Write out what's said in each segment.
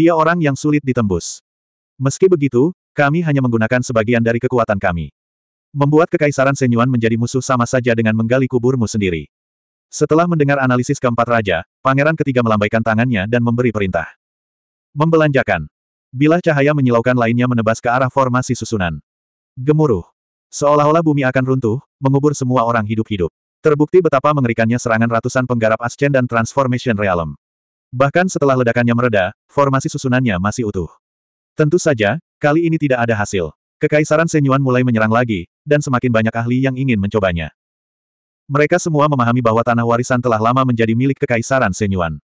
Dia orang yang sulit ditembus. Meski begitu, kami hanya menggunakan sebagian dari kekuatan kami. Membuat kekaisaran Senyuan menjadi musuh sama saja dengan menggali kuburmu sendiri. Setelah mendengar analisis keempat raja, pangeran ketiga melambaikan tangannya dan memberi perintah. Membelanjakan. Bila cahaya menyilaukan lainnya menebas ke arah formasi susunan. Gemuruh. Seolah-olah bumi akan runtuh, mengubur semua orang hidup-hidup. Terbukti betapa mengerikannya serangan ratusan penggarap Ascend dan Transformation Realm. Bahkan setelah ledakannya mereda, formasi susunannya masih utuh. Tentu saja, kali ini tidak ada hasil. Kekaisaran Senyuan mulai menyerang lagi, dan semakin banyak ahli yang ingin mencobanya. Mereka semua memahami bahwa tanah warisan telah lama menjadi milik Kekaisaran Senyuan.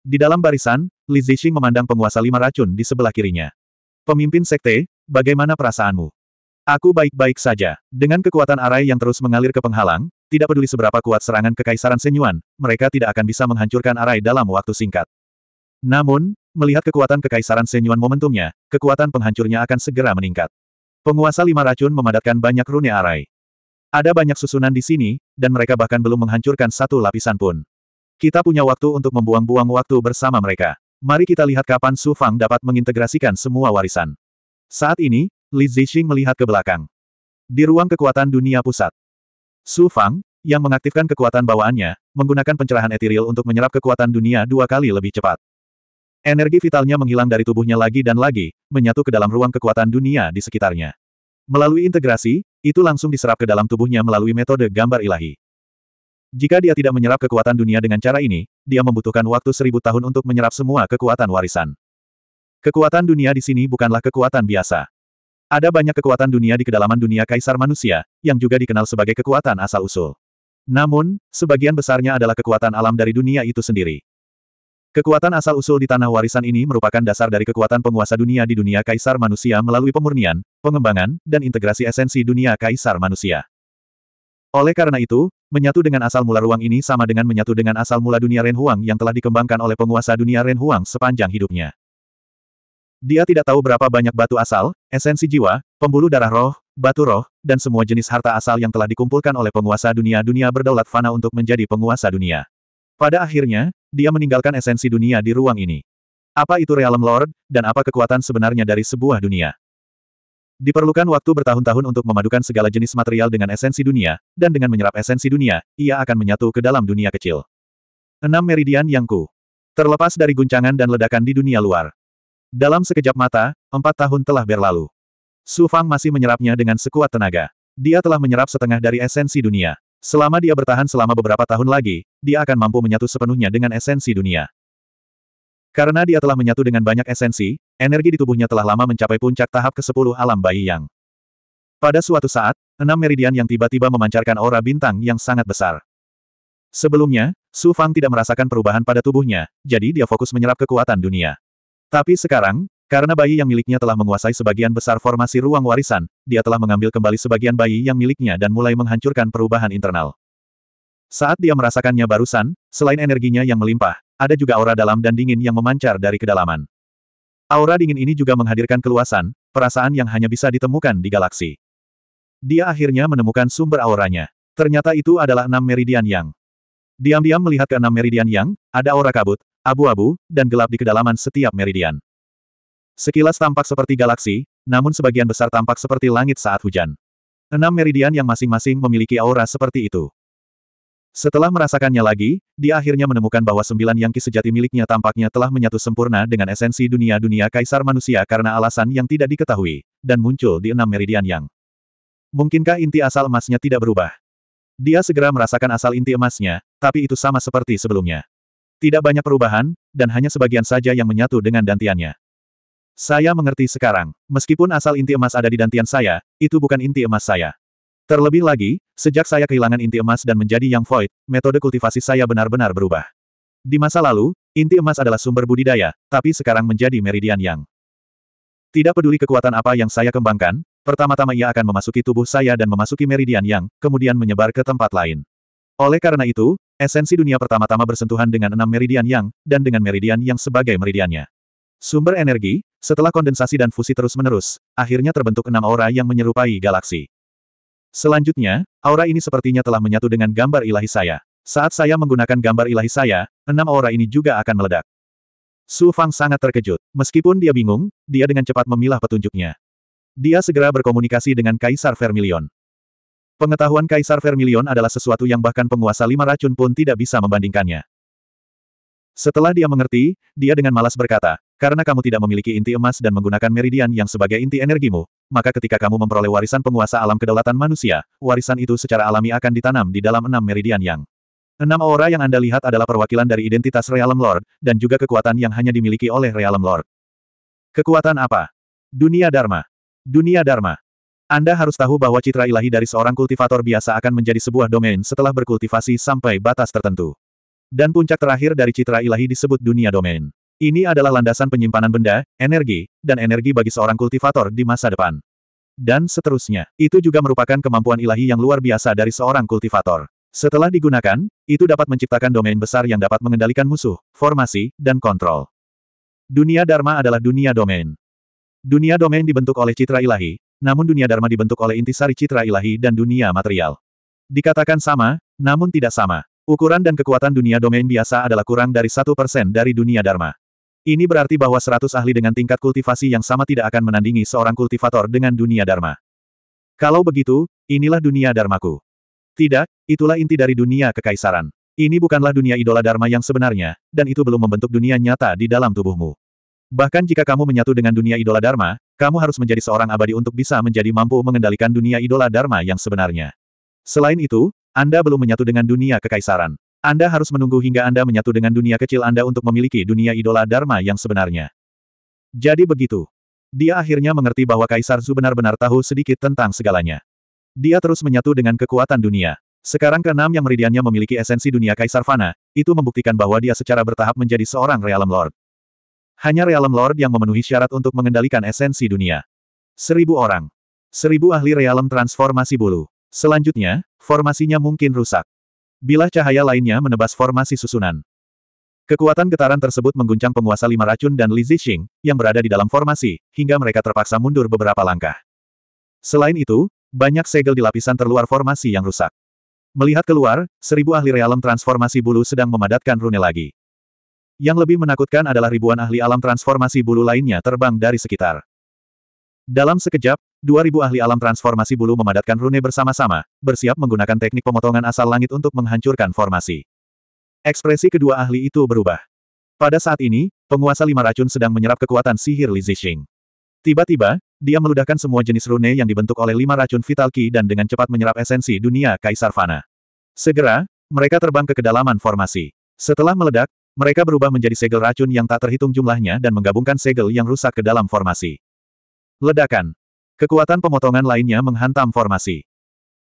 Di dalam barisan, Li Zixing memandang penguasa lima racun di sebelah kirinya. Pemimpin sekte, bagaimana perasaanmu? Aku baik-baik saja. Dengan kekuatan arai yang terus mengalir ke penghalang, tidak peduli seberapa kuat serangan Kekaisaran Senyuan, mereka tidak akan bisa menghancurkan Arai dalam waktu singkat. Namun, melihat kekuatan Kekaisaran Senyuan momentumnya, kekuatan penghancurnya akan segera meningkat. Penguasa lima racun memadatkan banyak rune Arai. Ada banyak susunan di sini, dan mereka bahkan belum menghancurkan satu lapisan pun. Kita punya waktu untuk membuang-buang waktu bersama mereka. Mari kita lihat kapan Su Fang dapat mengintegrasikan semua warisan. Saat ini, Li Zixing melihat ke belakang. Di ruang kekuatan dunia pusat, Su Fang, yang mengaktifkan kekuatan bawaannya, menggunakan pencerahan etiril untuk menyerap kekuatan dunia dua kali lebih cepat. Energi vitalnya menghilang dari tubuhnya lagi dan lagi, menyatu ke dalam ruang kekuatan dunia di sekitarnya. Melalui integrasi, itu langsung diserap ke dalam tubuhnya melalui metode gambar ilahi. Jika dia tidak menyerap kekuatan dunia dengan cara ini, dia membutuhkan waktu seribu tahun untuk menyerap semua kekuatan warisan. Kekuatan dunia di sini bukanlah kekuatan biasa. Ada banyak kekuatan dunia di kedalaman dunia kaisar manusia, yang juga dikenal sebagai kekuatan asal-usul. Namun, sebagian besarnya adalah kekuatan alam dari dunia itu sendiri. Kekuatan asal-usul di tanah warisan ini merupakan dasar dari kekuatan penguasa dunia di dunia kaisar manusia melalui pemurnian, pengembangan, dan integrasi esensi dunia kaisar manusia. Oleh karena itu, menyatu dengan asal mula ruang ini sama dengan menyatu dengan asal mula dunia Renhuang yang telah dikembangkan oleh penguasa dunia Renhuang sepanjang hidupnya. Dia tidak tahu berapa banyak batu asal, esensi jiwa, pembuluh darah roh, batu roh, dan semua jenis harta asal yang telah dikumpulkan oleh penguasa dunia-dunia berdaulat fana untuk menjadi penguasa dunia. Pada akhirnya, dia meninggalkan esensi dunia di ruang ini. Apa itu Realm Lord, dan apa kekuatan sebenarnya dari sebuah dunia? Diperlukan waktu bertahun-tahun untuk memadukan segala jenis material dengan esensi dunia, dan dengan menyerap esensi dunia, ia akan menyatu ke dalam dunia kecil. Enam Meridian Yang Ku Terlepas dari guncangan dan ledakan di dunia luar, dalam sekejap mata, empat tahun telah berlalu. Su Fang masih menyerapnya dengan sekuat tenaga. Dia telah menyerap setengah dari esensi dunia. Selama dia bertahan selama beberapa tahun lagi, dia akan mampu menyatu sepenuhnya dengan esensi dunia. Karena dia telah menyatu dengan banyak esensi, energi di tubuhnya telah lama mencapai puncak tahap ke-10 alam bayi yang. Pada suatu saat, enam meridian yang tiba-tiba memancarkan aura bintang yang sangat besar. Sebelumnya, Su Fang tidak merasakan perubahan pada tubuhnya, jadi dia fokus menyerap kekuatan dunia. Tapi sekarang, karena bayi yang miliknya telah menguasai sebagian besar formasi ruang warisan, dia telah mengambil kembali sebagian bayi yang miliknya dan mulai menghancurkan perubahan internal. Saat dia merasakannya barusan, selain energinya yang melimpah, ada juga aura dalam dan dingin yang memancar dari kedalaman. Aura dingin ini juga menghadirkan keluasan, perasaan yang hanya bisa ditemukan di galaksi. Dia akhirnya menemukan sumber auranya. Ternyata itu adalah enam meridian yang. Diam-diam melihat ke enam meridian yang, ada aura kabut, abu-abu, dan gelap di kedalaman setiap meridian. Sekilas tampak seperti galaksi, namun sebagian besar tampak seperti langit saat hujan. Enam meridian yang masing-masing memiliki aura seperti itu. Setelah merasakannya lagi, dia akhirnya menemukan bahwa sembilan yang sejati miliknya tampaknya telah menyatu sempurna dengan esensi dunia-dunia kaisar manusia karena alasan yang tidak diketahui, dan muncul di enam meridian yang. Mungkinkah inti asal emasnya tidak berubah? Dia segera merasakan asal inti emasnya, tapi itu sama seperti sebelumnya. Tidak banyak perubahan, dan hanya sebagian saja yang menyatu dengan dantiannya. Saya mengerti sekarang, meskipun asal inti emas ada di dantian saya, itu bukan inti emas saya. Terlebih lagi, sejak saya kehilangan inti emas dan menjadi yang void, metode kultivasi saya benar-benar berubah. Di masa lalu, inti emas adalah sumber budidaya, tapi sekarang menjadi meridian yang. Tidak peduli kekuatan apa yang saya kembangkan, pertama-tama ia akan memasuki tubuh saya dan memasuki meridian yang, kemudian menyebar ke tempat lain. Oleh karena itu, esensi dunia pertama-tama bersentuhan dengan enam meridian yang, dan dengan meridian yang sebagai meridiannya. Sumber energi, setelah kondensasi dan fusi terus-menerus, akhirnya terbentuk enam aura yang menyerupai galaksi. Selanjutnya, aura ini sepertinya telah menyatu dengan gambar ilahi saya. Saat saya menggunakan gambar ilahi saya, enam aura ini juga akan meledak. Su Fang sangat terkejut. Meskipun dia bingung, dia dengan cepat memilah petunjuknya. Dia segera berkomunikasi dengan Kaisar Vermilion. Pengetahuan Kaisar Vermilion adalah sesuatu yang bahkan penguasa lima racun pun tidak bisa membandingkannya. Setelah dia mengerti, dia dengan malas berkata, karena kamu tidak memiliki inti emas dan menggunakan meridian yang sebagai inti energimu, maka ketika kamu memperoleh warisan penguasa alam kedaulatan manusia, warisan itu secara alami akan ditanam di dalam enam meridian yang. Enam aura yang Anda lihat adalah perwakilan dari identitas Realm Lord, dan juga kekuatan yang hanya dimiliki oleh Realm Lord. Kekuatan apa? Dunia Dharma. Dunia Dharma. Anda harus tahu bahwa citra ilahi dari seorang kultivator biasa akan menjadi sebuah domain setelah berkultivasi sampai batas tertentu. Dan puncak terakhir dari citra ilahi disebut dunia domain. Ini adalah landasan penyimpanan benda, energi, dan energi bagi seorang kultivator di masa depan. Dan seterusnya, itu juga merupakan kemampuan ilahi yang luar biasa dari seorang kultivator. Setelah digunakan, itu dapat menciptakan domain besar yang dapat mengendalikan musuh, formasi, dan kontrol. Dunia Dharma adalah dunia domain. Dunia domain dibentuk oleh citra ilahi, namun dunia Dharma dibentuk oleh intisari citra ilahi dan dunia material. Dikatakan sama, namun tidak sama. Ukuran dan kekuatan dunia domain biasa adalah kurang dari satu persen dari dunia Dharma. Ini berarti bahwa seratus ahli dengan tingkat kultivasi yang sama tidak akan menandingi seorang kultivator dengan dunia Dharma. Kalau begitu, inilah dunia Dharmaku. Tidak, itulah inti dari dunia kekaisaran. Ini bukanlah dunia idola Dharma yang sebenarnya, dan itu belum membentuk dunia nyata di dalam tubuhmu. Bahkan jika kamu menyatu dengan dunia idola Dharma, kamu harus menjadi seorang abadi untuk bisa menjadi mampu mengendalikan dunia idola Dharma yang sebenarnya. Selain itu, Anda belum menyatu dengan dunia kekaisaran. Anda harus menunggu hingga Anda menyatu dengan dunia kecil Anda untuk memiliki dunia idola Dharma yang sebenarnya. Jadi begitu. Dia akhirnya mengerti bahwa Kaisar Zu benar-benar tahu sedikit tentang segalanya. Dia terus menyatu dengan kekuatan dunia. Sekarang keenam yang meridiannya memiliki esensi dunia Kaisar Fana, itu membuktikan bahwa dia secara bertahap menjadi seorang Realm Lord. Hanya Realm Lord yang memenuhi syarat untuk mengendalikan esensi dunia. Seribu orang. Seribu ahli Realm transformasi bulu. Selanjutnya, formasinya mungkin rusak. Bila cahaya lainnya menebas formasi susunan. Kekuatan getaran tersebut mengguncang penguasa lima racun dan Li Zixing, yang berada di dalam formasi, hingga mereka terpaksa mundur beberapa langkah. Selain itu, banyak segel di lapisan terluar formasi yang rusak. Melihat keluar, seribu ahli realem transformasi bulu sedang memadatkan rune lagi. Yang lebih menakutkan adalah ribuan ahli alam transformasi bulu lainnya terbang dari sekitar. Dalam sekejap, 2000 ahli alam transformasi bulu memadatkan rune bersama-sama, bersiap menggunakan teknik pemotongan asal langit untuk menghancurkan formasi. Ekspresi kedua ahli itu berubah. Pada saat ini, penguasa lima racun sedang menyerap kekuatan sihir Li Zixing. Tiba-tiba, dia meludahkan semua jenis rune yang dibentuk oleh lima racun Vital Ki dan dengan cepat menyerap esensi dunia Kaisar Fana. Segera, mereka terbang ke kedalaman formasi. Setelah meledak, mereka berubah menjadi segel racun yang tak terhitung jumlahnya dan menggabungkan segel yang rusak ke dalam formasi. Ledakan. Kekuatan pemotongan lainnya menghantam formasi.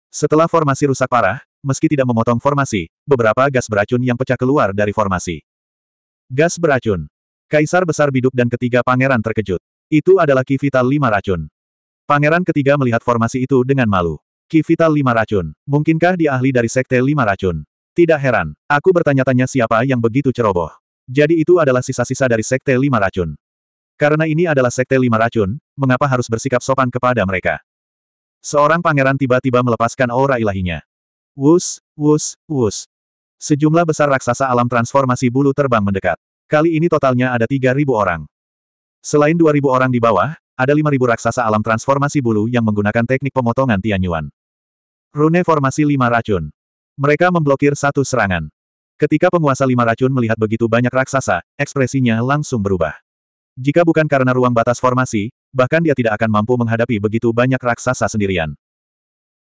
Setelah formasi rusak parah, meski tidak memotong formasi, beberapa gas beracun yang pecah keluar dari formasi. Gas beracun. Kaisar Besar Biduk dan ketiga pangeran terkejut. Itu adalah Ki Vital Lima racun. Pangeran ketiga melihat formasi itu dengan malu. Ki Vital Lima racun. Mungkinkah dia ahli dari Sekte lima racun? Tidak heran, aku bertanya-tanya siapa yang begitu ceroboh. Jadi itu adalah sisa-sisa dari Sekte Lima Racun. Karena ini adalah Sekte Lima Racun, mengapa harus bersikap sopan kepada mereka? Seorang pangeran tiba-tiba melepaskan aura ilahinya. Wus, wus, wus. Sejumlah besar raksasa alam transformasi bulu terbang mendekat. Kali ini totalnya ada 3.000 orang. Selain 2.000 orang di bawah, ada 5.000 raksasa alam transformasi bulu yang menggunakan teknik pemotongan Tianyuan. Rune formasi Lima racun. Mereka memblokir satu serangan. Ketika penguasa lima racun melihat begitu banyak raksasa, ekspresinya langsung berubah. Jika bukan karena ruang batas formasi, bahkan dia tidak akan mampu menghadapi begitu banyak raksasa sendirian.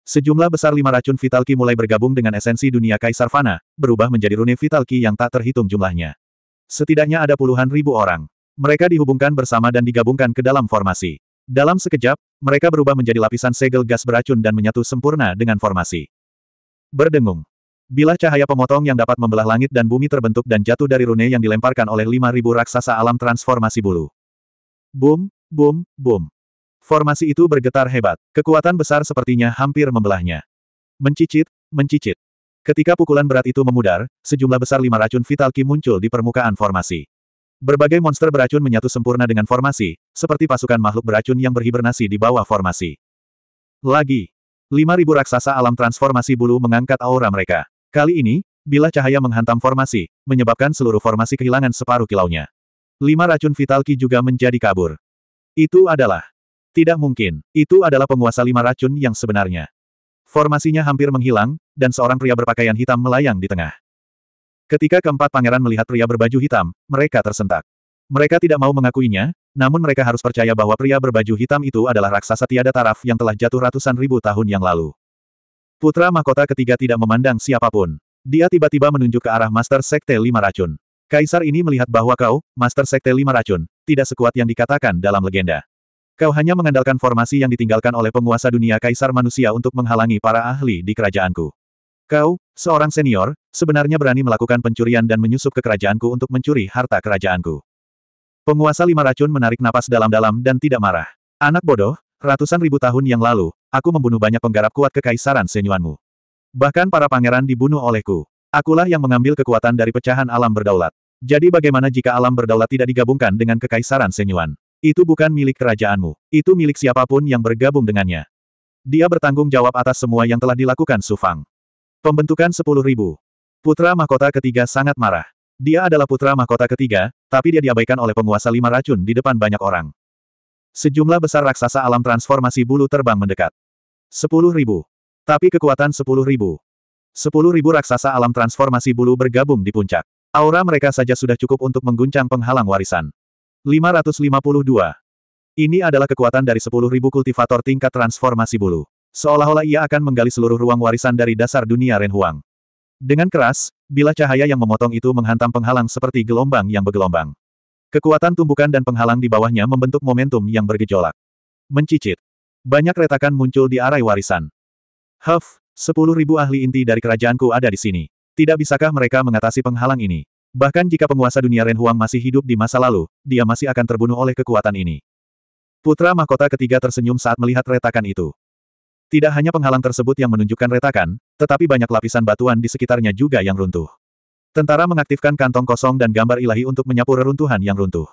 Sejumlah besar lima racun vitalki mulai bergabung dengan esensi dunia Kaisar Fana, berubah menjadi rune vitalki yang tak terhitung jumlahnya. Setidaknya ada puluhan ribu orang. Mereka dihubungkan bersama dan digabungkan ke dalam formasi. Dalam sekejap, mereka berubah menjadi lapisan segel gas beracun dan menyatu sempurna dengan formasi. Berdengung. Bila cahaya pemotong yang dapat membelah langit dan bumi terbentuk dan jatuh dari rune yang dilemparkan oleh 5.000 raksasa alam transformasi bulu. Boom, boom, boom. Formasi itu bergetar hebat. Kekuatan besar sepertinya hampir membelahnya. Mencicit, mencicit. Ketika pukulan berat itu memudar, sejumlah besar lima racun vital ki muncul di permukaan formasi. Berbagai monster beracun menyatu sempurna dengan formasi, seperti pasukan makhluk beracun yang berhibernasi di bawah formasi. Lagi, 5.000 raksasa alam transformasi bulu mengangkat aura mereka. Kali ini, bila cahaya menghantam formasi, menyebabkan seluruh formasi kehilangan separuh kilaunya. Lima racun vital ki juga menjadi kabur. Itu adalah... Tidak mungkin, itu adalah penguasa lima racun yang sebenarnya. Formasinya hampir menghilang, dan seorang pria berpakaian hitam melayang di tengah. Ketika keempat pangeran melihat pria berbaju hitam, mereka tersentak. Mereka tidak mau mengakuinya, namun mereka harus percaya bahwa pria berbaju hitam itu adalah raksasa tiada taraf yang telah jatuh ratusan ribu tahun yang lalu. Putra mahkota ketiga tidak memandang siapapun. Dia tiba-tiba menunjuk ke arah Master Sekte Lima Racun. Kaisar ini melihat bahwa kau, Master Sekte Lima Racun, tidak sekuat yang dikatakan dalam legenda. Kau hanya mengandalkan formasi yang ditinggalkan oleh penguasa dunia Kaisar Manusia untuk menghalangi para ahli di kerajaanku. Kau, seorang senior, sebenarnya berani melakukan pencurian dan menyusup ke kerajaanku untuk mencuri harta kerajaanku. Penguasa lima racun menarik napas dalam-dalam dan tidak marah. Anak bodoh, ratusan ribu tahun yang lalu, aku membunuh banyak penggarap kuat kekaisaran Senyuanmu. Bahkan para pangeran dibunuh olehku. Akulah yang mengambil kekuatan dari pecahan alam berdaulat. Jadi bagaimana jika alam berdaulat tidak digabungkan dengan kekaisaran Senyuan? Itu bukan milik kerajaanmu. Itu milik siapapun yang bergabung dengannya. Dia bertanggung jawab atas semua yang telah dilakukan Sufang. Pembentukan sepuluh ribu. Putra mahkota ketiga sangat marah. Dia adalah putra mahkota ketiga, tapi dia diabaikan oleh penguasa lima racun di depan banyak orang. Sejumlah besar raksasa alam transformasi bulu terbang mendekat. Sepuluh ribu. Tapi kekuatan sepuluh ribu. Sepuluh ribu raksasa alam transformasi bulu bergabung di puncak. Aura mereka saja sudah cukup untuk mengguncang penghalang warisan. 552. Ini adalah kekuatan dari sepuluh ribu kultivator tingkat transformasi bulu. Seolah-olah ia akan menggali seluruh ruang warisan dari dasar dunia Renhuang. Dengan keras, bila cahaya yang memotong itu menghantam penghalang seperti gelombang yang bergelombang. Kekuatan tumbukan dan penghalang di bawahnya membentuk momentum yang bergejolak. Mencicit. Banyak retakan muncul di arai warisan. Huff, sepuluh ribu ahli inti dari kerajaanku ada di sini. Tidak bisakah mereka mengatasi penghalang ini? Bahkan jika penguasa dunia Renhuang masih hidup di masa lalu, dia masih akan terbunuh oleh kekuatan ini. Putra mahkota ketiga tersenyum saat melihat retakan itu. Tidak hanya penghalang tersebut yang menunjukkan retakan, tetapi banyak lapisan batuan di sekitarnya juga yang runtuh. Tentara mengaktifkan kantong kosong dan gambar ilahi untuk menyapu reruntuhan yang runtuh.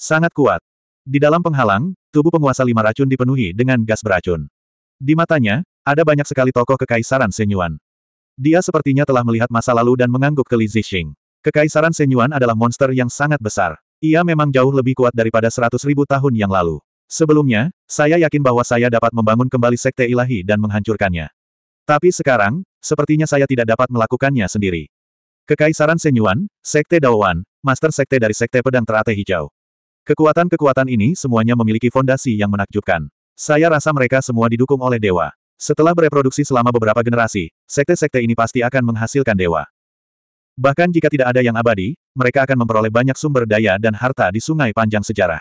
Sangat kuat. Di dalam penghalang, tubuh penguasa lima racun dipenuhi dengan gas beracun. Di matanya, ada banyak sekali tokoh kekaisaran Senyuan. Dia sepertinya telah melihat masa lalu dan mengangguk ke Li Zixing. Kekaisaran Senyuan adalah monster yang sangat besar. Ia memang jauh lebih kuat daripada seratus ribu tahun yang lalu. Sebelumnya, saya yakin bahwa saya dapat membangun kembali sekte ilahi dan menghancurkannya. Tapi sekarang, sepertinya saya tidak dapat melakukannya sendiri. Kekaisaran Senyuan, Sekte Daowan, Master Sekte dari Sekte Pedang Teratai Hijau. Kekuatan-kekuatan ini semuanya memiliki fondasi yang menakjubkan. Saya rasa mereka semua didukung oleh dewa. Setelah bereproduksi selama beberapa generasi, sekte-sekte ini pasti akan menghasilkan dewa. Bahkan jika tidak ada yang abadi, mereka akan memperoleh banyak sumber daya dan harta di sungai panjang sejarah.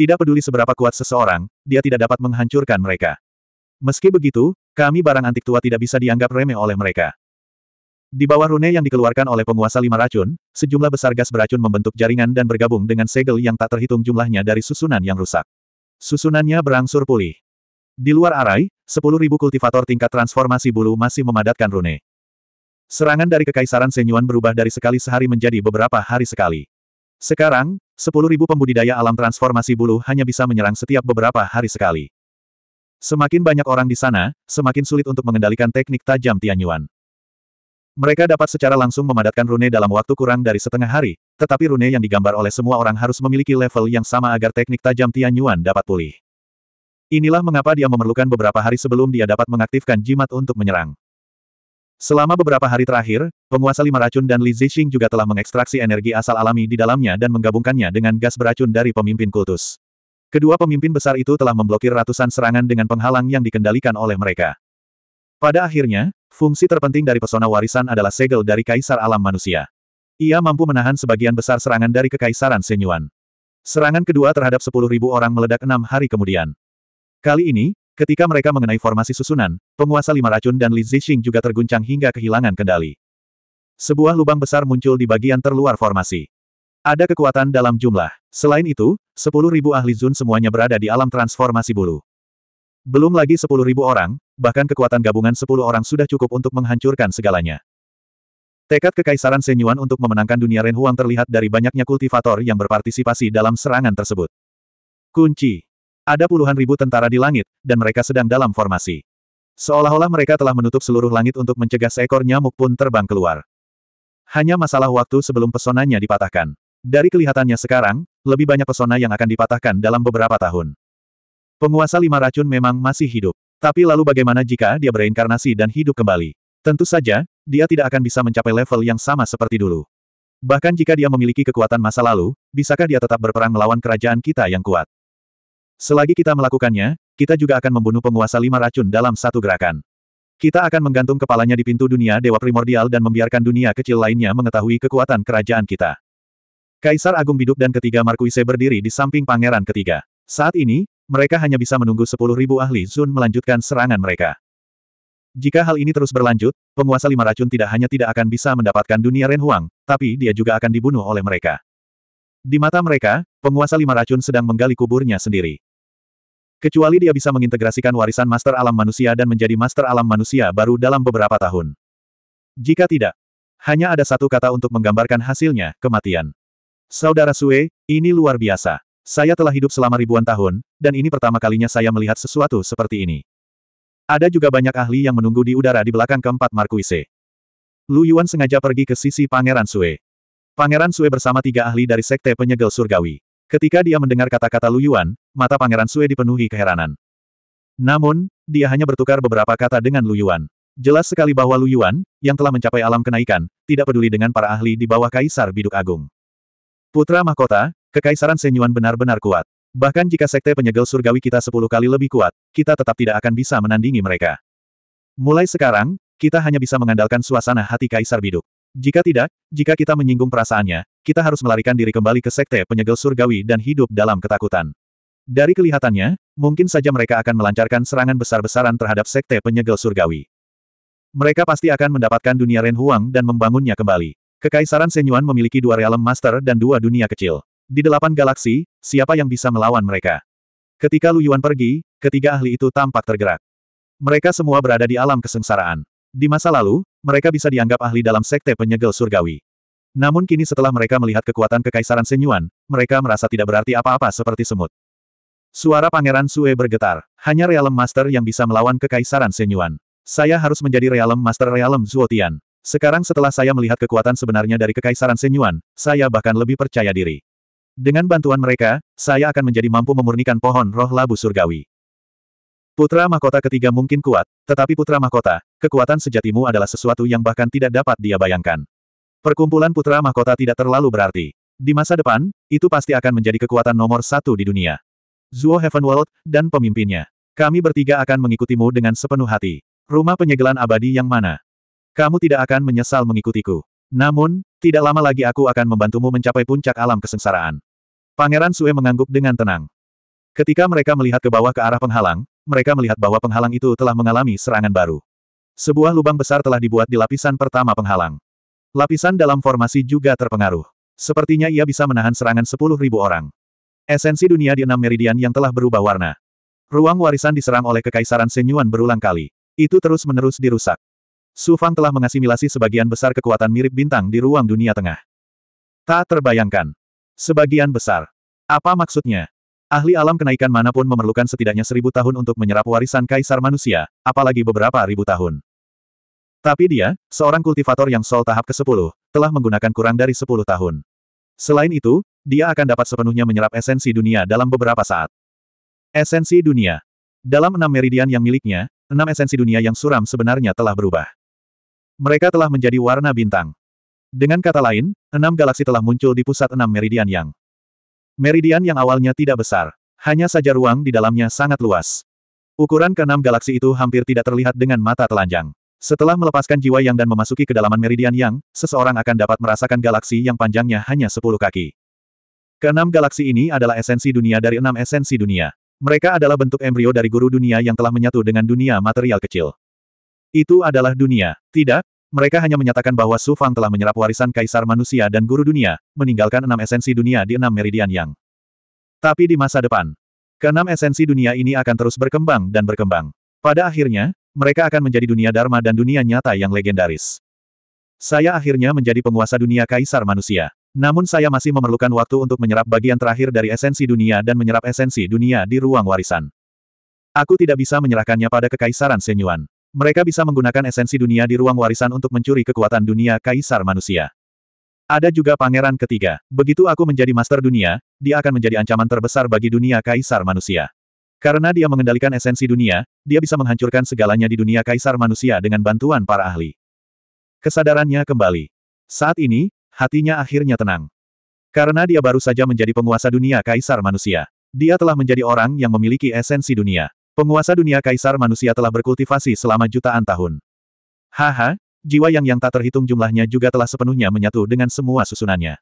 Tidak peduli seberapa kuat seseorang, dia tidak dapat menghancurkan mereka. Meski begitu, kami barang antik tua tidak bisa dianggap remeh oleh mereka. Di bawah rune yang dikeluarkan oleh penguasa lima racun, sejumlah besar gas beracun membentuk jaringan dan bergabung dengan segel yang tak terhitung jumlahnya dari susunan yang rusak. Susunannya berangsur pulih. Di luar arai, 10.000 kultivator tingkat transformasi bulu masih memadatkan rune. Serangan dari Kekaisaran Senyuan berubah dari sekali sehari menjadi beberapa hari sekali. Sekarang, 10.000 pembudidaya alam transformasi bulu hanya bisa menyerang setiap beberapa hari sekali. Semakin banyak orang di sana, semakin sulit untuk mengendalikan teknik tajam Tianyuan. Mereka dapat secara langsung memadatkan rune dalam waktu kurang dari setengah hari, tetapi rune yang digambar oleh semua orang harus memiliki level yang sama agar teknik tajam Tianyuan dapat pulih. Inilah mengapa dia memerlukan beberapa hari sebelum dia dapat mengaktifkan jimat untuk menyerang. Selama beberapa hari terakhir, penguasa lima racun dan Li Zixing juga telah mengekstraksi energi asal alami di dalamnya dan menggabungkannya dengan gas beracun dari pemimpin kultus. Kedua pemimpin besar itu telah memblokir ratusan serangan dengan penghalang yang dikendalikan oleh mereka. Pada akhirnya, fungsi terpenting dari pesona warisan adalah segel dari kaisar alam manusia. Ia mampu menahan sebagian besar serangan dari kekaisaran Senyuan. Serangan kedua terhadap 10.000 orang meledak enam hari kemudian. Kali ini, Ketika mereka mengenai formasi susunan, penguasa lima racun dan Li Zixing juga terguncang hingga kehilangan kendali. Sebuah lubang besar muncul di bagian terluar formasi. Ada kekuatan dalam jumlah. Selain itu, sepuluh ribu ahli Zun semuanya berada di alam transformasi bulu. Belum lagi sepuluh ribu orang, bahkan kekuatan gabungan sepuluh orang sudah cukup untuk menghancurkan segalanya. Tekad Kekaisaran Senyuan untuk memenangkan dunia Renhuang terlihat dari banyaknya kultivator yang berpartisipasi dalam serangan tersebut. Kunci ada puluhan ribu tentara di langit, dan mereka sedang dalam formasi. Seolah-olah mereka telah menutup seluruh langit untuk mencegah seekor nyamuk pun terbang keluar. Hanya masalah waktu sebelum pesonanya dipatahkan. Dari kelihatannya sekarang, lebih banyak pesona yang akan dipatahkan dalam beberapa tahun. Penguasa lima racun memang masih hidup. Tapi lalu bagaimana jika dia bereinkarnasi dan hidup kembali? Tentu saja, dia tidak akan bisa mencapai level yang sama seperti dulu. Bahkan jika dia memiliki kekuatan masa lalu, bisakah dia tetap berperang melawan kerajaan kita yang kuat? Selagi kita melakukannya, kita juga akan membunuh penguasa lima racun dalam satu gerakan. Kita akan menggantung kepalanya di pintu dunia dewa primordial dan membiarkan dunia kecil lainnya mengetahui kekuatan kerajaan kita. Kaisar Agung Biduk dan ketiga Markuise berdiri di samping pangeran ketiga. Saat ini, mereka hanya bisa menunggu sepuluh ribu ahli Zun melanjutkan serangan mereka. Jika hal ini terus berlanjut, penguasa lima racun tidak hanya tidak akan bisa mendapatkan dunia Renhuang, tapi dia juga akan dibunuh oleh mereka. Di mata mereka, penguasa lima racun sedang menggali kuburnya sendiri. Kecuali dia bisa mengintegrasikan warisan master alam manusia dan menjadi master alam manusia baru dalam beberapa tahun. Jika tidak, hanya ada satu kata untuk menggambarkan hasilnya, kematian. Saudara Sue, ini luar biasa. Saya telah hidup selama ribuan tahun, dan ini pertama kalinya saya melihat sesuatu seperti ini. Ada juga banyak ahli yang menunggu di udara di belakang keempat Markuise. Lu Yuan sengaja pergi ke sisi Pangeran Sue. Pangeran Sue bersama tiga ahli dari Sekte Penyegel Surgawi. Ketika dia mendengar kata-kata Lu Yuan, mata Pangeran Sue dipenuhi keheranan. Namun, dia hanya bertukar beberapa kata dengan Lu Yuan. Jelas sekali bahwa Lu Yuan, yang telah mencapai alam kenaikan, tidak peduli dengan para ahli di bawah Kaisar Biduk Agung. Putra Mahkota, Kekaisaran Senyuan benar-benar kuat. Bahkan jika sekte penyegel surgawi kita sepuluh kali lebih kuat, kita tetap tidak akan bisa menandingi mereka. Mulai sekarang, kita hanya bisa mengandalkan suasana hati Kaisar Biduk. Jika tidak, jika kita menyinggung perasaannya, kita harus melarikan diri kembali ke sekte penyegel surgawi dan hidup dalam ketakutan. Dari kelihatannya, mungkin saja mereka akan melancarkan serangan besar-besaran terhadap sekte penyegel surgawi. Mereka pasti akan mendapatkan dunia Ren Huang dan membangunnya kembali. Kekaisaran Senyuan memiliki dua realem master dan dua dunia kecil. Di delapan galaksi, siapa yang bisa melawan mereka? Ketika Lu Yuan pergi, ketiga ahli itu tampak tergerak. Mereka semua berada di alam kesengsaraan. Di masa lalu, mereka bisa dianggap ahli dalam sekte penyegel surgawi. Namun kini setelah mereka melihat kekuatan kekaisaran Senyuan, mereka merasa tidak berarti apa-apa seperti semut. Suara Pangeran Sue bergetar. Hanya Realm Master yang bisa melawan kekaisaran Senyuan. Saya harus menjadi Realm Master Realm Zuotian. Sekarang setelah saya melihat kekuatan sebenarnya dari kekaisaran Senyuan, saya bahkan lebih percaya diri. Dengan bantuan mereka, saya akan menjadi mampu memurnikan pohon roh labu surgawi. Putra mahkota ketiga mungkin kuat, tetapi putra mahkota, kekuatan sejatimu adalah sesuatu yang bahkan tidak dapat dia bayangkan. Perkumpulan putra mahkota tidak terlalu berarti. Di masa depan, itu pasti akan menjadi kekuatan nomor satu di dunia. Zuo Heavenworld, dan pemimpinnya. Kami bertiga akan mengikutimu dengan sepenuh hati. Rumah penyegelan abadi yang mana? Kamu tidak akan menyesal mengikutiku. Namun, tidak lama lagi aku akan membantumu mencapai puncak alam kesengsaraan. Pangeran Sue mengangguk dengan tenang. Ketika mereka melihat ke bawah ke arah penghalang, mereka melihat bahwa penghalang itu telah mengalami serangan baru. Sebuah lubang besar telah dibuat di lapisan pertama penghalang. Lapisan dalam formasi juga terpengaruh. Sepertinya ia bisa menahan serangan 10.000 orang. Esensi dunia di enam meridian yang telah berubah warna. Ruang warisan diserang oleh Kekaisaran Senyuan berulang kali. Itu terus-menerus dirusak. Su Fang telah mengasimilasi sebagian besar kekuatan mirip bintang di ruang dunia tengah. Tak terbayangkan. Sebagian besar. Apa maksudnya? Ahli alam kenaikan manapun memerlukan setidaknya seribu tahun untuk menyerap warisan kaisar manusia, apalagi beberapa ribu tahun. Tapi dia, seorang kultivator yang sol tahap ke-10, telah menggunakan kurang dari sepuluh tahun. Selain itu, dia akan dapat sepenuhnya menyerap esensi dunia dalam beberapa saat. Esensi dunia. Dalam enam meridian yang miliknya, enam esensi dunia yang suram sebenarnya telah berubah. Mereka telah menjadi warna bintang. Dengan kata lain, enam galaksi telah muncul di pusat enam meridian yang Meridian yang awalnya tidak besar. Hanya saja ruang di dalamnya sangat luas. Ukuran keenam galaksi itu hampir tidak terlihat dengan mata telanjang. Setelah melepaskan jiwa yang dan memasuki kedalaman meridian yang, seseorang akan dapat merasakan galaksi yang panjangnya hanya sepuluh kaki. Keenam galaksi ini adalah esensi dunia dari enam esensi dunia. Mereka adalah bentuk embrio dari guru dunia yang telah menyatu dengan dunia material kecil. Itu adalah dunia. Tidak, mereka hanya menyatakan bahwa Su Fang telah menyerap warisan kaisar manusia dan guru dunia, meninggalkan enam esensi dunia di enam meridian yang. Tapi di masa depan, keenam esensi dunia ini akan terus berkembang dan berkembang. Pada akhirnya, mereka akan menjadi dunia dharma dan dunia nyata yang legendaris. Saya akhirnya menjadi penguasa dunia kaisar manusia. Namun saya masih memerlukan waktu untuk menyerap bagian terakhir dari esensi dunia dan menyerap esensi dunia di ruang warisan. Aku tidak bisa menyerahkannya pada kekaisaran Senyuan. Mereka bisa menggunakan esensi dunia di ruang warisan untuk mencuri kekuatan dunia kaisar manusia. Ada juga pangeran ketiga. Begitu aku menjadi master dunia, dia akan menjadi ancaman terbesar bagi dunia kaisar manusia. Karena dia mengendalikan esensi dunia, dia bisa menghancurkan segalanya di dunia kaisar manusia dengan bantuan para ahli. Kesadarannya kembali. Saat ini, hatinya akhirnya tenang. Karena dia baru saja menjadi penguasa dunia kaisar manusia. Dia telah menjadi orang yang memiliki esensi dunia. Penguasa dunia kaisar manusia telah berkultivasi selama jutaan tahun. Haha, jiwa yang yang tak terhitung jumlahnya juga telah sepenuhnya menyatu dengan semua susunannya.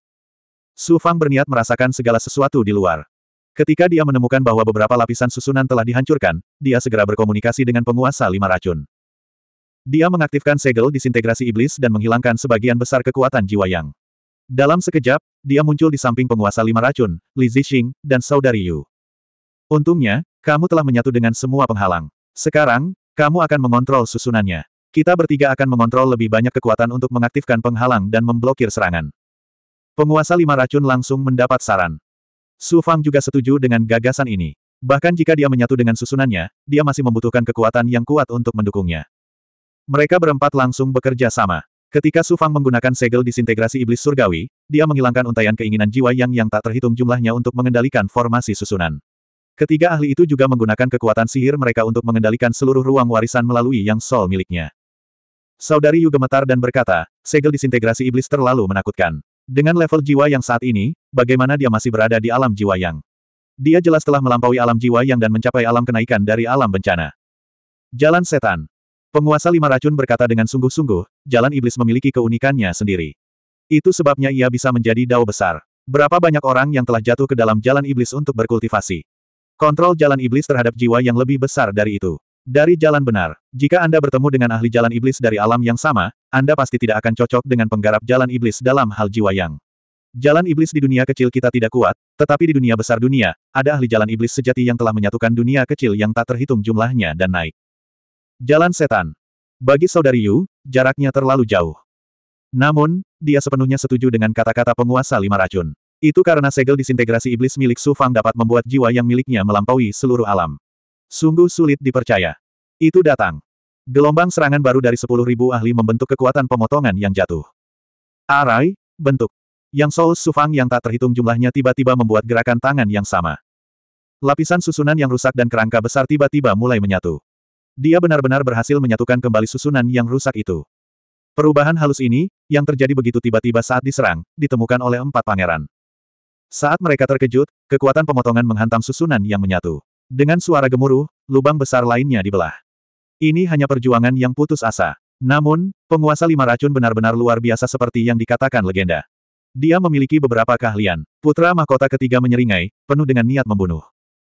Su Fang berniat merasakan segala sesuatu di luar. Ketika dia menemukan bahwa beberapa lapisan susunan telah dihancurkan, dia segera berkomunikasi dengan penguasa lima racun. Dia mengaktifkan segel disintegrasi iblis dan menghilangkan sebagian besar kekuatan jiwa yang. Dalam sekejap, dia muncul di samping penguasa lima racun, Li Zixing, dan saudari Yu. Untungnya, kamu telah menyatu dengan semua penghalang. Sekarang, kamu akan mengontrol susunannya. Kita bertiga akan mengontrol lebih banyak kekuatan untuk mengaktifkan penghalang dan memblokir serangan. Penguasa lima racun langsung mendapat saran. Su Fang juga setuju dengan gagasan ini. Bahkan jika dia menyatu dengan susunannya, dia masih membutuhkan kekuatan yang kuat untuk mendukungnya. Mereka berempat langsung bekerja sama. Ketika Su Fang menggunakan segel disintegrasi iblis surgawi, dia menghilangkan untaian keinginan jiwa yang yang tak terhitung jumlahnya untuk mengendalikan formasi susunan. Ketiga ahli itu juga menggunakan kekuatan sihir mereka untuk mengendalikan seluruh ruang warisan melalui yang sol miliknya. Saudari Yu gemetar dan berkata, segel disintegrasi iblis terlalu menakutkan. Dengan level jiwa yang saat ini, bagaimana dia masih berada di alam jiwa yang? Dia jelas telah melampaui alam jiwa yang dan mencapai alam kenaikan dari alam bencana. Jalan setan. Penguasa lima racun berkata dengan sungguh-sungguh, jalan iblis memiliki keunikannya sendiri. Itu sebabnya ia bisa menjadi dao besar. Berapa banyak orang yang telah jatuh ke dalam jalan iblis untuk berkultivasi. Kontrol jalan iblis terhadap jiwa yang lebih besar dari itu. Dari jalan benar, jika Anda bertemu dengan ahli jalan iblis dari alam yang sama, Anda pasti tidak akan cocok dengan penggarap jalan iblis dalam hal jiwa yang. Jalan iblis di dunia kecil kita tidak kuat, tetapi di dunia besar dunia, ada ahli jalan iblis sejati yang telah menyatukan dunia kecil yang tak terhitung jumlahnya dan naik. Jalan setan. Bagi saudari Yu, jaraknya terlalu jauh. Namun, dia sepenuhnya setuju dengan kata-kata penguasa lima racun. Itu karena segel disintegrasi iblis milik Su Fang dapat membuat jiwa yang miliknya melampaui seluruh alam. Sungguh sulit dipercaya. Itu datang. Gelombang serangan baru dari sepuluh ribu ahli membentuk kekuatan pemotongan yang jatuh. Arai, bentuk. Yang Soul Fang yang tak terhitung jumlahnya tiba-tiba membuat gerakan tangan yang sama. Lapisan susunan yang rusak dan kerangka besar tiba-tiba mulai menyatu. Dia benar-benar berhasil menyatukan kembali susunan yang rusak itu. Perubahan halus ini, yang terjadi begitu tiba-tiba saat diserang, ditemukan oleh empat pangeran. Saat mereka terkejut, kekuatan pemotongan menghantam susunan yang menyatu. Dengan suara gemuruh, lubang besar lainnya dibelah. Ini hanya perjuangan yang putus asa. Namun, penguasa lima racun benar-benar luar biasa seperti yang dikatakan legenda. Dia memiliki beberapa keahlian. Putra mahkota ketiga menyeringai, penuh dengan niat membunuh.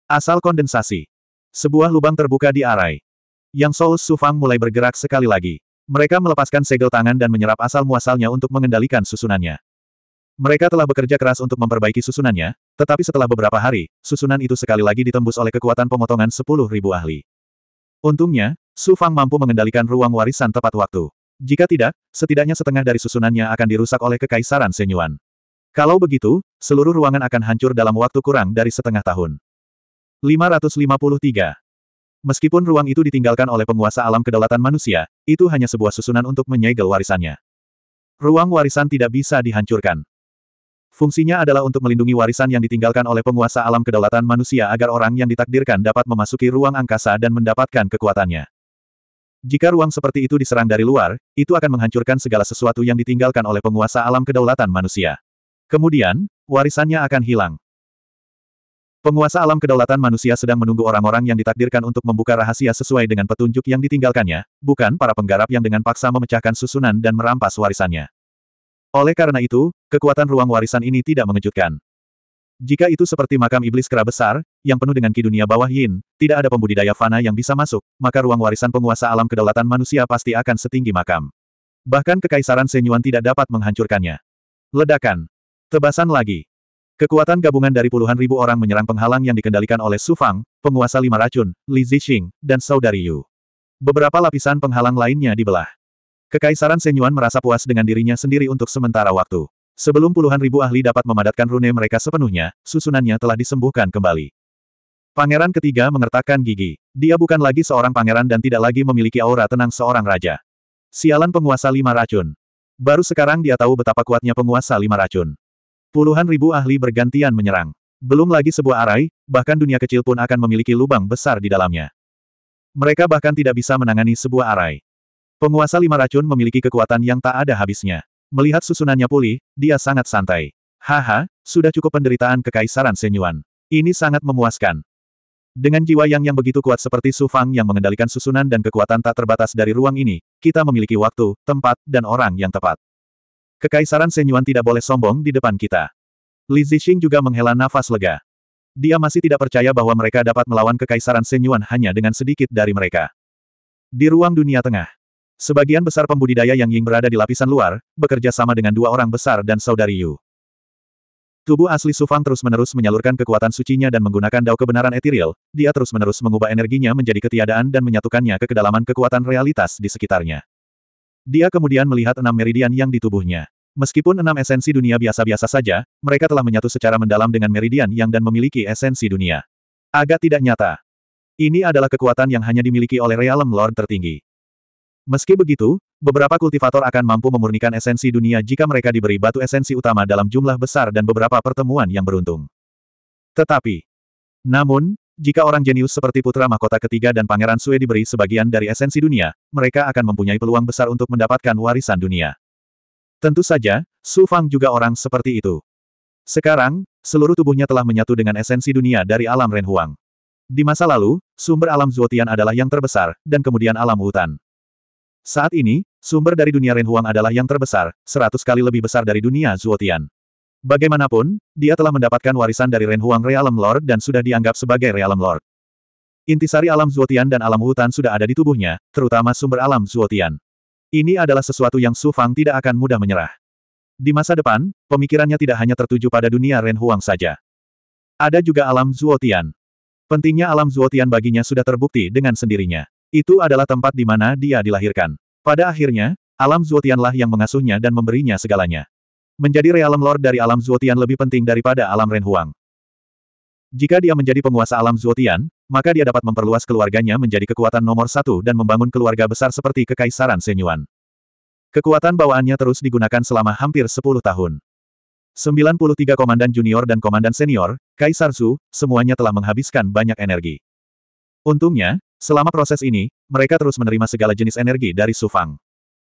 Asal kondensasi. Sebuah lubang terbuka di arai. Yang Souls Sufang mulai bergerak sekali lagi. Mereka melepaskan segel tangan dan menyerap asal-muasalnya untuk mengendalikan susunannya. Mereka telah bekerja keras untuk memperbaiki susunannya, tetapi setelah beberapa hari, susunan itu sekali lagi ditembus oleh kekuatan pemotongan 10.000 ahli. Untungnya, Su Fang mampu mengendalikan ruang warisan tepat waktu. Jika tidak, setidaknya setengah dari susunannya akan dirusak oleh kekaisaran Senyuan. Kalau begitu, seluruh ruangan akan hancur dalam waktu kurang dari setengah tahun. 553. Meskipun ruang itu ditinggalkan oleh penguasa alam kedaulatan manusia, itu hanya sebuah susunan untuk menyegel warisannya. Ruang warisan tidak bisa dihancurkan. Fungsinya adalah untuk melindungi warisan yang ditinggalkan oleh penguasa alam kedaulatan manusia agar orang yang ditakdirkan dapat memasuki ruang angkasa dan mendapatkan kekuatannya. Jika ruang seperti itu diserang dari luar, itu akan menghancurkan segala sesuatu yang ditinggalkan oleh penguasa alam kedaulatan manusia. Kemudian, warisannya akan hilang. Penguasa alam kedaulatan manusia sedang menunggu orang-orang yang ditakdirkan untuk membuka rahasia sesuai dengan petunjuk yang ditinggalkannya, bukan para penggarap yang dengan paksa memecahkan susunan dan merampas warisannya. Oleh karena itu, kekuatan ruang warisan ini tidak mengejutkan. Jika itu seperti makam iblis kera besar, yang penuh dengan ki dunia bawah yin, tidak ada pembudidaya fana yang bisa masuk, maka ruang warisan penguasa alam kedaulatan manusia pasti akan setinggi makam. Bahkan kekaisaran Senyuan tidak dapat menghancurkannya. Ledakan. Tebasan lagi. Kekuatan gabungan dari puluhan ribu orang menyerang penghalang yang dikendalikan oleh Su Fang, penguasa lima racun, Li Zixing, dan Saudari Yu. Beberapa lapisan penghalang lainnya dibelah. Kekaisaran Senyuan merasa puas dengan dirinya sendiri untuk sementara waktu. Sebelum puluhan ribu ahli dapat memadatkan rune mereka sepenuhnya, susunannya telah disembuhkan kembali. Pangeran ketiga mengertakkan gigi. Dia bukan lagi seorang pangeran dan tidak lagi memiliki aura tenang seorang raja. Sialan penguasa lima racun. Baru sekarang dia tahu betapa kuatnya penguasa lima racun. Puluhan ribu ahli bergantian menyerang. Belum lagi sebuah arai, bahkan dunia kecil pun akan memiliki lubang besar di dalamnya. Mereka bahkan tidak bisa menangani sebuah arai. Penguasa lima racun memiliki kekuatan yang tak ada habisnya. Melihat susunannya pulih, dia sangat santai. Haha, sudah cukup penderitaan kekaisaran Senyuan. Ini sangat memuaskan. Dengan jiwa yang yang begitu kuat seperti Su Fang yang mengendalikan susunan dan kekuatan tak terbatas dari ruang ini, kita memiliki waktu, tempat, dan orang yang tepat. Kekaisaran Senyuan tidak boleh sombong di depan kita. Li Zixing juga menghela nafas lega. Dia masih tidak percaya bahwa mereka dapat melawan kekaisaran Senyuan hanya dengan sedikit dari mereka. Di ruang dunia tengah, Sebagian besar pembudidaya Yang Ying berada di lapisan luar, bekerja sama dengan dua orang besar dan saudari Yu. Tubuh asli Sufang terus-menerus menyalurkan kekuatan sucinya dan menggunakan dao kebenaran etiril, dia terus-menerus mengubah energinya menjadi ketiadaan dan menyatukannya ke kedalaman kekuatan realitas di sekitarnya. Dia kemudian melihat enam meridian yang di tubuhnya. Meskipun enam esensi dunia biasa-biasa saja, mereka telah menyatu secara mendalam dengan meridian yang dan memiliki esensi dunia. Agak tidak nyata. Ini adalah kekuatan yang hanya dimiliki oleh realem lord tertinggi. Meski begitu, beberapa kultivator akan mampu memurnikan esensi dunia jika mereka diberi batu esensi utama dalam jumlah besar dan beberapa pertemuan yang beruntung. Tetapi, namun, jika orang jenius seperti putra mahkota ketiga dan pangeran Sue diberi sebagian dari esensi dunia, mereka akan mempunyai peluang besar untuk mendapatkan warisan dunia. Tentu saja, Su Fang juga orang seperti itu. Sekarang, seluruh tubuhnya telah menyatu dengan esensi dunia dari alam Renhuang. Di masa lalu, sumber alam Zuotian adalah yang terbesar, dan kemudian alam hutan. Saat ini, sumber dari dunia Renhuang adalah yang terbesar, seratus kali lebih besar dari dunia Zuotian. Bagaimanapun, dia telah mendapatkan warisan dari Renhuang Realm Lord dan sudah dianggap sebagai Realm Lord. Intisari alam Zuotian dan alam hutan sudah ada di tubuhnya, terutama sumber alam Zuotian. Ini adalah sesuatu yang Su Fang tidak akan mudah menyerah. Di masa depan, pemikirannya tidak hanya tertuju pada dunia Renhuang saja. Ada juga alam Zuotian. Pentingnya alam Zuotian baginya sudah terbukti dengan sendirinya. Itu adalah tempat di mana dia dilahirkan. Pada akhirnya, alam Zuotianlah yang mengasuhnya dan memberinya segalanya. Menjadi realem lord dari alam Zuotian lebih penting daripada alam Renhuang. Jika dia menjadi penguasa alam Zuotian, maka dia dapat memperluas keluarganya menjadi kekuatan nomor satu dan membangun keluarga besar seperti Kekaisaran Senyuan. Kekuatan bawaannya terus digunakan selama hampir 10 tahun. 93 komandan junior dan komandan senior, Kaisar Zhu, semuanya telah menghabiskan banyak energi. Untungnya, Selama proses ini, mereka terus menerima segala jenis energi dari Su Fang.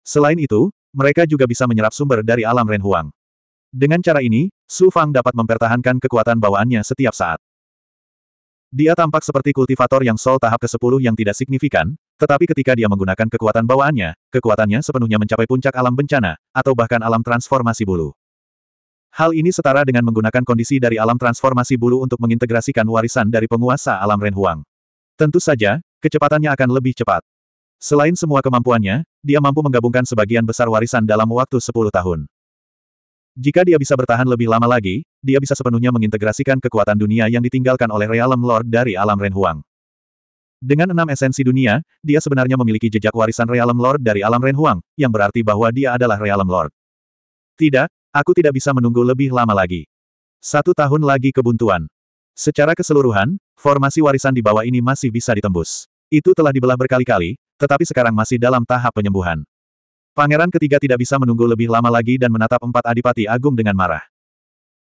Selain itu, mereka juga bisa menyerap sumber dari alam Renhuang. Dengan cara ini, Su Fang dapat mempertahankan kekuatan bawaannya setiap saat. Dia tampak seperti kultivator yang sol tahap ke-10 yang tidak signifikan, tetapi ketika dia menggunakan kekuatan bawaannya, kekuatannya sepenuhnya mencapai puncak alam bencana, atau bahkan alam transformasi bulu. Hal ini setara dengan menggunakan kondisi dari alam transformasi bulu untuk mengintegrasikan warisan dari penguasa alam Renhuang. Tentu saja, kecepatannya akan lebih cepat. Selain semua kemampuannya, dia mampu menggabungkan sebagian besar warisan dalam waktu 10 tahun. Jika dia bisa bertahan lebih lama lagi, dia bisa sepenuhnya mengintegrasikan kekuatan dunia yang ditinggalkan oleh Realm Lord dari alam Renhuang. Dengan enam esensi dunia, dia sebenarnya memiliki jejak warisan Realm Lord dari alam Renhuang, yang berarti bahwa dia adalah Realm Lord. Tidak, aku tidak bisa menunggu lebih lama lagi. Satu tahun lagi kebuntuan. Secara keseluruhan, formasi warisan di bawah ini masih bisa ditembus. Itu telah dibelah berkali-kali, tetapi sekarang masih dalam tahap penyembuhan. Pangeran ketiga tidak bisa menunggu lebih lama lagi dan menatap empat adipati agung dengan marah.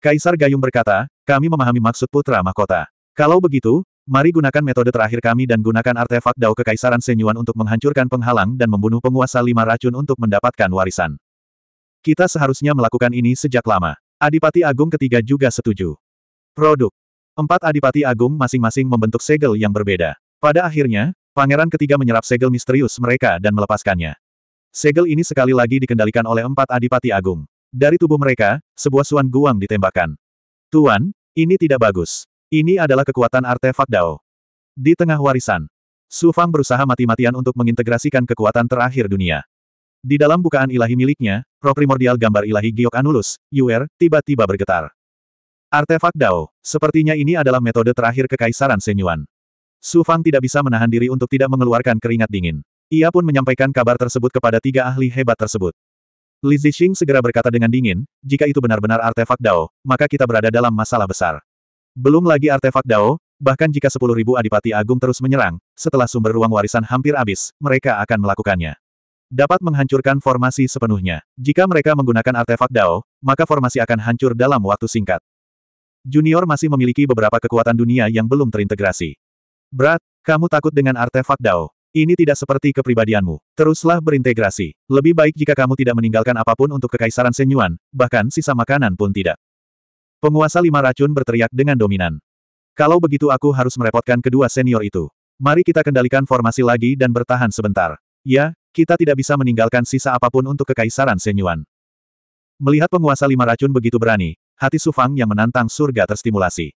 Kaisar Gayung berkata, kami memahami maksud putra mahkota. Kalau begitu, mari gunakan metode terakhir kami dan gunakan artefak dao kekaisaran Senyuan untuk menghancurkan penghalang dan membunuh penguasa lima racun untuk mendapatkan warisan. Kita seharusnya melakukan ini sejak lama. Adipati Agung ketiga juga setuju. Produk. Empat adipati agung masing-masing membentuk segel yang berbeda. Pada akhirnya, pangeran ketiga menyerap segel misterius mereka dan melepaskannya. Segel ini sekali lagi dikendalikan oleh empat adipati agung. Dari tubuh mereka, sebuah suan guang ditembakkan. Tuan, ini tidak bagus. Ini adalah kekuatan artefak Dao. Di tengah warisan, Su Fang berusaha mati-matian untuk mengintegrasikan kekuatan terakhir dunia. Di dalam bukaan ilahi miliknya, roh primordial gambar ilahi Giok Anulus, Yuer, tiba-tiba bergetar. Artefak Dao, sepertinya ini adalah metode terakhir kekaisaran Senyuan. Su Fang tidak bisa menahan diri untuk tidak mengeluarkan keringat dingin. Ia pun menyampaikan kabar tersebut kepada tiga ahli hebat tersebut. Li Zixing segera berkata dengan dingin, jika itu benar-benar artefak Dao, maka kita berada dalam masalah besar. Belum lagi artefak Dao, bahkan jika 10.000 Adipati Agung terus menyerang, setelah sumber ruang warisan hampir habis, mereka akan melakukannya dapat menghancurkan formasi sepenuhnya. Jika mereka menggunakan artefak Dao, maka formasi akan hancur dalam waktu singkat. Junior masih memiliki beberapa kekuatan dunia yang belum terintegrasi. Berat, kamu takut dengan artefak Dao. Ini tidak seperti kepribadianmu. Teruslah berintegrasi. Lebih baik jika kamu tidak meninggalkan apapun untuk kekaisaran Senyuan, bahkan sisa makanan pun tidak. Penguasa lima racun berteriak dengan dominan. Kalau begitu aku harus merepotkan kedua senior itu. Mari kita kendalikan formasi lagi dan bertahan sebentar. Ya, kita tidak bisa meninggalkan sisa apapun untuk kekaisaran Senyuan. Melihat penguasa lima racun begitu berani, hati Sufang yang menantang surga terstimulasi.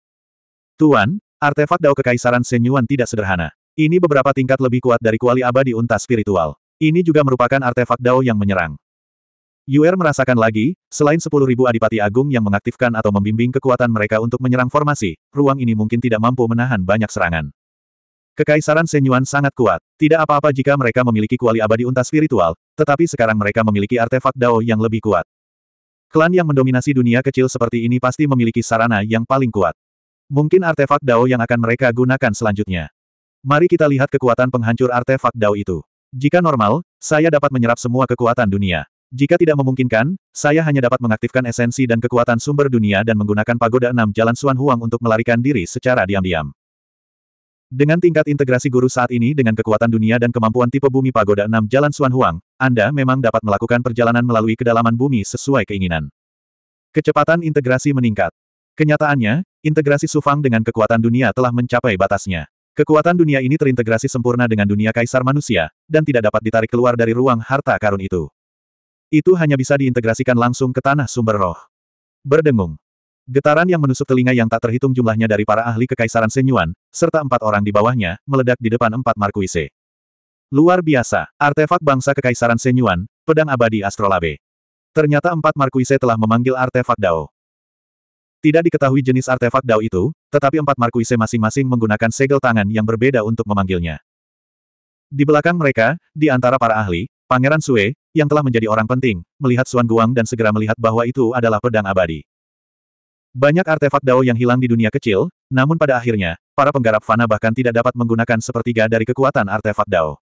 Tuan, artefak dao kekaisaran Senyuan tidak sederhana. Ini beberapa tingkat lebih kuat dari kuali abadi unta spiritual. Ini juga merupakan artefak dao yang menyerang. Yuer merasakan lagi, selain 10.000 adipati agung yang mengaktifkan atau membimbing kekuatan mereka untuk menyerang formasi, ruang ini mungkin tidak mampu menahan banyak serangan. Kekaisaran Senyuan sangat kuat. Tidak apa-apa jika mereka memiliki kuali abadi unta spiritual, tetapi sekarang mereka memiliki artefak Dao yang lebih kuat. Klan yang mendominasi dunia kecil seperti ini pasti memiliki sarana yang paling kuat. Mungkin artefak Dao yang akan mereka gunakan selanjutnya. Mari kita lihat kekuatan penghancur artefak Dao itu. Jika normal, saya dapat menyerap semua kekuatan dunia. Jika tidak memungkinkan, saya hanya dapat mengaktifkan esensi dan kekuatan sumber dunia dan menggunakan pagoda enam jalan Suan Huang untuk melarikan diri secara diam-diam. Dengan tingkat integrasi guru saat ini dengan kekuatan dunia dan kemampuan tipe bumi pagoda 6 Jalan Suan Huang, Anda memang dapat melakukan perjalanan melalui kedalaman bumi sesuai keinginan. Kecepatan integrasi meningkat. Kenyataannya, integrasi Sufang dengan kekuatan dunia telah mencapai batasnya. Kekuatan dunia ini terintegrasi sempurna dengan dunia kaisar manusia, dan tidak dapat ditarik keluar dari ruang harta karun itu. Itu hanya bisa diintegrasikan langsung ke tanah sumber roh. Berdengung. Getaran yang menusuk telinga yang tak terhitung jumlahnya dari para ahli kekaisaran Senyuan, serta empat orang di bawahnya, meledak di depan empat Markuise. Luar biasa, artefak bangsa Kekaisaran Senyuan, pedang abadi Astrolabe. Ternyata empat Markuise telah memanggil artefak Dao. Tidak diketahui jenis artefak Dao itu, tetapi empat Markuise masing-masing menggunakan segel tangan yang berbeda untuk memanggilnya. Di belakang mereka, di antara para ahli, Pangeran Sue, yang telah menjadi orang penting, melihat Suan Guang dan segera melihat bahwa itu adalah pedang abadi. Banyak artefak Dao yang hilang di dunia kecil, namun pada akhirnya, para penggarap fana bahkan tidak dapat menggunakan sepertiga dari kekuatan artefak Dao.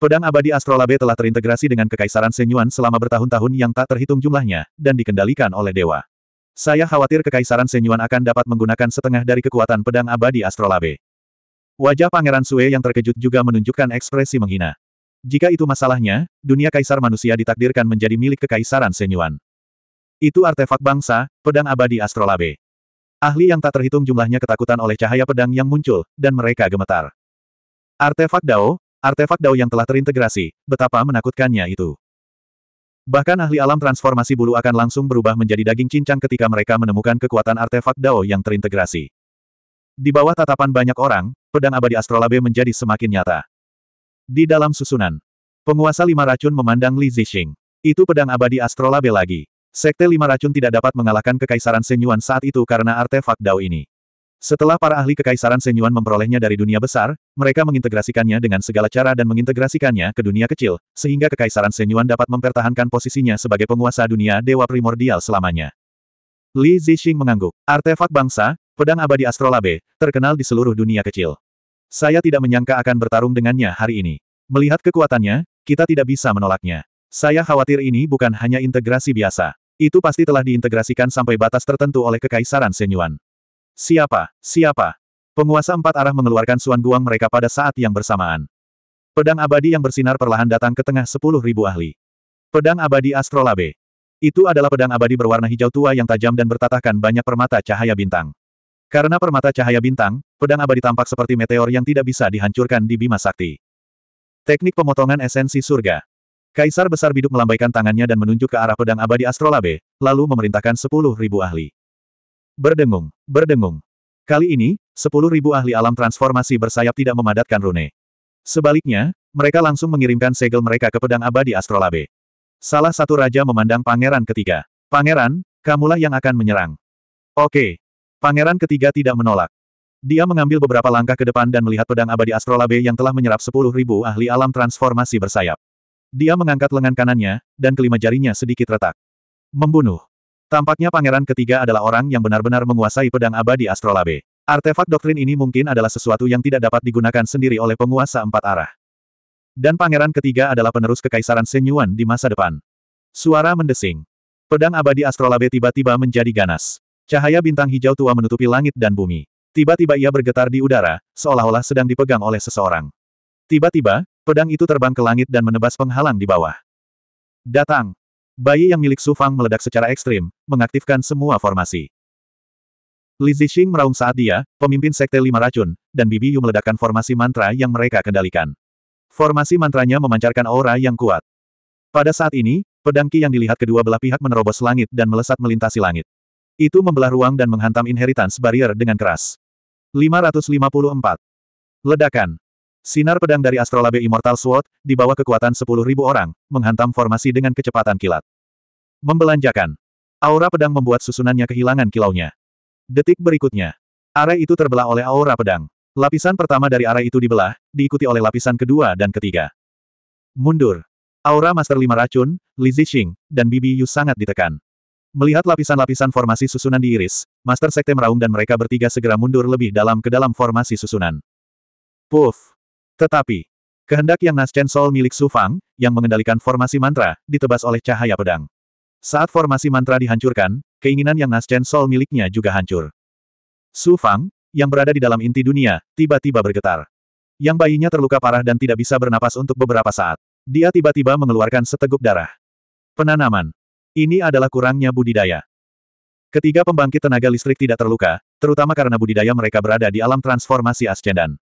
Pedang abadi Astrolabe telah terintegrasi dengan Kekaisaran Senyuan selama bertahun-tahun yang tak terhitung jumlahnya, dan dikendalikan oleh dewa. Saya khawatir Kekaisaran Senyuan akan dapat menggunakan setengah dari kekuatan pedang abadi Astrolabe. Wajah Pangeran Sue yang terkejut juga menunjukkan ekspresi menghina. Jika itu masalahnya, dunia kaisar manusia ditakdirkan menjadi milik Kekaisaran Senyuan. Itu artefak bangsa, pedang abadi Astrolabe. Ahli yang tak terhitung jumlahnya ketakutan oleh cahaya pedang yang muncul, dan mereka gemetar. Artefak Dao, artefak Dao yang telah terintegrasi, betapa menakutkannya itu. Bahkan ahli alam transformasi bulu akan langsung berubah menjadi daging cincang ketika mereka menemukan kekuatan artefak Dao yang terintegrasi. Di bawah tatapan banyak orang, pedang abadi Astrolabe menjadi semakin nyata. Di dalam susunan, penguasa lima racun memandang Li Zixing. Itu pedang abadi Astrolabe lagi. Sekte Lima Racun tidak dapat mengalahkan Kekaisaran Senyuan saat itu karena artefak Dao ini. Setelah para ahli Kekaisaran Senyuan memperolehnya dari dunia besar, mereka mengintegrasikannya dengan segala cara dan mengintegrasikannya ke dunia kecil, sehingga Kekaisaran Senyuan dapat mempertahankan posisinya sebagai penguasa dunia dewa primordial selamanya. Li Zixing mengangguk. Artefak bangsa, pedang abadi Astrolabe, terkenal di seluruh dunia kecil. Saya tidak menyangka akan bertarung dengannya hari ini. Melihat kekuatannya, kita tidak bisa menolaknya. Saya khawatir ini bukan hanya integrasi biasa. Itu pasti telah diintegrasikan sampai batas tertentu oleh Kekaisaran Senyuan. Siapa? Siapa? Penguasa empat arah mengeluarkan suan guang mereka pada saat yang bersamaan. Pedang abadi yang bersinar perlahan datang ke tengah sepuluh ribu ahli. Pedang abadi Astrolabe. Itu adalah pedang abadi berwarna hijau tua yang tajam dan bertatahkan banyak permata cahaya bintang. Karena permata cahaya bintang, pedang abadi tampak seperti meteor yang tidak bisa dihancurkan di Bima Sakti. Teknik pemotongan esensi surga. Kaisar Besar Biduk melambaikan tangannya dan menunjuk ke arah pedang abadi Astrolabe, lalu memerintahkan sepuluh ribu ahli. Berdengung, berdengung. Kali ini, sepuluh ribu ahli alam transformasi bersayap tidak memadatkan rune. Sebaliknya, mereka langsung mengirimkan segel mereka ke pedang abadi Astrolabe. Salah satu raja memandang pangeran ketiga. Pangeran, kamulah yang akan menyerang. Oke. Pangeran ketiga tidak menolak. Dia mengambil beberapa langkah ke depan dan melihat pedang abadi Astrolabe yang telah menyerap sepuluh ribu ahli alam transformasi bersayap. Dia mengangkat lengan kanannya, dan kelima jarinya sedikit retak. Membunuh. Tampaknya pangeran ketiga adalah orang yang benar-benar menguasai pedang abadi Astrolabe. Artefak doktrin ini mungkin adalah sesuatu yang tidak dapat digunakan sendiri oleh penguasa empat arah. Dan pangeran ketiga adalah penerus kekaisaran Senyuan di masa depan. Suara mendesing. Pedang abadi Astrolabe tiba-tiba menjadi ganas. Cahaya bintang hijau tua menutupi langit dan bumi. Tiba-tiba ia bergetar di udara, seolah-olah sedang dipegang oleh seseorang. Tiba-tiba, Pedang itu terbang ke langit dan menebas penghalang di bawah. Datang! Bayi yang milik Su Fang meledak secara ekstrim, mengaktifkan semua formasi. Li Zixing meraung saat dia, pemimpin Sekte Lima Racun, dan Bibi Yu meledakkan formasi mantra yang mereka kendalikan. Formasi mantranya memancarkan aura yang kuat. Pada saat ini, pedang Qi yang dilihat kedua belah pihak menerobos langit dan melesat melintasi langit. Itu membelah ruang dan menghantam inheritance barrier dengan keras. 554. Ledakan. Sinar pedang dari Astrolabe Immortal Sword, di bawah kekuatan 10.000 orang, menghantam formasi dengan kecepatan kilat. Membelanjakan. Aura pedang membuat susunannya kehilangan kilaunya. Detik berikutnya. Arai itu terbelah oleh aura pedang. Lapisan pertama dari arai itu dibelah, diikuti oleh lapisan kedua dan ketiga. Mundur. Aura Master Lima racun, Li Zixing, dan Bibi Yu sangat ditekan. Melihat lapisan-lapisan formasi susunan diiris, Master Sekte meraung dan mereka bertiga segera mundur lebih dalam ke dalam formasi susunan. Puff! Tetapi, kehendak yang Chen Sol milik Su Fang, yang mengendalikan formasi mantra, ditebas oleh cahaya pedang. Saat formasi mantra dihancurkan, keinginan yang Chen Sol miliknya juga hancur. Su Fang, yang berada di dalam inti dunia, tiba-tiba bergetar. Yang bayinya terluka parah dan tidak bisa bernapas untuk beberapa saat. Dia tiba-tiba mengeluarkan seteguk darah. Penanaman. Ini adalah kurangnya budidaya. Ketiga pembangkit tenaga listrik tidak terluka, terutama karena budidaya mereka berada di alam transformasi ascendan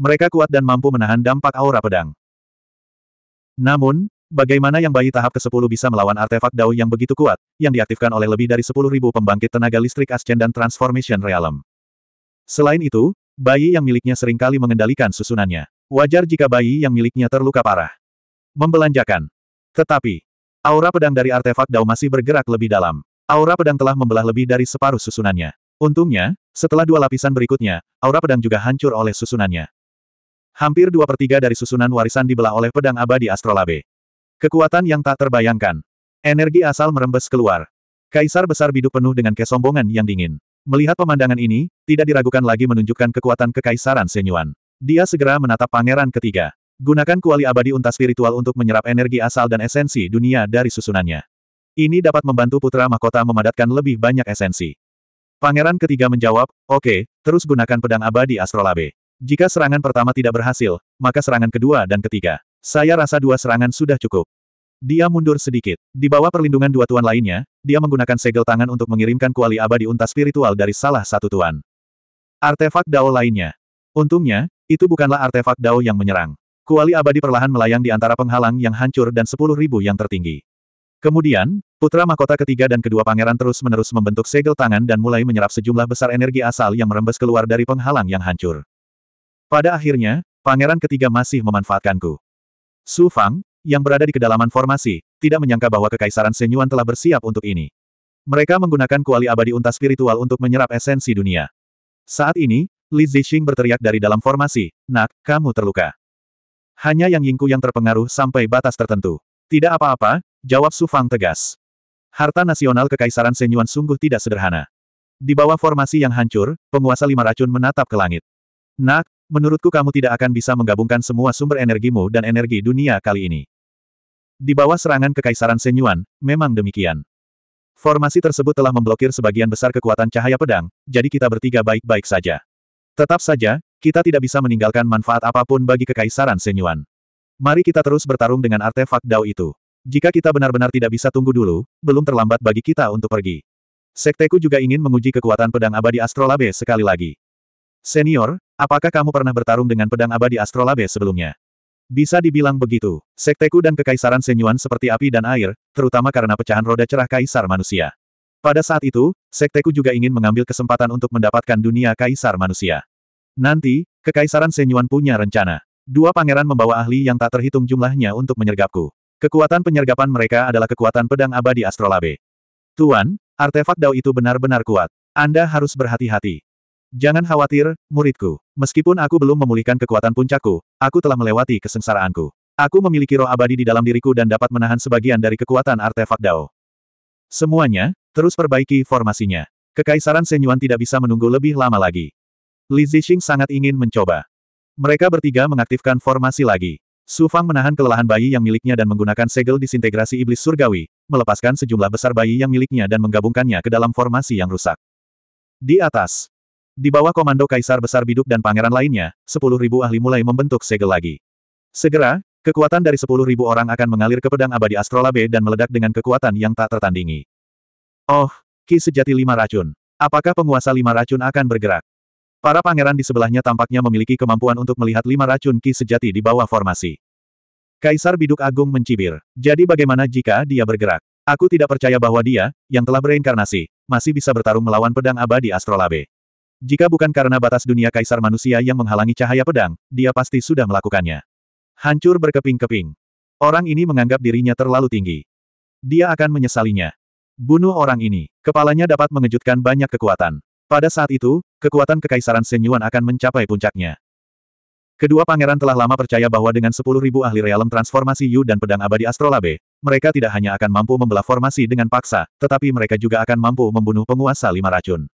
mereka kuat dan mampu menahan dampak aura pedang. Namun, bagaimana yang bayi tahap ke-10 bisa melawan artefak Dao yang begitu kuat, yang diaktifkan oleh lebih dari 10.000 pembangkit tenaga listrik Ascend dan Transformation Realm? Selain itu, bayi yang miliknya seringkali mengendalikan susunannya. Wajar jika bayi yang miliknya terluka parah. Membelanjakan. Tetapi, aura pedang dari artefak Dao masih bergerak lebih dalam. Aura pedang telah membelah lebih dari separuh susunannya. Untungnya, setelah dua lapisan berikutnya, aura pedang juga hancur oleh susunannya. Hampir dua per tiga dari susunan warisan dibelah oleh pedang abadi Astrolabe. Kekuatan yang tak terbayangkan. Energi asal merembes keluar. Kaisar besar biduk penuh dengan kesombongan yang dingin. Melihat pemandangan ini, tidak diragukan lagi menunjukkan kekuatan kekaisaran Senyuan. Dia segera menatap pangeran ketiga. Gunakan kuali abadi unta spiritual untuk menyerap energi asal dan esensi dunia dari susunannya. Ini dapat membantu putra mahkota memadatkan lebih banyak esensi. Pangeran ketiga menjawab, oke, okay, terus gunakan pedang abadi Astrolabe. Jika serangan pertama tidak berhasil, maka serangan kedua dan ketiga. Saya rasa dua serangan sudah cukup. Dia mundur sedikit. Di bawah perlindungan dua tuan lainnya, dia menggunakan segel tangan untuk mengirimkan kuali abadi unta spiritual dari salah satu tuan. Artefak Dao lainnya. Untungnya, itu bukanlah artefak Dao yang menyerang. Kuali abadi perlahan melayang di antara penghalang yang hancur dan sepuluh ribu yang tertinggi. Kemudian, putra mahkota ketiga dan kedua pangeran terus-menerus membentuk segel tangan dan mulai menyerap sejumlah besar energi asal yang merembes keluar dari penghalang yang hancur. Pada akhirnya, pangeran ketiga masih memanfaatkanku. Su Fang, yang berada di kedalaman formasi, tidak menyangka bahwa Kekaisaran Senyuan telah bersiap untuk ini. Mereka menggunakan kuali abadi unta spiritual untuk menyerap esensi dunia. Saat ini, Li Zixing berteriak dari dalam formasi, Nak, kamu terluka. Hanya Yang Yingku yang terpengaruh sampai batas tertentu. Tidak apa-apa, jawab Su Fang tegas. Harta nasional Kekaisaran Senyuan sungguh tidak sederhana. Di bawah formasi yang hancur, penguasa lima racun menatap ke langit. Nak, Menurutku kamu tidak akan bisa menggabungkan semua sumber energimu dan energi dunia kali ini. Di bawah serangan Kekaisaran Senyuan, memang demikian. Formasi tersebut telah memblokir sebagian besar kekuatan cahaya pedang, jadi kita bertiga baik-baik saja. Tetap saja, kita tidak bisa meninggalkan manfaat apapun bagi Kekaisaran Senyuan. Mari kita terus bertarung dengan artefak Dao itu. Jika kita benar-benar tidak bisa tunggu dulu, belum terlambat bagi kita untuk pergi. Sekteku juga ingin menguji kekuatan pedang abadi Astrolabe sekali lagi. Senior, apakah kamu pernah bertarung dengan pedang abadi Astrolabe sebelumnya? Bisa dibilang begitu. Sekteku dan kekaisaran Senyuan seperti api dan air, terutama karena pecahan roda cerah kaisar manusia. Pada saat itu, Sekteku juga ingin mengambil kesempatan untuk mendapatkan dunia kaisar manusia. Nanti, kekaisaran Senyuan punya rencana. Dua pangeran membawa ahli yang tak terhitung jumlahnya untuk menyergapku. Kekuatan penyergapan mereka adalah kekuatan pedang abadi Astrolabe. Tuan, artefak Dao itu benar-benar kuat. Anda harus berhati-hati. Jangan khawatir, muridku. Meskipun aku belum memulihkan kekuatan puncakku, aku telah melewati kesengsaraanku. Aku memiliki roh abadi di dalam diriku dan dapat menahan sebagian dari kekuatan artefak Dao. Semuanya, terus perbaiki formasinya. Kekaisaran Senyuan tidak bisa menunggu lebih lama lagi. Li Zixing sangat ingin mencoba. Mereka bertiga mengaktifkan formasi lagi. Su Fang menahan kelelahan bayi yang miliknya dan menggunakan segel disintegrasi iblis surgawi, melepaskan sejumlah besar bayi yang miliknya dan menggabungkannya ke dalam formasi yang rusak. Di atas, di bawah komando Kaisar Besar Biduk dan pangeran lainnya, 10.000 ahli mulai membentuk segel lagi. Segera, kekuatan dari 10.000 orang akan mengalir ke pedang abadi Astrolabe dan meledak dengan kekuatan yang tak tertandingi. Oh, Ki sejati lima racun. Apakah penguasa lima racun akan bergerak? Para pangeran di sebelahnya tampaknya memiliki kemampuan untuk melihat lima racun Ki sejati di bawah formasi. Kaisar Biduk Agung mencibir. Jadi bagaimana jika dia bergerak? Aku tidak percaya bahwa dia, yang telah bereinkarnasi, masih bisa bertarung melawan pedang abadi Astrolabe. Jika bukan karena batas dunia kaisar manusia yang menghalangi cahaya pedang, dia pasti sudah melakukannya. Hancur berkeping-keping. Orang ini menganggap dirinya terlalu tinggi. Dia akan menyesalinya. Bunuh orang ini. Kepalanya dapat mengejutkan banyak kekuatan. Pada saat itu, kekuatan kekaisaran Senyuan akan mencapai puncaknya. Kedua pangeran telah lama percaya bahwa dengan 10.000 ahli realem transformasi Yu dan pedang abadi Astrolabe, mereka tidak hanya akan mampu membelah formasi dengan paksa, tetapi mereka juga akan mampu membunuh penguasa lima racun.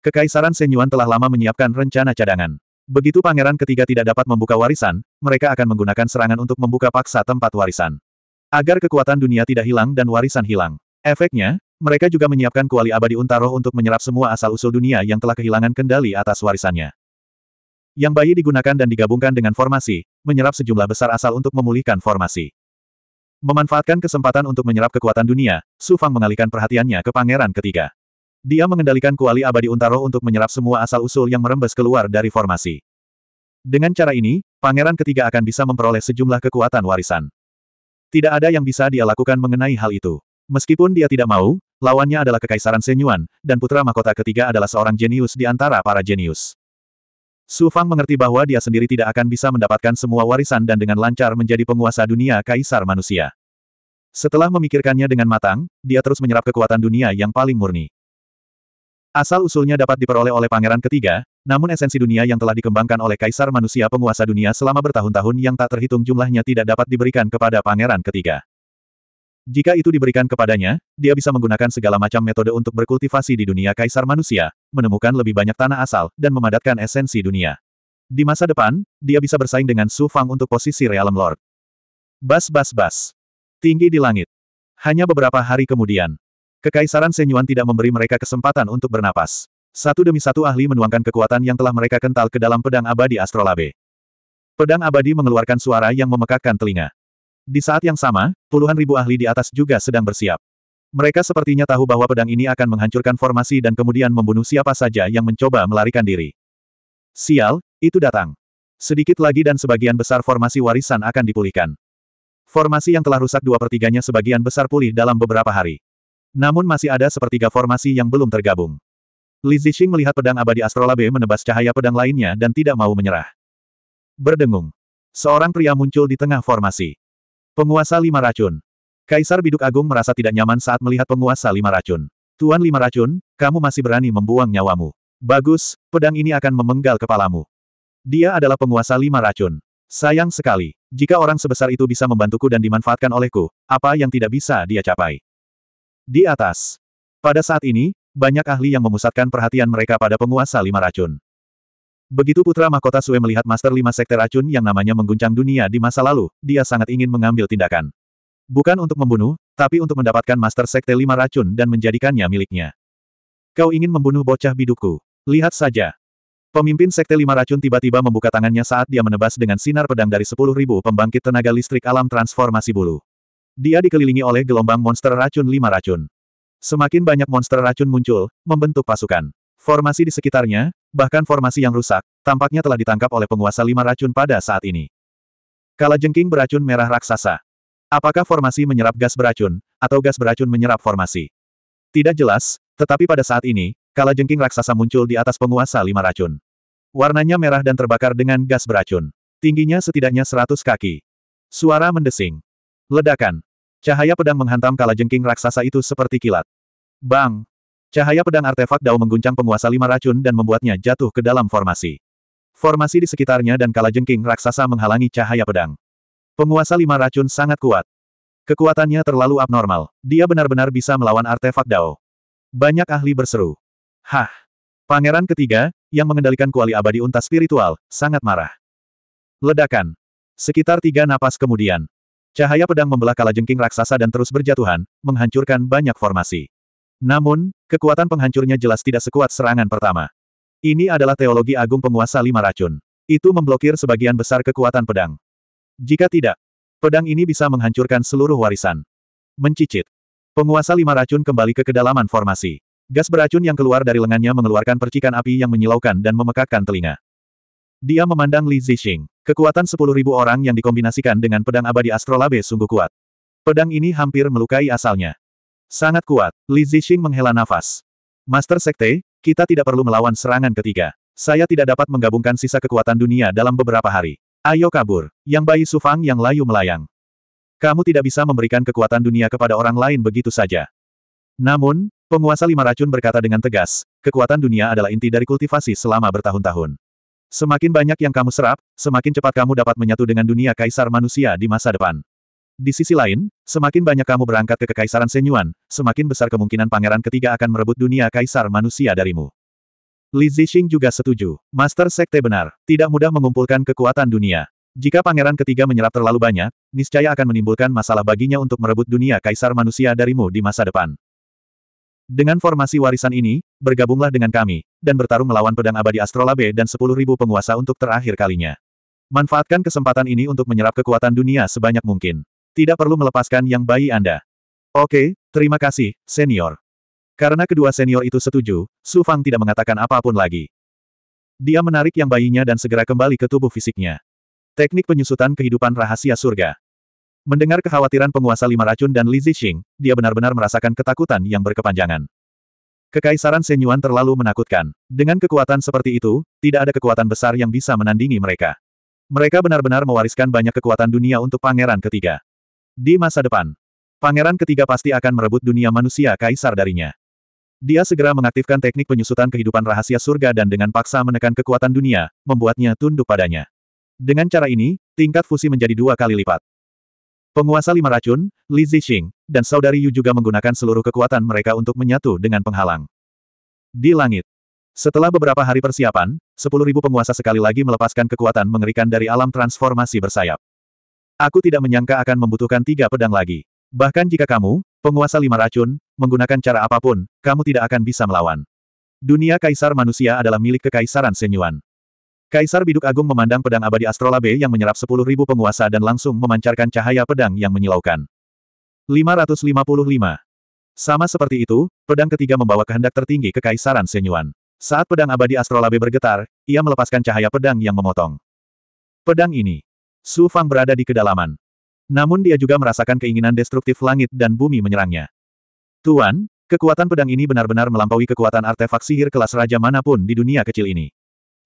Kekaisaran Senyuan telah lama menyiapkan rencana cadangan. Begitu pangeran ketiga tidak dapat membuka warisan, mereka akan menggunakan serangan untuk membuka paksa tempat warisan. Agar kekuatan dunia tidak hilang dan warisan hilang. Efeknya, mereka juga menyiapkan kuali abadi Untaro untuk menyerap semua asal-usul dunia yang telah kehilangan kendali atas warisannya. Yang bayi digunakan dan digabungkan dengan formasi, menyerap sejumlah besar asal untuk memulihkan formasi. Memanfaatkan kesempatan untuk menyerap kekuatan dunia, Su Fang mengalihkan perhatiannya ke pangeran ketiga. Dia mengendalikan kuali abadi Untaro untuk menyerap semua asal-usul yang merembes keluar dari formasi. Dengan cara ini, pangeran ketiga akan bisa memperoleh sejumlah kekuatan warisan. Tidak ada yang bisa dia lakukan mengenai hal itu. Meskipun dia tidak mau, lawannya adalah Kekaisaran Senyuan, dan putra mahkota ketiga adalah seorang jenius di antara para jenius. Su Fang mengerti bahwa dia sendiri tidak akan bisa mendapatkan semua warisan dan dengan lancar menjadi penguasa dunia Kaisar Manusia. Setelah memikirkannya dengan matang, dia terus menyerap kekuatan dunia yang paling murni. Asal-usulnya dapat diperoleh oleh pangeran ketiga, namun esensi dunia yang telah dikembangkan oleh kaisar manusia penguasa dunia selama bertahun-tahun yang tak terhitung jumlahnya tidak dapat diberikan kepada pangeran ketiga. Jika itu diberikan kepadanya, dia bisa menggunakan segala macam metode untuk berkultivasi di dunia kaisar manusia, menemukan lebih banyak tanah asal, dan memadatkan esensi dunia. Di masa depan, dia bisa bersaing dengan Su Fang untuk posisi Realm Lord. Bas bas bas. Tinggi di langit. Hanya beberapa hari kemudian, Kekaisaran Senyuan tidak memberi mereka kesempatan untuk bernapas. Satu demi satu ahli menuangkan kekuatan yang telah mereka kental ke dalam pedang abadi Astrolabe. Pedang abadi mengeluarkan suara yang memekakkan telinga. Di saat yang sama, puluhan ribu ahli di atas juga sedang bersiap. Mereka sepertinya tahu bahwa pedang ini akan menghancurkan formasi dan kemudian membunuh siapa saja yang mencoba melarikan diri. Sial, itu datang. Sedikit lagi dan sebagian besar formasi warisan akan dipulihkan. Formasi yang telah rusak dua pertiganya sebagian besar pulih dalam beberapa hari. Namun masih ada sepertiga formasi yang belum tergabung. Li Zixing melihat pedang abadi Astrolabe menebas cahaya pedang lainnya dan tidak mau menyerah. Berdengung. Seorang pria muncul di tengah formasi. Penguasa lima racun. Kaisar Biduk Agung merasa tidak nyaman saat melihat penguasa lima racun. Tuan lima racun, kamu masih berani membuang nyawamu. Bagus, pedang ini akan memenggal kepalamu. Dia adalah penguasa lima racun. Sayang sekali. Jika orang sebesar itu bisa membantuku dan dimanfaatkan olehku, apa yang tidak bisa dia capai? di atas. Pada saat ini, banyak ahli yang memusatkan perhatian mereka pada penguasa lima racun. Begitu putra mahkota Sue melihat master lima sekte racun yang namanya mengguncang dunia di masa lalu, dia sangat ingin mengambil tindakan. Bukan untuk membunuh, tapi untuk mendapatkan master sekte lima racun dan menjadikannya miliknya. Kau ingin membunuh bocah bidukku. Lihat saja. Pemimpin Sekte Lima Racun tiba-tiba membuka tangannya saat dia menebas dengan sinar pedang dari sepuluh ribu pembangkit tenaga listrik alam transformasi bulu. Dia dikelilingi oleh gelombang monster racun lima racun. Semakin banyak monster racun muncul, membentuk pasukan. Formasi di sekitarnya, bahkan formasi yang rusak, tampaknya telah ditangkap oleh penguasa lima racun pada saat ini. Kalajengking beracun merah raksasa. Apakah formasi menyerap gas beracun, atau gas beracun menyerap formasi? Tidak jelas, tetapi pada saat ini, kalajengking raksasa muncul di atas penguasa lima racun. Warnanya merah dan terbakar dengan gas beracun. Tingginya setidaknya seratus kaki. Suara mendesing. Ledakan. Cahaya pedang menghantam kalajengking raksasa itu seperti kilat. Bang! Cahaya pedang artefak Dao mengguncang penguasa lima racun dan membuatnya jatuh ke dalam formasi. Formasi di sekitarnya dan kalajengking raksasa menghalangi cahaya pedang. Penguasa lima racun sangat kuat. Kekuatannya terlalu abnormal. Dia benar-benar bisa melawan artefak Dao. Banyak ahli berseru. Hah! Pangeran ketiga, yang mengendalikan kuali abadi unta spiritual, sangat marah. Ledakan. Sekitar tiga napas kemudian, Cahaya pedang membelah kalajengking raksasa dan terus berjatuhan, menghancurkan banyak formasi. Namun, kekuatan penghancurnya jelas tidak sekuat serangan pertama. Ini adalah teologi agung penguasa lima racun. Itu memblokir sebagian besar kekuatan pedang. Jika tidak, pedang ini bisa menghancurkan seluruh warisan. Mencicit. Penguasa lima racun kembali ke kedalaman formasi. Gas beracun yang keluar dari lengannya mengeluarkan percikan api yang menyilaukan dan memekakkan telinga. Dia memandang Li Zixing. Kekuatan 10.000 orang yang dikombinasikan dengan pedang abadi Astrolabe sungguh kuat. Pedang ini hampir melukai asalnya. Sangat kuat, Li Zixing menghela nafas. Master Sekte, kita tidak perlu melawan serangan ketiga. Saya tidak dapat menggabungkan sisa kekuatan dunia dalam beberapa hari. Ayo kabur. Yang bayi Sufang yang layu melayang. Kamu tidak bisa memberikan kekuatan dunia kepada orang lain begitu saja. Namun, penguasa lima racun berkata dengan tegas, kekuatan dunia adalah inti dari kultivasi selama bertahun-tahun. Semakin banyak yang kamu serap, semakin cepat kamu dapat menyatu dengan dunia kaisar manusia di masa depan. Di sisi lain, semakin banyak kamu berangkat ke kekaisaran Senyuan, semakin besar kemungkinan pangeran ketiga akan merebut dunia kaisar manusia darimu. Li Zixing juga setuju. Master Sekte benar, tidak mudah mengumpulkan kekuatan dunia. Jika pangeran ketiga menyerap terlalu banyak, niscaya akan menimbulkan masalah baginya untuk merebut dunia kaisar manusia darimu di masa depan. Dengan formasi warisan ini, bergabunglah dengan kami, dan bertarung melawan pedang abadi Astrolabe dan 10.000 penguasa untuk terakhir kalinya. Manfaatkan kesempatan ini untuk menyerap kekuatan dunia sebanyak mungkin. Tidak perlu melepaskan yang bayi Anda. Oke, terima kasih, senior. Karena kedua senior itu setuju, Su Fang tidak mengatakan apapun lagi. Dia menarik yang bayinya dan segera kembali ke tubuh fisiknya. Teknik penyusutan kehidupan rahasia surga. Mendengar kekhawatiran penguasa lima racun dan Li Zixing, dia benar-benar merasakan ketakutan yang berkepanjangan. Kekaisaran Senyuan terlalu menakutkan. Dengan kekuatan seperti itu, tidak ada kekuatan besar yang bisa menandingi mereka. Mereka benar-benar mewariskan banyak kekuatan dunia untuk pangeran ketiga. Di masa depan, pangeran ketiga pasti akan merebut dunia manusia kaisar darinya. Dia segera mengaktifkan teknik penyusutan kehidupan rahasia surga dan dengan paksa menekan kekuatan dunia, membuatnya tunduk padanya. Dengan cara ini, tingkat fusi menjadi dua kali lipat. Penguasa lima racun, Li Zixing, dan saudari Yu juga menggunakan seluruh kekuatan mereka untuk menyatu dengan penghalang. Di langit. Setelah beberapa hari persiapan, 10.000 penguasa sekali lagi melepaskan kekuatan mengerikan dari alam transformasi bersayap. Aku tidak menyangka akan membutuhkan tiga pedang lagi. Bahkan jika kamu, penguasa lima racun, menggunakan cara apapun, kamu tidak akan bisa melawan. Dunia kaisar manusia adalah milik kekaisaran Senyuan. Kaisar Biduk Agung memandang pedang abadi Astrolabe yang menyerap sepuluh ribu penguasa dan langsung memancarkan cahaya pedang yang menyilaukan. 555. Sama seperti itu, pedang ketiga membawa kehendak tertinggi ke Kaisaran Senyuan. Saat pedang abadi Astrolabe bergetar, ia melepaskan cahaya pedang yang memotong. Pedang ini. Su Fang berada di kedalaman. Namun dia juga merasakan keinginan destruktif langit dan bumi menyerangnya. Tuan, kekuatan pedang ini benar-benar melampaui kekuatan artefak sihir kelas raja manapun di dunia kecil ini.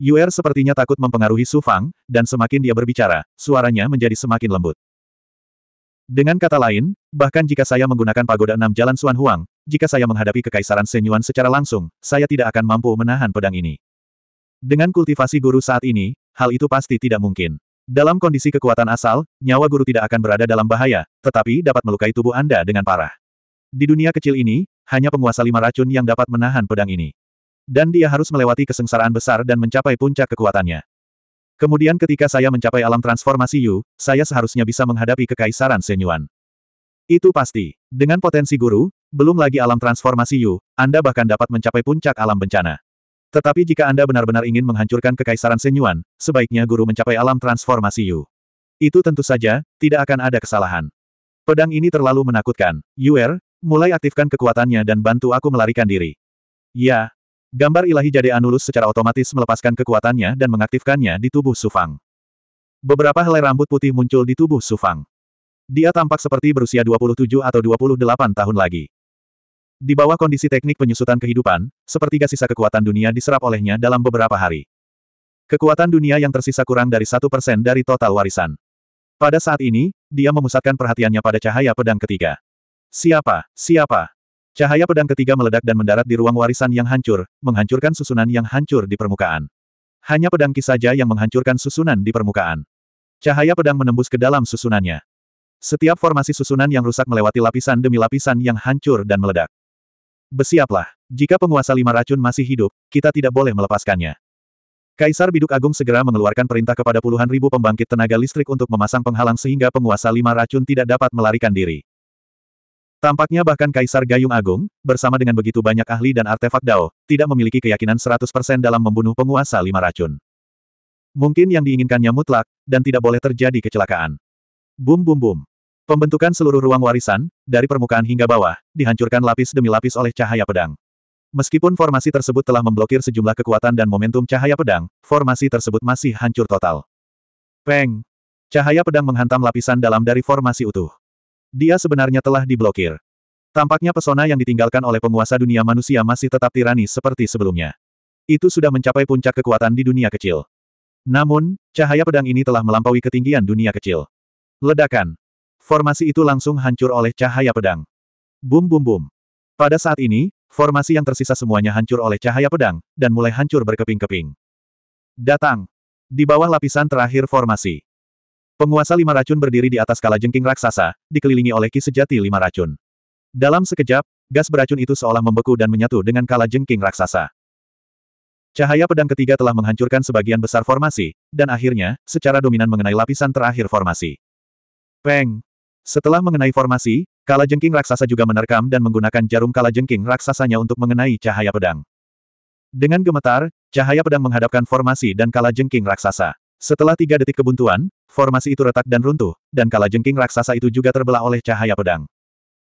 Yuer sepertinya takut mempengaruhi Su Fang, dan semakin dia berbicara, suaranya menjadi semakin lembut. Dengan kata lain, bahkan jika saya menggunakan pagoda enam jalan Suan Huang, jika saya menghadapi kekaisaran Senyuan secara langsung, saya tidak akan mampu menahan pedang ini. Dengan kultivasi guru saat ini, hal itu pasti tidak mungkin. Dalam kondisi kekuatan asal, nyawa guru tidak akan berada dalam bahaya, tetapi dapat melukai tubuh Anda dengan parah. Di dunia kecil ini, hanya penguasa lima racun yang dapat menahan pedang ini. Dan dia harus melewati kesengsaraan besar dan mencapai puncak kekuatannya. Kemudian ketika saya mencapai alam transformasi Yu, saya seharusnya bisa menghadapi kekaisaran Senyuan. Itu pasti. Dengan potensi guru, belum lagi alam transformasi Yu, Anda bahkan dapat mencapai puncak alam bencana. Tetapi jika Anda benar-benar ingin menghancurkan kekaisaran Senyuan, sebaiknya guru mencapai alam transformasi Yu. Itu tentu saja, tidak akan ada kesalahan. Pedang ini terlalu menakutkan. Yuer, mulai aktifkan kekuatannya dan bantu aku melarikan diri. Ya, Gambar ilahi jade Anulus secara otomatis melepaskan kekuatannya dan mengaktifkannya di tubuh Sufang. Beberapa helai rambut putih muncul di tubuh Sufang. Dia tampak seperti berusia 27 atau 28 tahun lagi. Di bawah kondisi teknik penyusutan kehidupan, sepertiga sisa kekuatan dunia diserap olehnya dalam beberapa hari. Kekuatan dunia yang tersisa kurang dari satu persen dari total warisan. Pada saat ini, dia memusatkan perhatiannya pada cahaya pedang ketiga. Siapa, siapa, Cahaya pedang ketiga meledak dan mendarat di ruang warisan yang hancur, menghancurkan susunan yang hancur di permukaan. Hanya pedang Ki saja yang menghancurkan susunan di permukaan. Cahaya pedang menembus ke dalam susunannya. Setiap formasi susunan yang rusak melewati lapisan demi lapisan yang hancur dan meledak. Besiaplah, jika penguasa lima racun masih hidup, kita tidak boleh melepaskannya. Kaisar Biduk Agung segera mengeluarkan perintah kepada puluhan ribu pembangkit tenaga listrik untuk memasang penghalang sehingga penguasa lima racun tidak dapat melarikan diri. Tampaknya bahkan Kaisar Gayung Agung, bersama dengan begitu banyak ahli dan artefak Dao, tidak memiliki keyakinan 100% dalam membunuh penguasa lima racun. Mungkin yang diinginkannya mutlak, dan tidak boleh terjadi kecelakaan. Bum bum bum. Pembentukan seluruh ruang warisan, dari permukaan hingga bawah, dihancurkan lapis demi lapis oleh cahaya pedang. Meskipun formasi tersebut telah memblokir sejumlah kekuatan dan momentum cahaya pedang, formasi tersebut masih hancur total. Peng! Cahaya pedang menghantam lapisan dalam dari formasi utuh. Dia sebenarnya telah diblokir. Tampaknya pesona yang ditinggalkan oleh penguasa dunia manusia masih tetap tirani seperti sebelumnya. Itu sudah mencapai puncak kekuatan di dunia kecil. Namun, cahaya pedang ini telah melampaui ketinggian dunia kecil. Ledakan. Formasi itu langsung hancur oleh cahaya pedang. Bum bum bum. Pada saat ini, formasi yang tersisa semuanya hancur oleh cahaya pedang, dan mulai hancur berkeping-keping. Datang. Di bawah lapisan terakhir formasi. Penguasa lima racun berdiri di atas kala jengking raksasa, dikelilingi oleh ki sejati lima racun. Dalam sekejap, gas beracun itu seolah membeku dan menyatu dengan kala jengking raksasa. Cahaya pedang ketiga telah menghancurkan sebagian besar formasi, dan akhirnya, secara dominan mengenai lapisan terakhir formasi. Peng! Setelah mengenai formasi, kala jengking raksasa juga menerkam dan menggunakan jarum kala jengking raksasanya untuk mengenai cahaya pedang. Dengan gemetar, cahaya pedang menghadapkan formasi dan kala jengking raksasa. Setelah tiga detik kebuntuan, formasi itu retak dan runtuh, dan kala jengking raksasa itu juga terbelah oleh cahaya pedang.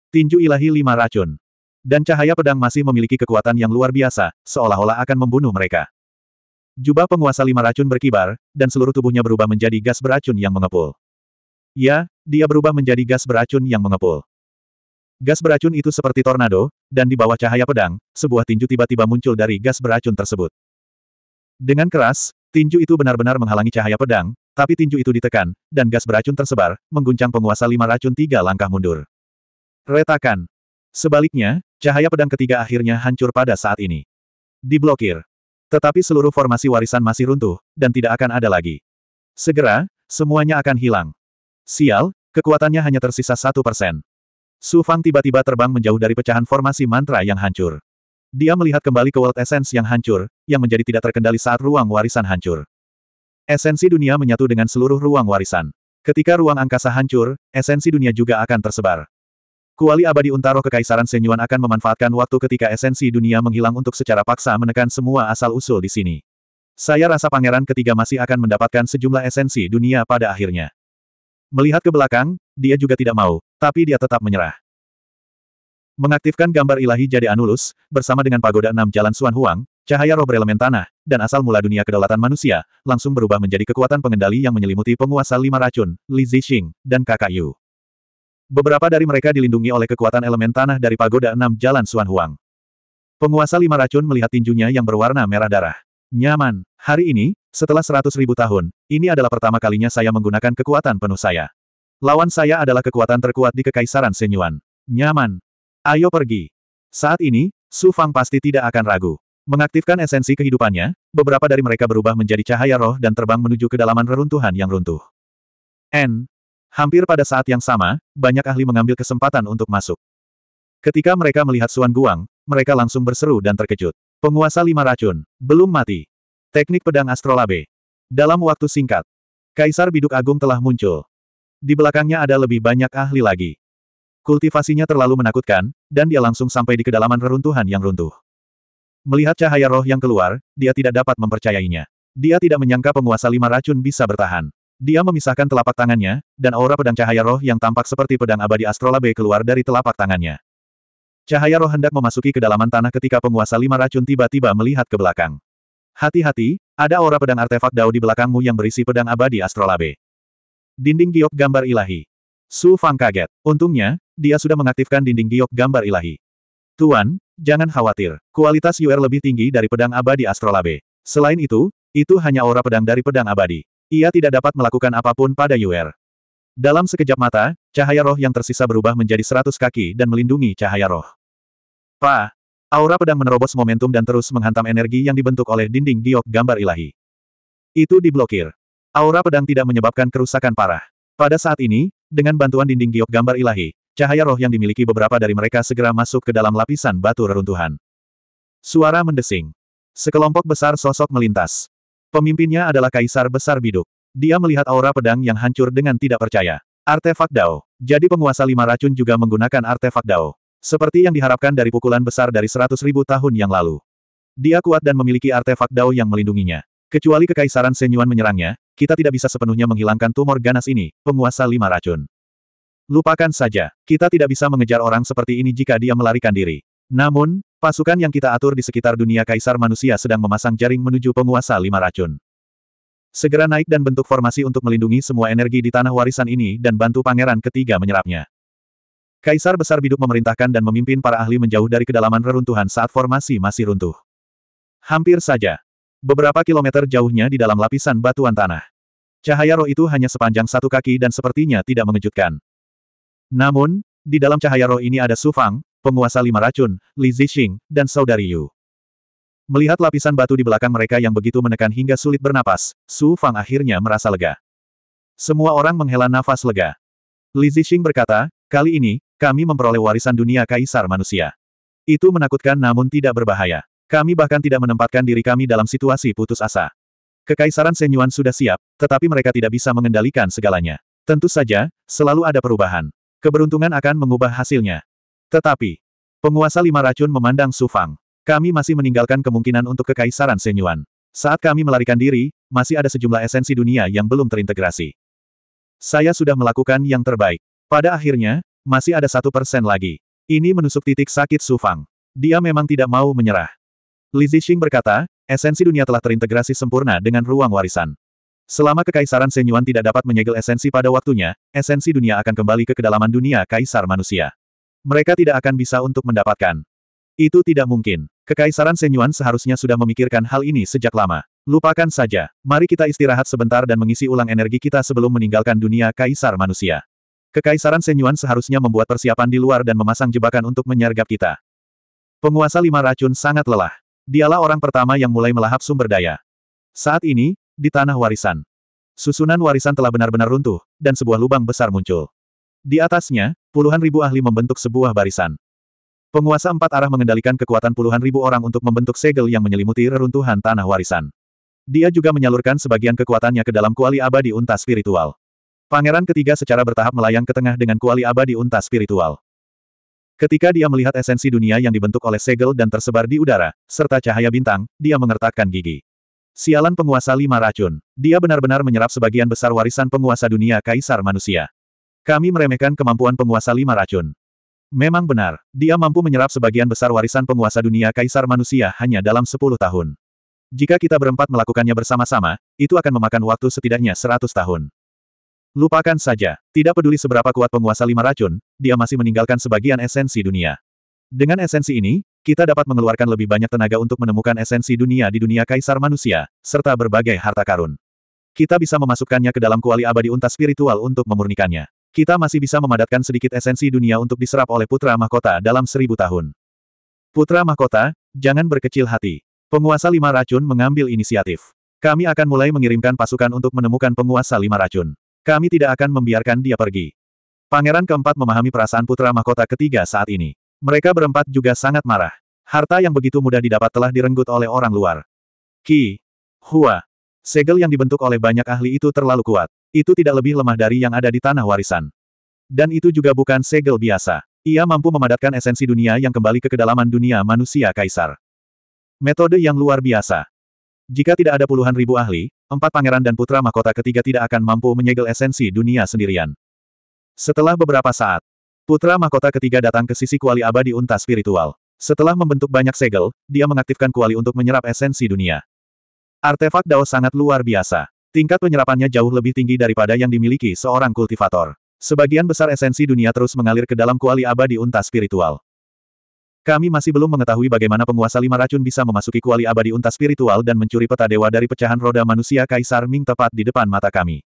Tinju ilahi lima racun. Dan cahaya pedang masih memiliki kekuatan yang luar biasa, seolah-olah akan membunuh mereka. Jubah penguasa lima racun berkibar, dan seluruh tubuhnya berubah menjadi gas beracun yang mengepul. Ya, dia berubah menjadi gas beracun yang mengepul. Gas beracun itu seperti tornado, dan di bawah cahaya pedang, sebuah tinju tiba-tiba muncul dari gas beracun tersebut. Dengan keras, Tinju itu benar-benar menghalangi cahaya pedang, tapi tinju itu ditekan, dan gas beracun tersebar, mengguncang penguasa lima racun tiga langkah mundur. Retakan. Sebaliknya, cahaya pedang ketiga akhirnya hancur pada saat ini. Diblokir. Tetapi seluruh formasi warisan masih runtuh, dan tidak akan ada lagi. Segera, semuanya akan hilang. Sial, kekuatannya hanya tersisa satu persen. Su Fang tiba-tiba terbang menjauh dari pecahan formasi mantra yang hancur. Dia melihat kembali ke World Essence yang hancur, yang menjadi tidak terkendali saat ruang warisan hancur. Esensi dunia menyatu dengan seluruh ruang warisan. Ketika ruang angkasa hancur, esensi dunia juga akan tersebar. Kuali abadi Untaro Kekaisaran Senyuan akan memanfaatkan waktu ketika esensi dunia menghilang untuk secara paksa menekan semua asal-usul di sini. Saya rasa pangeran ketiga masih akan mendapatkan sejumlah esensi dunia pada akhirnya. Melihat ke belakang, dia juga tidak mau, tapi dia tetap menyerah. Mengaktifkan gambar ilahi jadi Anulus, bersama dengan pagoda enam jalan Suan Huang, cahaya roh berelemen tanah, dan asal mula dunia kedaulatan manusia, langsung berubah menjadi kekuatan pengendali yang menyelimuti penguasa lima racun, Li Zixing, dan Kakak Yu. Beberapa dari mereka dilindungi oleh kekuatan elemen tanah dari pagoda enam jalan Suan Huang. Penguasa lima racun melihat tinjunya yang berwarna merah darah. Nyaman, hari ini, setelah seratus ribu tahun, ini adalah pertama kalinya saya menggunakan kekuatan penuh saya. Lawan saya adalah kekuatan terkuat di Kekaisaran Senyuan. Nyaman, Ayo pergi. Saat ini, Su Fang pasti tidak akan ragu. Mengaktifkan esensi kehidupannya, beberapa dari mereka berubah menjadi cahaya roh dan terbang menuju kedalaman reruntuhan yang runtuh. N. Hampir pada saat yang sama, banyak ahli mengambil kesempatan untuk masuk. Ketika mereka melihat Suan Guang, mereka langsung berseru dan terkejut. Penguasa lima racun, belum mati. Teknik pedang astrolabe. Dalam waktu singkat, Kaisar Biduk Agung telah muncul. Di belakangnya ada lebih banyak ahli lagi. Kultivasinya terlalu menakutkan, dan dia langsung sampai di kedalaman reruntuhan yang runtuh. Melihat cahaya roh yang keluar, dia tidak dapat mempercayainya. Dia tidak menyangka penguasa lima racun bisa bertahan. Dia memisahkan telapak tangannya, dan aura pedang cahaya roh yang tampak seperti pedang abadi astrolabe keluar dari telapak tangannya. Cahaya roh hendak memasuki kedalaman tanah ketika penguasa lima racun tiba-tiba melihat ke belakang. Hati-hati, ada aura pedang artefak dao di belakangmu yang berisi pedang abadi astrolabe. Dinding giok gambar ilahi. Su Fang kaget. Untungnya, dia sudah mengaktifkan dinding giok gambar ilahi. Tuan, jangan khawatir, kualitas UR lebih tinggi dari pedang abadi Astrolabe. Selain itu, itu hanya aura pedang dari pedang abadi. Ia tidak dapat melakukan apapun pada UR. Dalam sekejap mata, cahaya roh yang tersisa berubah menjadi seratus kaki dan melindungi cahaya roh. Pa! Aura pedang menerobos momentum dan terus menghantam energi yang dibentuk oleh dinding giok gambar ilahi. Itu diblokir. Aura pedang tidak menyebabkan kerusakan parah. Pada saat ini, dengan bantuan dinding giok gambar ilahi, Cahaya roh yang dimiliki beberapa dari mereka segera masuk ke dalam lapisan batu reruntuhan. Suara mendesing. Sekelompok besar sosok melintas. Pemimpinnya adalah Kaisar Besar Biduk. Dia melihat aura pedang yang hancur dengan tidak percaya. Artefak Dao. Jadi penguasa lima racun juga menggunakan artefak Dao. Seperti yang diharapkan dari pukulan besar dari seratus ribu tahun yang lalu. Dia kuat dan memiliki artefak Dao yang melindunginya. Kecuali kekaisaran Senyuan menyerangnya, kita tidak bisa sepenuhnya menghilangkan tumor ganas ini, penguasa lima racun. Lupakan saja, kita tidak bisa mengejar orang seperti ini jika dia melarikan diri. Namun, pasukan yang kita atur di sekitar dunia kaisar manusia sedang memasang jaring menuju penguasa lima racun. Segera naik dan bentuk formasi untuk melindungi semua energi di tanah warisan ini dan bantu pangeran ketiga menyerapnya. Kaisar Besar Biduk memerintahkan dan memimpin para ahli menjauh dari kedalaman reruntuhan saat formasi masih runtuh. Hampir saja. Beberapa kilometer jauhnya di dalam lapisan batuan tanah. Cahaya roh itu hanya sepanjang satu kaki dan sepertinya tidak mengejutkan. Namun, di dalam cahaya roh ini ada Su Fang, penguasa lima racun, Li Zixing, dan saudari Yu. Melihat lapisan batu di belakang mereka yang begitu menekan hingga sulit bernapas, Su Fang akhirnya merasa lega. Semua orang menghela nafas lega. Li Zixing berkata, kali ini, kami memperoleh warisan dunia kaisar manusia. Itu menakutkan namun tidak berbahaya. Kami bahkan tidak menempatkan diri kami dalam situasi putus asa. Kekaisaran Senyuan sudah siap, tetapi mereka tidak bisa mengendalikan segalanya. Tentu saja, selalu ada perubahan. Keberuntungan akan mengubah hasilnya. Tetapi, penguasa lima racun memandang Sufang. Kami masih meninggalkan kemungkinan untuk kekaisaran Senyuan. Saat kami melarikan diri, masih ada sejumlah esensi dunia yang belum terintegrasi. Saya sudah melakukan yang terbaik. Pada akhirnya, masih ada satu persen lagi. Ini menusuk titik sakit Sufang. Dia memang tidak mau menyerah. Li Zixing berkata, esensi dunia telah terintegrasi sempurna dengan ruang warisan. Selama kekaisaran Senyuan tidak dapat menyegel esensi pada waktunya, esensi dunia akan kembali ke kedalaman dunia kaisar manusia. Mereka tidak akan bisa untuk mendapatkan. Itu tidak mungkin. Kekaisaran Senyuan seharusnya sudah memikirkan hal ini sejak lama. Lupakan saja. Mari kita istirahat sebentar dan mengisi ulang energi kita sebelum meninggalkan dunia kaisar manusia. Kekaisaran Senyuan seharusnya membuat persiapan di luar dan memasang jebakan untuk menyergap kita. Penguasa lima racun sangat lelah. Dialah orang pertama yang mulai melahap sumber daya. Saat ini, di tanah warisan. Susunan warisan telah benar-benar runtuh, dan sebuah lubang besar muncul. Di atasnya, puluhan ribu ahli membentuk sebuah barisan. Penguasa empat arah mengendalikan kekuatan puluhan ribu orang untuk membentuk segel yang menyelimuti reruntuhan tanah warisan. Dia juga menyalurkan sebagian kekuatannya ke dalam kuali abadi unta spiritual. Pangeran ketiga secara bertahap melayang ke tengah dengan kuali abadi unta spiritual. Ketika dia melihat esensi dunia yang dibentuk oleh segel dan tersebar di udara, serta cahaya bintang, dia mengertakkan gigi. Sialan penguasa lima racun. Dia benar-benar menyerap sebagian besar warisan penguasa dunia kaisar manusia. Kami meremehkan kemampuan penguasa lima racun. Memang benar, dia mampu menyerap sebagian besar warisan penguasa dunia kaisar manusia hanya dalam sepuluh tahun. Jika kita berempat melakukannya bersama-sama, itu akan memakan waktu setidaknya seratus tahun. Lupakan saja, tidak peduli seberapa kuat penguasa lima racun, dia masih meninggalkan sebagian esensi dunia. Dengan esensi ini, kita dapat mengeluarkan lebih banyak tenaga untuk menemukan esensi dunia di dunia kaisar manusia, serta berbagai harta karun. Kita bisa memasukkannya ke dalam kuali abadi unta spiritual untuk memurnikannya. Kita masih bisa memadatkan sedikit esensi dunia untuk diserap oleh putra mahkota dalam seribu tahun. Putra mahkota, jangan berkecil hati. Penguasa lima racun mengambil inisiatif. Kami akan mulai mengirimkan pasukan untuk menemukan penguasa lima racun. Kami tidak akan membiarkan dia pergi. Pangeran keempat memahami perasaan putra mahkota ketiga saat ini. Mereka berempat juga sangat marah. Harta yang begitu mudah didapat telah direnggut oleh orang luar. Ki. Hua. Segel yang dibentuk oleh banyak ahli itu terlalu kuat. Itu tidak lebih lemah dari yang ada di tanah warisan. Dan itu juga bukan segel biasa. Ia mampu memadatkan esensi dunia yang kembali ke kedalaman dunia manusia kaisar. Metode yang luar biasa. Jika tidak ada puluhan ribu ahli, empat pangeran dan putra mahkota ketiga tidak akan mampu menyegel esensi dunia sendirian. Setelah beberapa saat, Putra mahkota ketiga datang ke sisi kuali abadi unta spiritual. Setelah membentuk banyak segel, dia mengaktifkan kuali untuk menyerap esensi dunia. Artefak Dao sangat luar biasa. Tingkat penyerapannya jauh lebih tinggi daripada yang dimiliki seorang kultivator. Sebagian besar esensi dunia terus mengalir ke dalam kuali abadi unta spiritual. Kami masih belum mengetahui bagaimana penguasa lima racun bisa memasuki kuali abadi unta spiritual dan mencuri peta dewa dari pecahan roda manusia Kaisar Ming tepat di depan mata kami.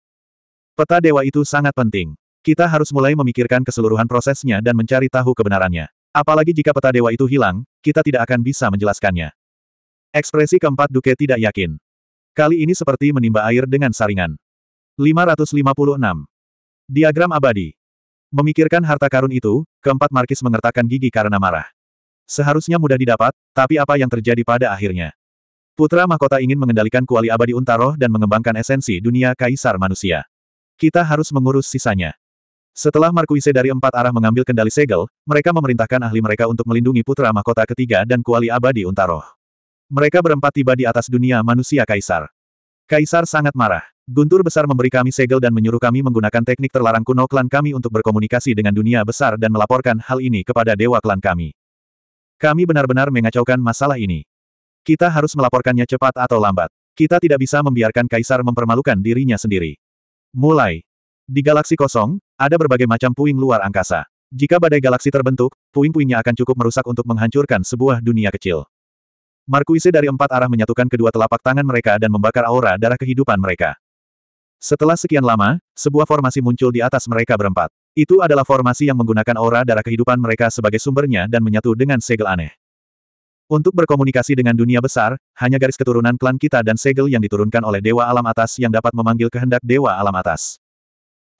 Peta dewa itu sangat penting. Kita harus mulai memikirkan keseluruhan prosesnya dan mencari tahu kebenarannya. Apalagi jika peta dewa itu hilang, kita tidak akan bisa menjelaskannya. Ekspresi keempat Duke tidak yakin. Kali ini seperti menimba air dengan saringan. 556. Diagram abadi. Memikirkan harta karun itu, keempat Markis mengertakkan gigi karena marah. Seharusnya mudah didapat, tapi apa yang terjadi pada akhirnya? Putra Mahkota ingin mengendalikan kuali abadi Untaroh dan mengembangkan esensi dunia kaisar manusia. Kita harus mengurus sisanya. Setelah Markuise dari empat arah mengambil kendali segel, mereka memerintahkan ahli mereka untuk melindungi putra mahkota ketiga dan kuali abadi Untaroh. Mereka berempat tiba di atas dunia manusia Kaisar. Kaisar sangat marah. Guntur besar memberi kami segel dan menyuruh kami menggunakan teknik terlarang kuno klan kami untuk berkomunikasi dengan dunia besar dan melaporkan hal ini kepada dewa klan kami. Kami benar-benar mengacaukan masalah ini. Kita harus melaporkannya cepat atau lambat. Kita tidak bisa membiarkan Kaisar mempermalukan dirinya sendiri. Mulai, di galaksi kosong, ada berbagai macam puing luar angkasa. Jika badai galaksi terbentuk, puing-puingnya akan cukup merusak untuk menghancurkan sebuah dunia kecil. Markuise dari empat arah menyatukan kedua telapak tangan mereka dan membakar aura darah kehidupan mereka. Setelah sekian lama, sebuah formasi muncul di atas mereka berempat. Itu adalah formasi yang menggunakan aura darah kehidupan mereka sebagai sumbernya dan menyatu dengan segel aneh. Untuk berkomunikasi dengan dunia besar, hanya garis keturunan klan kita dan segel yang diturunkan oleh Dewa Alam Atas yang dapat memanggil kehendak Dewa Alam Atas.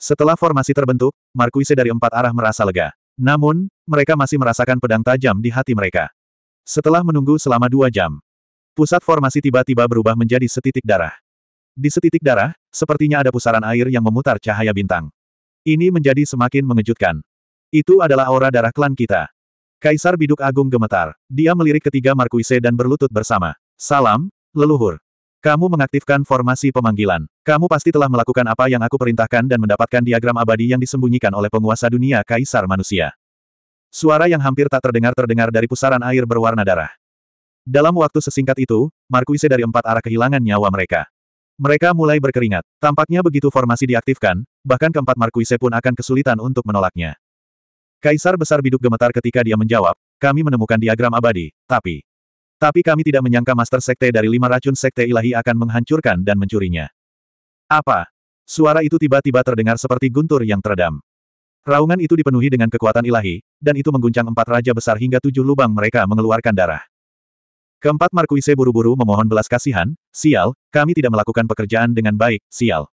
Setelah formasi terbentuk, Markuise dari empat arah merasa lega. Namun, mereka masih merasakan pedang tajam di hati mereka. Setelah menunggu selama dua jam, pusat formasi tiba-tiba berubah menjadi setitik darah. Di setitik darah, sepertinya ada pusaran air yang memutar cahaya bintang. Ini menjadi semakin mengejutkan. Itu adalah aura darah klan kita. Kaisar Biduk Agung gemetar. Dia melirik ketiga Markuise dan berlutut bersama. Salam, leluhur. Kamu mengaktifkan formasi pemanggilan. Kamu pasti telah melakukan apa yang aku perintahkan dan mendapatkan diagram abadi yang disembunyikan oleh penguasa dunia Kaisar Manusia. Suara yang hampir tak terdengar terdengar dari pusaran air berwarna darah. Dalam waktu sesingkat itu, Markuise dari empat arah kehilangan nyawa mereka. Mereka mulai berkeringat. Tampaknya begitu formasi diaktifkan, bahkan keempat Markuise pun akan kesulitan untuk menolaknya. Kaisar Besar Biduk gemetar ketika dia menjawab, kami menemukan diagram abadi, tapi... Tapi kami tidak menyangka Master Sekte dari lima racun Sekte Ilahi akan menghancurkan dan mencurinya. Apa? Suara itu tiba-tiba terdengar seperti guntur yang teredam. Raungan itu dipenuhi dengan kekuatan ilahi, dan itu mengguncang empat raja besar hingga tujuh lubang mereka mengeluarkan darah. Keempat Markuise buru-buru memohon belas kasihan, sial, kami tidak melakukan pekerjaan dengan baik, sial.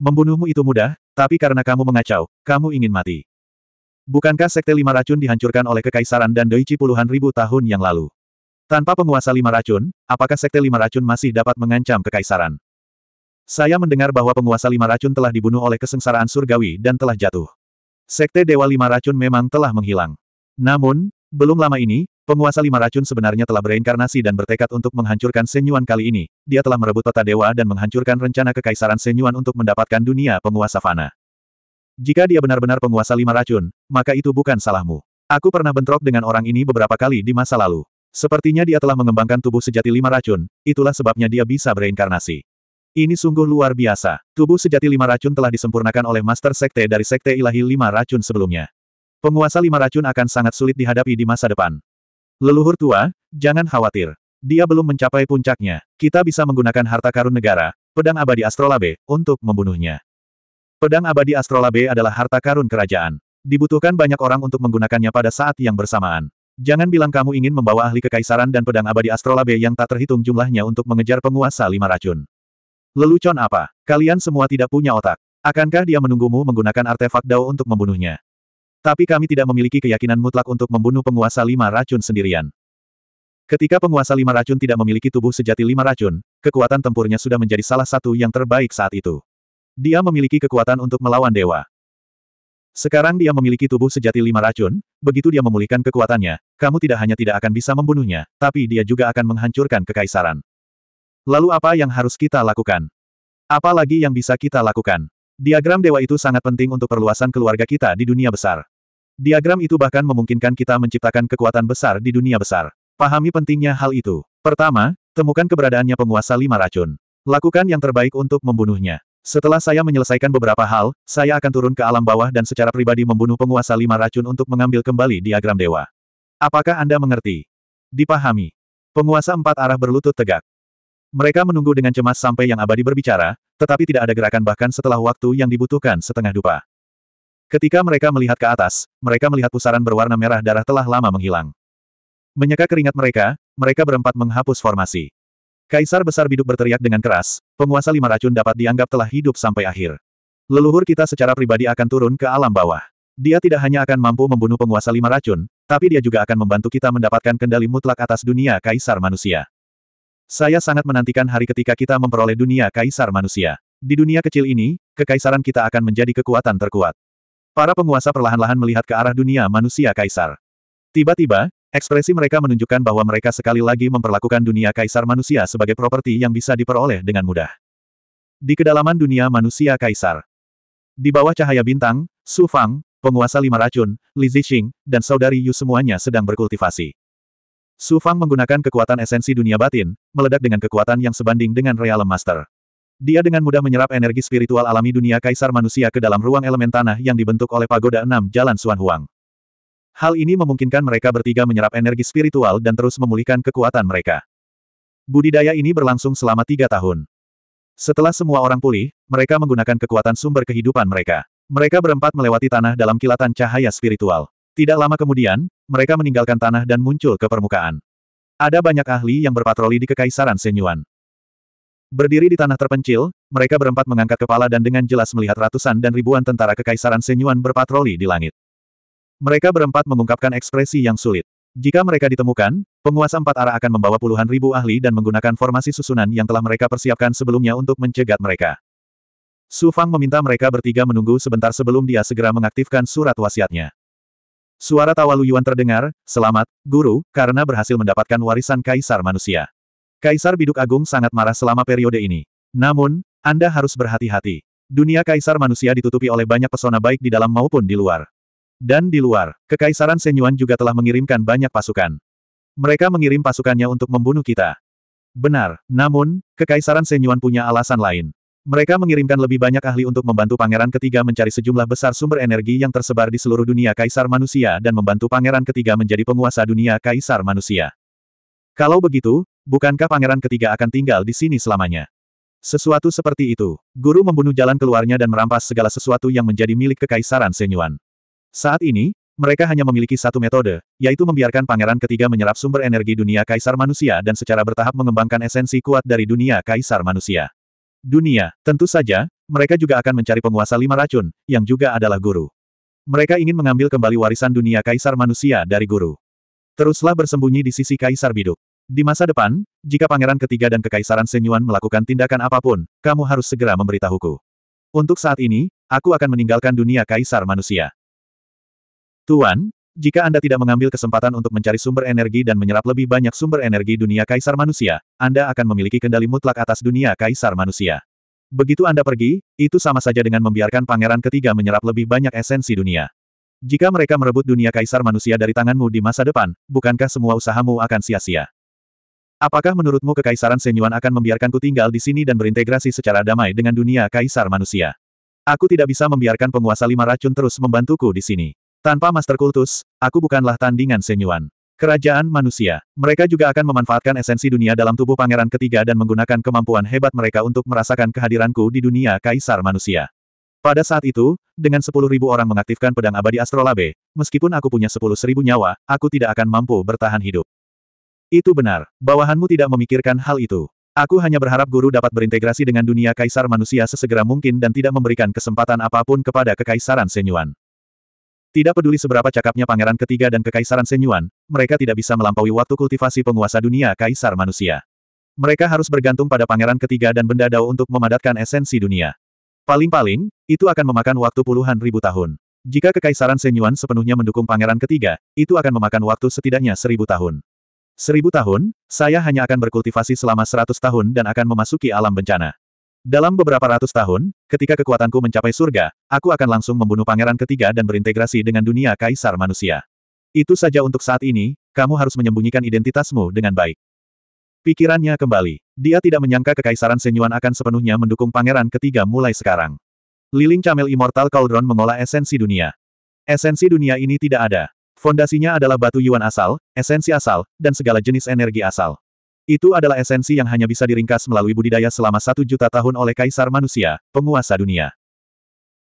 Membunuhmu itu mudah, tapi karena kamu mengacau, kamu ingin mati. Bukankah Sekte Lima Racun dihancurkan oleh Kekaisaran dan Doichi puluhan ribu tahun yang lalu? Tanpa penguasa lima racun, apakah sekte lima racun masih dapat mengancam kekaisaran? Saya mendengar bahwa penguasa lima racun telah dibunuh oleh kesengsaraan surgawi dan telah jatuh. Sekte Dewa Lima Racun memang telah menghilang. Namun, belum lama ini, penguasa lima racun sebenarnya telah bereinkarnasi dan bertekad untuk menghancurkan Senyuan kali ini. Dia telah merebut peta dewa dan menghancurkan rencana kekaisaran Senyuan untuk mendapatkan dunia penguasa fana. Jika dia benar-benar penguasa lima racun, maka itu bukan salahmu. Aku pernah bentrok dengan orang ini beberapa kali di masa lalu. Sepertinya dia telah mengembangkan tubuh sejati lima racun, itulah sebabnya dia bisa bereinkarnasi. Ini sungguh luar biasa. Tubuh sejati lima racun telah disempurnakan oleh Master Sekte dari Sekte Ilahi lima racun sebelumnya. Penguasa lima racun akan sangat sulit dihadapi di masa depan. Leluhur tua, jangan khawatir. Dia belum mencapai puncaknya. Kita bisa menggunakan harta karun negara, pedang abadi Astrolabe, untuk membunuhnya. Pedang abadi Astrolabe adalah harta karun kerajaan. Dibutuhkan banyak orang untuk menggunakannya pada saat yang bersamaan. Jangan bilang kamu ingin membawa ahli kekaisaran dan pedang abadi astrolabe yang tak terhitung jumlahnya untuk mengejar penguasa lima racun. Lelucon apa? Kalian semua tidak punya otak. Akankah dia menunggumu menggunakan artefak dao untuk membunuhnya? Tapi kami tidak memiliki keyakinan mutlak untuk membunuh penguasa lima racun sendirian. Ketika penguasa lima racun tidak memiliki tubuh sejati lima racun, kekuatan tempurnya sudah menjadi salah satu yang terbaik saat itu. Dia memiliki kekuatan untuk melawan dewa. Sekarang dia memiliki tubuh sejati lima racun, begitu dia memulihkan kekuatannya, kamu tidak hanya tidak akan bisa membunuhnya, tapi dia juga akan menghancurkan kekaisaran. Lalu apa yang harus kita lakukan? Apa lagi yang bisa kita lakukan? Diagram dewa itu sangat penting untuk perluasan keluarga kita di dunia besar. Diagram itu bahkan memungkinkan kita menciptakan kekuatan besar di dunia besar. Pahami pentingnya hal itu. Pertama, temukan keberadaannya penguasa lima racun. Lakukan yang terbaik untuk membunuhnya. Setelah saya menyelesaikan beberapa hal, saya akan turun ke alam bawah dan secara pribadi membunuh penguasa lima racun untuk mengambil kembali diagram dewa. Apakah Anda mengerti? Dipahami. Penguasa empat arah berlutut tegak. Mereka menunggu dengan cemas sampai yang abadi berbicara, tetapi tidak ada gerakan bahkan setelah waktu yang dibutuhkan setengah dupa. Ketika mereka melihat ke atas, mereka melihat pusaran berwarna merah darah telah lama menghilang. Menyeka keringat mereka, mereka berempat menghapus formasi. Kaisar Besar Biduk berteriak dengan keras, penguasa lima racun dapat dianggap telah hidup sampai akhir. Leluhur kita secara pribadi akan turun ke alam bawah. Dia tidak hanya akan mampu membunuh penguasa lima racun, tapi dia juga akan membantu kita mendapatkan kendali mutlak atas dunia Kaisar Manusia. Saya sangat menantikan hari ketika kita memperoleh dunia Kaisar Manusia. Di dunia kecil ini, kekaisaran kita akan menjadi kekuatan terkuat. Para penguasa perlahan-lahan melihat ke arah dunia manusia kaisar. Tiba-tiba, Ekspresi mereka menunjukkan bahwa mereka sekali lagi memperlakukan dunia kaisar manusia sebagai properti yang bisa diperoleh dengan mudah. Di kedalaman dunia manusia kaisar. Di bawah cahaya bintang, Su Fang, penguasa lima racun, Li Zixing, dan saudari Yu semuanya sedang berkultivasi. Su Fang menggunakan kekuatan esensi dunia batin, meledak dengan kekuatan yang sebanding dengan Realm Master. Dia dengan mudah menyerap energi spiritual alami dunia kaisar manusia ke dalam ruang elemen tanah yang dibentuk oleh pagoda enam jalan Suan Huang. Hal ini memungkinkan mereka bertiga menyerap energi spiritual dan terus memulihkan kekuatan mereka. Budidaya ini berlangsung selama tiga tahun. Setelah semua orang pulih, mereka menggunakan kekuatan sumber kehidupan mereka. Mereka berempat melewati tanah dalam kilatan cahaya spiritual. Tidak lama kemudian, mereka meninggalkan tanah dan muncul ke permukaan. Ada banyak ahli yang berpatroli di Kekaisaran Senyuan. Berdiri di tanah terpencil, mereka berempat mengangkat kepala dan dengan jelas melihat ratusan dan ribuan tentara Kekaisaran Senyuan berpatroli di langit. Mereka berempat mengungkapkan ekspresi yang sulit. Jika mereka ditemukan, penguasa empat arah akan membawa puluhan ribu ahli dan menggunakan formasi susunan yang telah mereka persiapkan sebelumnya untuk mencegat mereka. Su Fang meminta mereka bertiga menunggu sebentar sebelum dia segera mengaktifkan surat wasiatnya. Suara tawa Luyuan terdengar, selamat, guru, karena berhasil mendapatkan warisan kaisar manusia. Kaisar Biduk Agung sangat marah selama periode ini. Namun, Anda harus berhati-hati. Dunia kaisar manusia ditutupi oleh banyak pesona baik di dalam maupun di luar. Dan di luar, Kekaisaran Senyuan juga telah mengirimkan banyak pasukan. Mereka mengirim pasukannya untuk membunuh kita. Benar, namun, Kekaisaran Senyuan punya alasan lain. Mereka mengirimkan lebih banyak ahli untuk membantu pangeran ketiga mencari sejumlah besar sumber energi yang tersebar di seluruh dunia kaisar manusia dan membantu pangeran ketiga menjadi penguasa dunia kaisar manusia. Kalau begitu, bukankah pangeran ketiga akan tinggal di sini selamanya? Sesuatu seperti itu, guru membunuh jalan keluarnya dan merampas segala sesuatu yang menjadi milik Kekaisaran Senyuan. Saat ini, mereka hanya memiliki satu metode, yaitu membiarkan pangeran ketiga menyerap sumber energi dunia kaisar manusia dan secara bertahap mengembangkan esensi kuat dari dunia kaisar manusia. Dunia, tentu saja, mereka juga akan mencari penguasa lima racun, yang juga adalah guru. Mereka ingin mengambil kembali warisan dunia kaisar manusia dari guru. Teruslah bersembunyi di sisi kaisar biduk. Di masa depan, jika pangeran ketiga dan kekaisaran Senyuan melakukan tindakan apapun, kamu harus segera memberitahuku. Untuk saat ini, aku akan meninggalkan dunia kaisar manusia. Tuan, jika Anda tidak mengambil kesempatan untuk mencari sumber energi dan menyerap lebih banyak sumber energi dunia kaisar manusia, Anda akan memiliki kendali mutlak atas dunia kaisar manusia. Begitu Anda pergi, itu sama saja dengan membiarkan pangeran ketiga menyerap lebih banyak esensi dunia. Jika mereka merebut dunia kaisar manusia dari tanganmu di masa depan, bukankah semua usahamu akan sia-sia? Apakah menurutmu kekaisaran Senyuan akan membiarkanku tinggal di sini dan berintegrasi secara damai dengan dunia kaisar manusia? Aku tidak bisa membiarkan penguasa lima racun terus membantuku di sini. Tanpa Master Kultus, aku bukanlah tandingan Senyuan. Kerajaan manusia. Mereka juga akan memanfaatkan esensi dunia dalam tubuh pangeran ketiga dan menggunakan kemampuan hebat mereka untuk merasakan kehadiranku di dunia kaisar manusia. Pada saat itu, dengan 10.000 orang mengaktifkan pedang abadi Astrolabe, meskipun aku punya 10.000 nyawa, aku tidak akan mampu bertahan hidup. Itu benar, bawahanmu tidak memikirkan hal itu. Aku hanya berharap guru dapat berintegrasi dengan dunia kaisar manusia sesegera mungkin dan tidak memberikan kesempatan apapun kepada kekaisaran Senyuan. Tidak peduli seberapa cakapnya pangeran ketiga dan kekaisaran Senyuan, mereka tidak bisa melampaui waktu kultivasi penguasa dunia kaisar manusia. Mereka harus bergantung pada pangeran ketiga dan benda dao untuk memadatkan esensi dunia. Paling-paling, itu akan memakan waktu puluhan ribu tahun. Jika kekaisaran Senyuan sepenuhnya mendukung pangeran ketiga, itu akan memakan waktu setidaknya seribu tahun. Seribu tahun, saya hanya akan berkultivasi selama seratus tahun dan akan memasuki alam bencana. Dalam beberapa ratus tahun, ketika kekuatanku mencapai surga, aku akan langsung membunuh pangeran ketiga dan berintegrasi dengan dunia kaisar manusia. Itu saja untuk saat ini, kamu harus menyembunyikan identitasmu dengan baik. Pikirannya kembali. Dia tidak menyangka kekaisaran Senyuan akan sepenuhnya mendukung pangeran ketiga mulai sekarang. Liling Camel Immortal Cauldron mengolah esensi dunia. Esensi dunia ini tidak ada. Fondasinya adalah batu yuan asal, esensi asal, dan segala jenis energi asal. Itu adalah esensi yang hanya bisa diringkas melalui budidaya selama satu juta tahun oleh kaisar manusia, penguasa dunia.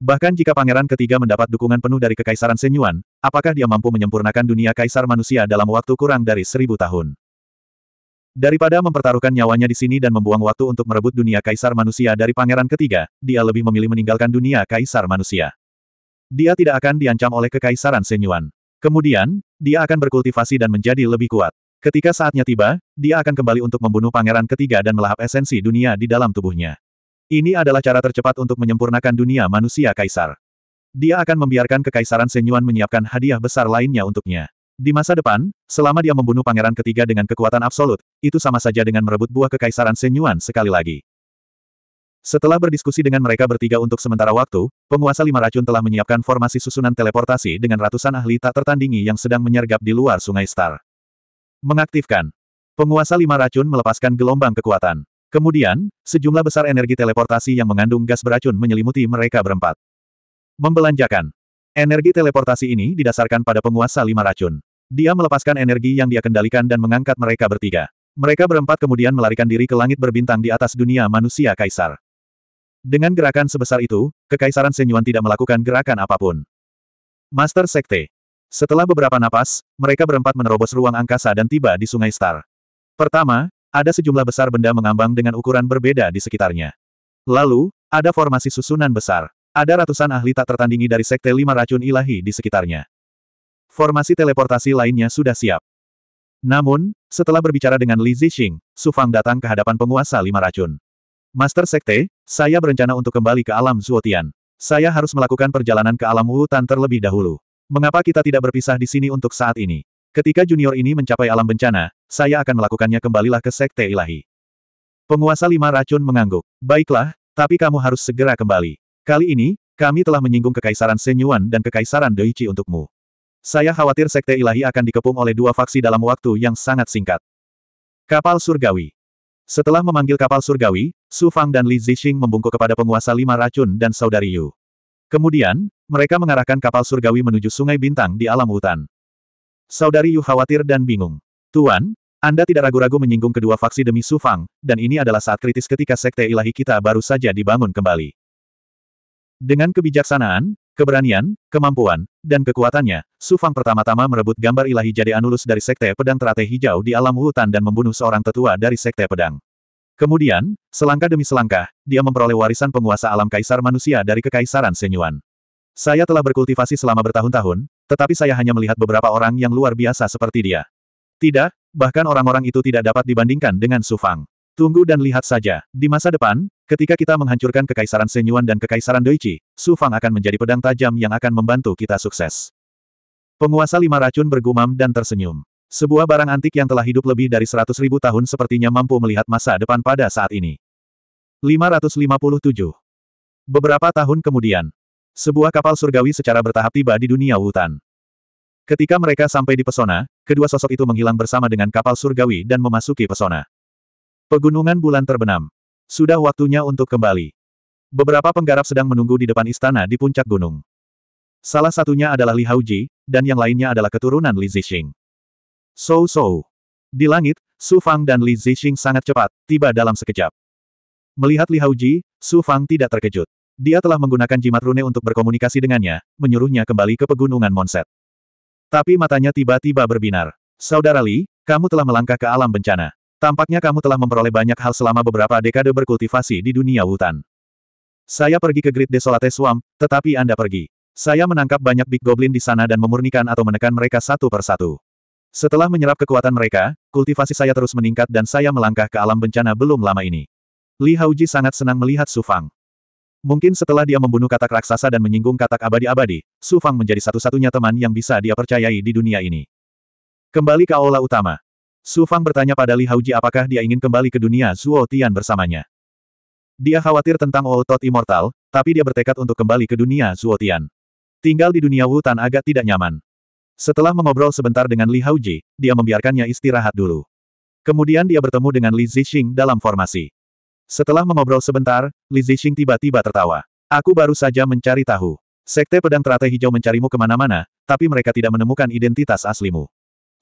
Bahkan jika pangeran ketiga mendapat dukungan penuh dari kekaisaran Senyuan, apakah dia mampu menyempurnakan dunia kaisar manusia dalam waktu kurang dari seribu tahun? Daripada mempertaruhkan nyawanya di sini dan membuang waktu untuk merebut dunia kaisar manusia dari pangeran ketiga, dia lebih memilih meninggalkan dunia kaisar manusia. Dia tidak akan diancam oleh kekaisaran Senyuan. Kemudian, dia akan berkultivasi dan menjadi lebih kuat. Ketika saatnya tiba, dia akan kembali untuk membunuh pangeran ketiga dan melahap esensi dunia di dalam tubuhnya. Ini adalah cara tercepat untuk menyempurnakan dunia manusia kaisar. Dia akan membiarkan kekaisaran Senyuan menyiapkan hadiah besar lainnya untuknya. Di masa depan, selama dia membunuh pangeran ketiga dengan kekuatan absolut, itu sama saja dengan merebut buah kekaisaran Senyuan sekali lagi. Setelah berdiskusi dengan mereka bertiga untuk sementara waktu, penguasa lima racun telah menyiapkan formasi susunan teleportasi dengan ratusan ahli tak tertandingi yang sedang menyergap di luar sungai Star. Mengaktifkan. Penguasa lima racun melepaskan gelombang kekuatan. Kemudian, sejumlah besar energi teleportasi yang mengandung gas beracun menyelimuti mereka berempat. Membelanjakan. Energi teleportasi ini didasarkan pada penguasa lima racun. Dia melepaskan energi yang dia kendalikan dan mengangkat mereka bertiga. Mereka berempat kemudian melarikan diri ke langit berbintang di atas dunia manusia kaisar. Dengan gerakan sebesar itu, Kekaisaran Senyuan tidak melakukan gerakan apapun. Master Sekte. Setelah beberapa napas, mereka berempat menerobos ruang angkasa dan tiba di Sungai Star. Pertama, ada sejumlah besar benda mengambang dengan ukuran berbeda di sekitarnya. Lalu, ada formasi susunan besar. Ada ratusan ahli tak tertandingi dari Sekte Lima Racun Ilahi di sekitarnya. Formasi teleportasi lainnya sudah siap. Namun, setelah berbicara dengan Li Zixing, Su Fang datang ke hadapan penguasa Lima Racun. Master Sekte, saya berencana untuk kembali ke alam Zuotian. Saya harus melakukan perjalanan ke alam Hutan terlebih dahulu. Mengapa kita tidak berpisah di sini untuk saat ini? Ketika junior ini mencapai alam bencana, saya akan melakukannya kembalilah ke Sekte Ilahi. Penguasa lima racun mengangguk. Baiklah, tapi kamu harus segera kembali. Kali ini, kami telah menyinggung Kekaisaran Senyuan dan Kekaisaran Doichi untukmu. Saya khawatir Sekte Ilahi akan dikepung oleh dua faksi dalam waktu yang sangat singkat. Kapal Surgawi Setelah memanggil kapal Surgawi, Su Fang dan Li Zixing membungkuk kepada penguasa lima racun dan saudari Yu. Kemudian, mereka mengarahkan kapal surgawi menuju sungai bintang di alam hutan. Saudari Yu khawatir dan bingung. Tuan, Anda tidak ragu-ragu menyinggung kedua faksi demi Sufang, dan ini adalah saat kritis ketika sekte ilahi kita baru saja dibangun kembali. Dengan kebijaksanaan, keberanian, kemampuan, dan kekuatannya, Sufang pertama-tama merebut gambar ilahi jadi Anulus dari sekte pedang teratai hijau di alam hutan dan membunuh seorang tetua dari sekte pedang. Kemudian, selangkah demi selangkah, dia memperoleh warisan penguasa alam kaisar manusia dari kekaisaran Senyuan. Saya telah berkultivasi selama bertahun-tahun, tetapi saya hanya melihat beberapa orang yang luar biasa seperti dia. Tidak, bahkan orang-orang itu tidak dapat dibandingkan dengan Sufang. Tunggu dan lihat saja, di masa depan, ketika kita menghancurkan kekaisaran Senyuan dan kekaisaran Doichi, Sufang akan menjadi pedang tajam yang akan membantu kita sukses. Penguasa lima racun bergumam dan tersenyum. Sebuah barang antik yang telah hidup lebih dari seratus ribu tahun sepertinya mampu melihat masa depan pada saat ini. 557. Beberapa tahun kemudian, sebuah kapal surgawi secara bertahap tiba di dunia hutan. Ketika mereka sampai di pesona, kedua sosok itu menghilang bersama dengan kapal surgawi dan memasuki pesona. Pegunungan bulan terbenam. Sudah waktunya untuk kembali. Beberapa penggarap sedang menunggu di depan istana di puncak gunung. Salah satunya adalah Li Hauji, dan yang lainnya adalah keturunan Li Zixing. So-so. Di langit, Su Fang dan Li Zixing sangat cepat, tiba dalam sekejap. Melihat Li Haoji, Su Fang tidak terkejut. Dia telah menggunakan jimat rune untuk berkomunikasi dengannya, menyuruhnya kembali ke pegunungan Monset. Tapi matanya tiba-tiba berbinar. Saudara Li, kamu telah melangkah ke alam bencana. Tampaknya kamu telah memperoleh banyak hal selama beberapa dekade berkultivasi di dunia hutan. Saya pergi ke Great Desolate Swamp, tetapi Anda pergi. Saya menangkap banyak Big Goblin di sana dan memurnikan atau menekan mereka satu per satu. Setelah menyerap kekuatan mereka, kultivasi saya terus meningkat dan saya melangkah ke alam bencana belum lama ini. Li Haoji sangat senang melihat Su Fang. Mungkin setelah dia membunuh katak raksasa dan menyinggung katak abadi-abadi, Su Fang menjadi satu-satunya teman yang bisa dia percayai di dunia ini. Kembali ke aula utama. Su Fang bertanya pada Li Haoji apakah dia ingin kembali ke dunia Zuo Tian bersamanya. Dia khawatir tentang Old Tot Immortal, tapi dia bertekad untuk kembali ke dunia Zuo Tian. Tinggal di dunia Wutan agak tidak nyaman. Setelah mengobrol sebentar dengan Li Haoji, dia membiarkannya istirahat dulu. Kemudian dia bertemu dengan Li Zixing dalam formasi. Setelah mengobrol sebentar, Li Zixing tiba-tiba tertawa. Aku baru saja mencari tahu. Sekte pedang teratai hijau mencarimu kemana-mana, tapi mereka tidak menemukan identitas aslimu.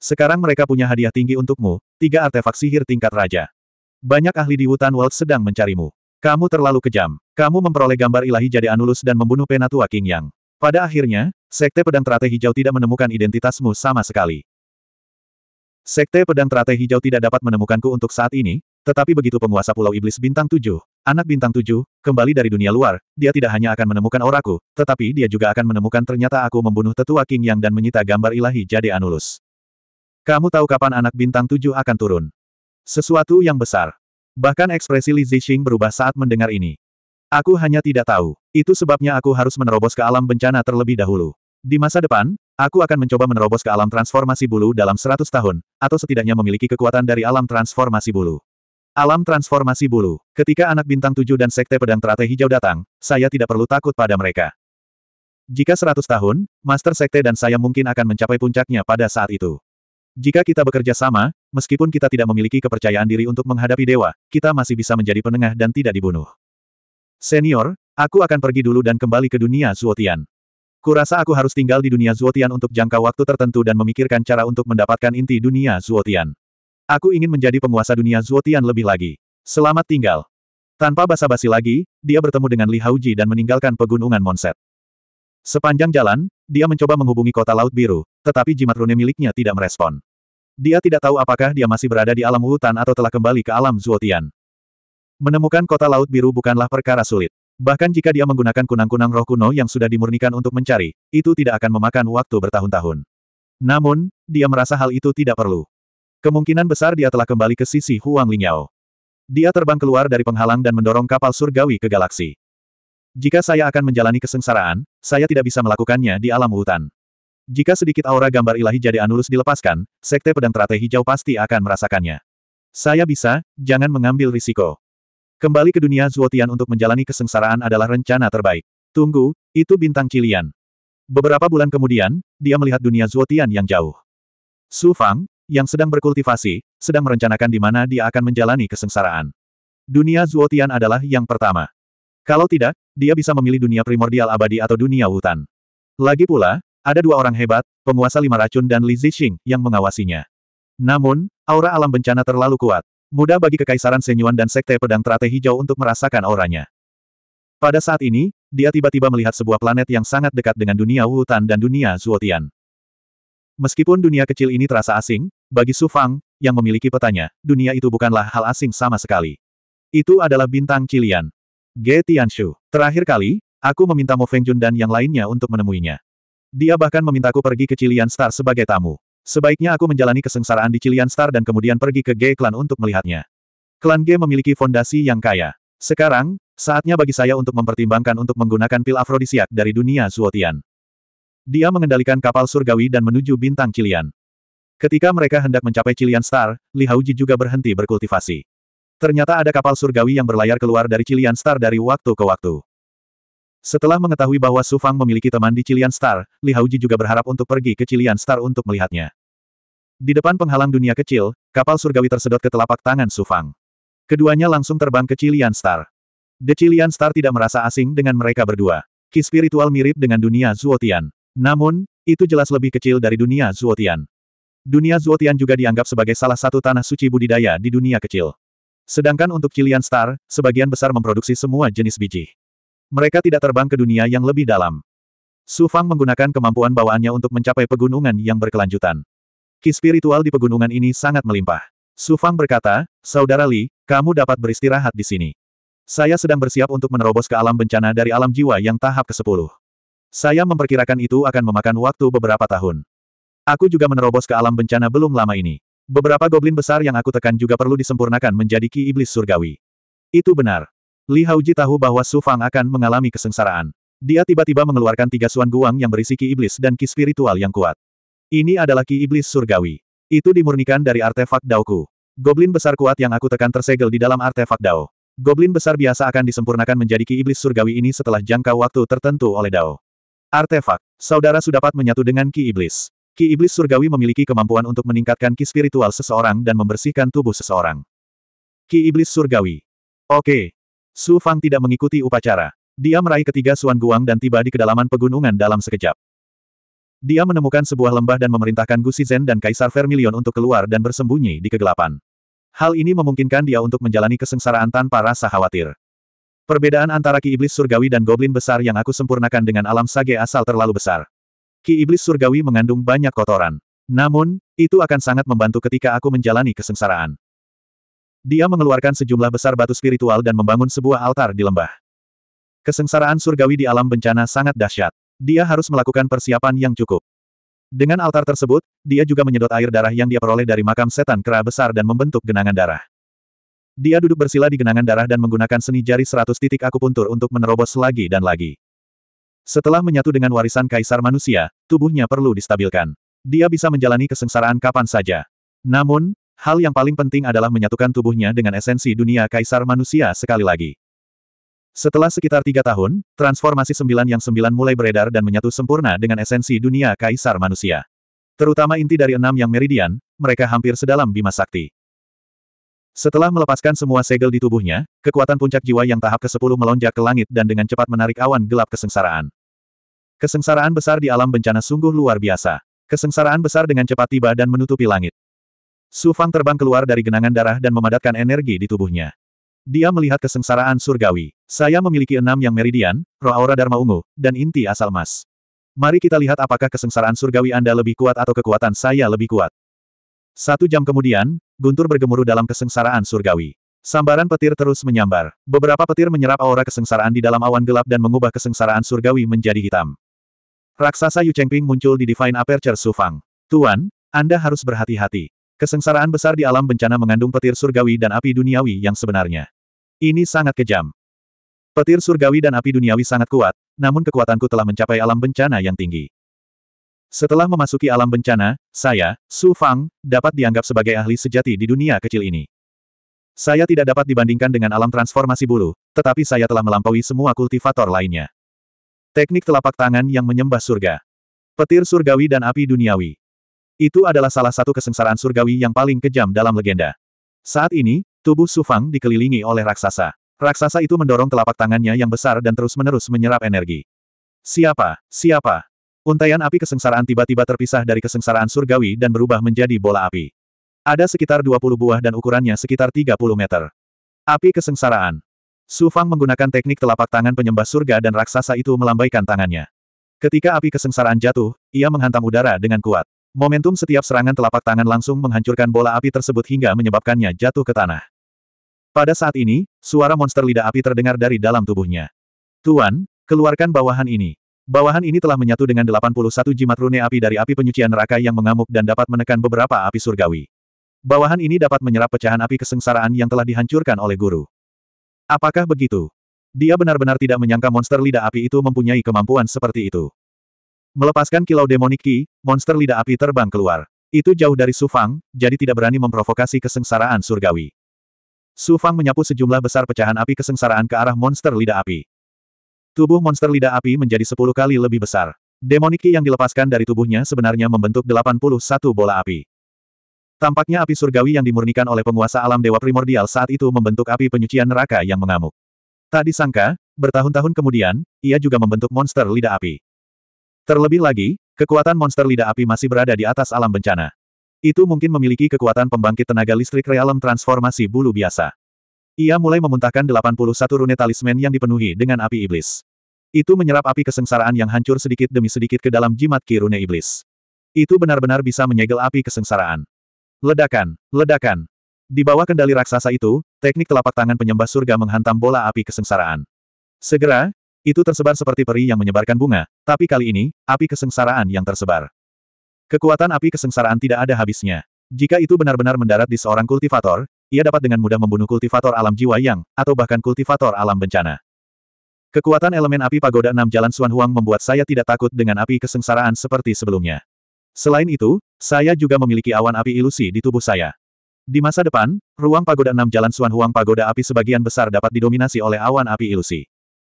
Sekarang mereka punya hadiah tinggi untukmu, tiga artefak sihir tingkat raja. Banyak ahli di hutan World sedang mencarimu. Kamu terlalu kejam. Kamu memperoleh gambar ilahi jadi Anulus dan membunuh penatua King Yang. Pada akhirnya, Sekte Pedang Teratai Hijau tidak menemukan identitasmu sama sekali. Sekte Pedang Teratai Hijau tidak dapat menemukanku untuk saat ini, tetapi begitu penguasa Pulau Iblis Bintang 7, anak Bintang 7, kembali dari dunia luar, dia tidak hanya akan menemukan oraku, tetapi dia juga akan menemukan ternyata aku membunuh tetua King Yang dan menyita gambar ilahi Jade Anulus. Kamu tahu kapan anak Bintang 7 akan turun? Sesuatu yang besar. Bahkan ekspresi Li Zixing berubah saat mendengar ini. Aku hanya tidak tahu. Itu sebabnya aku harus menerobos ke alam bencana terlebih dahulu. Di masa depan, aku akan mencoba menerobos ke alam transformasi bulu dalam 100 tahun, atau setidaknya memiliki kekuatan dari alam transformasi bulu. Alam transformasi bulu. Ketika anak bintang tujuh dan sekte pedang teratai hijau datang, saya tidak perlu takut pada mereka. Jika 100 tahun, Master Sekte dan saya mungkin akan mencapai puncaknya pada saat itu. Jika kita bekerja sama, meskipun kita tidak memiliki kepercayaan diri untuk menghadapi dewa, kita masih bisa menjadi penengah dan tidak dibunuh. Senior, aku akan pergi dulu dan kembali ke dunia Zuotian. Kurasa aku harus tinggal di dunia Zuotian untuk jangka waktu tertentu dan memikirkan cara untuk mendapatkan inti dunia Zuotian. Aku ingin menjadi penguasa dunia Zuotian lebih lagi. Selamat tinggal. Tanpa basa-basi lagi, dia bertemu dengan Li Hauji dan meninggalkan pegunungan Monset. Sepanjang jalan, dia mencoba menghubungi kota Laut Biru, tetapi jimat rune miliknya tidak merespon. Dia tidak tahu apakah dia masih berada di alam hutan atau telah kembali ke alam Zuotian. Menemukan kota Laut Biru bukanlah perkara sulit. Bahkan jika dia menggunakan kunang-kunang roh kuno yang sudah dimurnikan untuk mencari, itu tidak akan memakan waktu bertahun-tahun. Namun, dia merasa hal itu tidak perlu. Kemungkinan besar dia telah kembali ke sisi Huang Lingyao. Dia terbang keluar dari penghalang dan mendorong kapal surgawi ke galaksi. Jika saya akan menjalani kesengsaraan, saya tidak bisa melakukannya di alam hutan. Jika sedikit aura gambar ilahi jadi Anulus dilepaskan, Sekte Pedang Teratai Hijau pasti akan merasakannya. Saya bisa, jangan mengambil risiko. Kembali ke dunia Zuotian untuk menjalani kesengsaraan adalah rencana terbaik. Tunggu, itu bintang cilian. Beberapa bulan kemudian, dia melihat dunia Zuotian yang jauh. Su Fang, yang sedang berkultivasi, sedang merencanakan di mana dia akan menjalani kesengsaraan. Dunia Zuotian adalah yang pertama. Kalau tidak, dia bisa memilih dunia primordial abadi atau dunia hutan. Lagi pula, ada dua orang hebat, penguasa lima racun dan Li Zixing, yang mengawasinya. Namun, aura alam bencana terlalu kuat. Mudah bagi Kekaisaran Senyuan dan Sekte Pedang Teratai Hijau untuk merasakan auranya. Pada saat ini, dia tiba-tiba melihat sebuah planet yang sangat dekat dengan dunia Wutan dan dunia Zuotian. Meskipun dunia kecil ini terasa asing, bagi Su Fang, yang memiliki petanya, dunia itu bukanlah hal asing sama sekali. Itu adalah bintang Cilian. Ge Tianshu. Terakhir kali, aku meminta Mo Feng Jun dan yang lainnya untuk menemuinya. Dia bahkan memintaku pergi ke Cilian Star sebagai tamu. Sebaiknya aku menjalani kesengsaraan di Cilian Star dan kemudian pergi ke G Clan untuk melihatnya. Klan G memiliki fondasi yang kaya. Sekarang, saatnya bagi saya untuk mempertimbangkan untuk menggunakan pil afrodisiak dari dunia Zuotian. Dia mengendalikan kapal surgawi dan menuju bintang Cilian. Ketika mereka hendak mencapai Cilian Star, Li Hauji juga berhenti berkultivasi. Ternyata ada kapal surgawi yang berlayar keluar dari Cilian Star dari waktu ke waktu. Setelah mengetahui bahwa Su Fang memiliki teman di Cilian Star, Li Haoji juga berharap untuk pergi ke Cilian Star untuk melihatnya. Di depan penghalang dunia kecil, kapal surgawi tersedot ke telapak tangan Su Fang. Keduanya langsung terbang ke Cilian Star. The Cilian Star tidak merasa asing dengan mereka berdua. Ki spiritual mirip dengan dunia Zuotian. Namun, itu jelas lebih kecil dari dunia Zuotian. Dunia Zuotian juga dianggap sebagai salah satu tanah suci budidaya di dunia kecil. Sedangkan untuk Cilian Star, sebagian besar memproduksi semua jenis biji. Mereka tidak terbang ke dunia yang lebih dalam. Su Fang menggunakan kemampuan bawaannya untuk mencapai pegunungan yang berkelanjutan. Ki spiritual di pegunungan ini sangat melimpah. Su Fang berkata, Saudara Li, kamu dapat beristirahat di sini. Saya sedang bersiap untuk menerobos ke alam bencana dari alam jiwa yang tahap ke-10. Saya memperkirakan itu akan memakan waktu beberapa tahun. Aku juga menerobos ke alam bencana belum lama ini. Beberapa goblin besar yang aku tekan juga perlu disempurnakan menjadi ki iblis surgawi. Itu benar. Li Haoji tahu bahwa Su Fang akan mengalami kesengsaraan. Dia tiba-tiba mengeluarkan tiga suan guang yang berisi ki iblis dan ki spiritual yang kuat. Ini adalah ki iblis surgawi. Itu dimurnikan dari artefak Daoku. Goblin besar kuat yang aku tekan tersegel di dalam artefak Dao. Goblin besar biasa akan disempurnakan menjadi ki iblis surgawi ini setelah jangka waktu tertentu oleh Dao. Artefak, saudara sudah dapat menyatu dengan ki iblis. Ki iblis surgawi memiliki kemampuan untuk meningkatkan ki spiritual seseorang dan membersihkan tubuh seseorang. Ki iblis surgawi. Oke, Su Fang tidak mengikuti upacara. Dia meraih ketiga Suan Guang dan tiba di kedalaman pegunungan dalam sekejap. Dia menemukan sebuah lembah dan memerintahkan Gu Shizhen dan Kaisar Vermilion untuk keluar dan bersembunyi di kegelapan. Hal ini memungkinkan dia untuk menjalani kesengsaraan tanpa rasa khawatir. Perbedaan antara Ki Iblis Surgawi dan Goblin Besar yang aku sempurnakan dengan alam sage asal terlalu besar. Ki Iblis Surgawi mengandung banyak kotoran. Namun, itu akan sangat membantu ketika aku menjalani kesengsaraan. Dia mengeluarkan sejumlah besar batu spiritual dan membangun sebuah altar di lembah. Kesengsaraan surgawi di alam bencana sangat dahsyat. Dia harus melakukan persiapan yang cukup. Dengan altar tersebut, dia juga menyedot air darah yang dia peroleh dari makam setan kera besar dan membentuk genangan darah. Dia duduk bersila di genangan darah dan menggunakan seni jari seratus titik akupuntur untuk menerobos lagi dan lagi. Setelah menyatu dengan warisan kaisar manusia, tubuhnya perlu distabilkan. Dia bisa menjalani kesengsaraan kapan saja. Namun, Hal yang paling penting adalah menyatukan tubuhnya dengan esensi dunia kaisar manusia sekali lagi. Setelah sekitar tiga tahun, transformasi sembilan yang sembilan mulai beredar dan menyatu sempurna dengan esensi dunia kaisar manusia. Terutama inti dari enam yang meridian, mereka hampir sedalam bima sakti. Setelah melepaskan semua segel di tubuhnya, kekuatan puncak jiwa yang tahap ke-10 melonjak ke langit dan dengan cepat menarik awan gelap kesengsaraan. Kesengsaraan besar di alam bencana sungguh luar biasa. Kesengsaraan besar dengan cepat tiba dan menutupi langit. Su Fang terbang keluar dari genangan darah dan memadatkan energi di tubuhnya. Dia melihat kesengsaraan surgawi. Saya memiliki enam yang meridian, roh aura Dharma ungu, dan inti asal emas. Mari kita lihat apakah kesengsaraan surgawi Anda lebih kuat atau kekuatan saya lebih kuat. Satu jam kemudian, Guntur bergemuruh dalam kesengsaraan surgawi. Sambaran petir terus menyambar. Beberapa petir menyerap aura kesengsaraan di dalam awan gelap dan mengubah kesengsaraan surgawi menjadi hitam. Raksasa Yu Chengping muncul di Divine Aperture Sufang. Tuan, Anda harus berhati-hati. Kesengsaraan besar di alam bencana mengandung petir surgawi dan api duniawi yang sebenarnya. Ini sangat kejam. Petir surgawi dan api duniawi sangat kuat, namun kekuatanku telah mencapai alam bencana yang tinggi. Setelah memasuki alam bencana, saya, Su Fang, dapat dianggap sebagai ahli sejati di dunia kecil ini. Saya tidak dapat dibandingkan dengan alam transformasi bulu, tetapi saya telah melampaui semua kultivator lainnya. Teknik telapak tangan yang menyembah surga. Petir surgawi dan api duniawi. Itu adalah salah satu kesengsaraan surgawi yang paling kejam dalam legenda. Saat ini, tubuh Sufang dikelilingi oleh raksasa. Raksasa itu mendorong telapak tangannya yang besar dan terus-menerus menyerap energi. Siapa? Siapa? Untaian api kesengsaraan tiba-tiba terpisah dari kesengsaraan surgawi dan berubah menjadi bola api. Ada sekitar 20 buah dan ukurannya sekitar 30 meter. Api kesengsaraan. Sufang menggunakan teknik telapak tangan penyembah surga dan raksasa itu melambaikan tangannya. Ketika api kesengsaraan jatuh, ia menghantam udara dengan kuat. Momentum setiap serangan telapak tangan langsung menghancurkan bola api tersebut hingga menyebabkannya jatuh ke tanah. Pada saat ini, suara monster lidah api terdengar dari dalam tubuhnya. Tuan, keluarkan bawahan ini. Bawahan ini telah menyatu dengan 81 jimat rune api dari api penyucian neraka yang mengamuk dan dapat menekan beberapa api surgawi. Bawahan ini dapat menyerap pecahan api kesengsaraan yang telah dihancurkan oleh guru. Apakah begitu? Dia benar-benar tidak menyangka monster lidah api itu mempunyai kemampuan seperti itu. Melepaskan kilau demonik Ki, monster lidah api terbang keluar. Itu jauh dari Sufang, jadi tidak berani memprovokasi kesengsaraan surgawi. Sufang menyapu sejumlah besar pecahan api kesengsaraan ke arah monster lidah api. Tubuh monster lidah api menjadi sepuluh kali lebih besar. Demonik Ki yang dilepaskan dari tubuhnya sebenarnya membentuk 81 bola api. Tampaknya api surgawi yang dimurnikan oleh penguasa alam dewa primordial saat itu membentuk api penyucian neraka yang mengamuk. Tak disangka, bertahun-tahun kemudian, ia juga membentuk monster lidah api. Terlebih lagi, kekuatan monster lidah api masih berada di atas alam bencana. Itu mungkin memiliki kekuatan pembangkit tenaga listrik realem transformasi bulu biasa. Ia mulai memuntahkan 81 rune talisman yang dipenuhi dengan api iblis. Itu menyerap api kesengsaraan yang hancur sedikit demi sedikit ke dalam jimat ki rune iblis. Itu benar-benar bisa menyegel api kesengsaraan. Ledakan, ledakan. Di bawah kendali raksasa itu, teknik telapak tangan penyembah surga menghantam bola api kesengsaraan. Segera, itu tersebar seperti peri yang menyebarkan bunga, tapi kali ini, api kesengsaraan yang tersebar. Kekuatan api kesengsaraan tidak ada habisnya. Jika itu benar-benar mendarat di seorang kultivator, ia dapat dengan mudah membunuh kultivator alam jiwa yang, atau bahkan kultivator alam bencana. Kekuatan elemen api pagoda enam jalan Suan Huang membuat saya tidak takut dengan api kesengsaraan seperti sebelumnya. Selain itu, saya juga memiliki awan api ilusi di tubuh saya. Di masa depan, ruang pagoda enam jalan Suan Huang pagoda api sebagian besar dapat didominasi oleh awan api ilusi.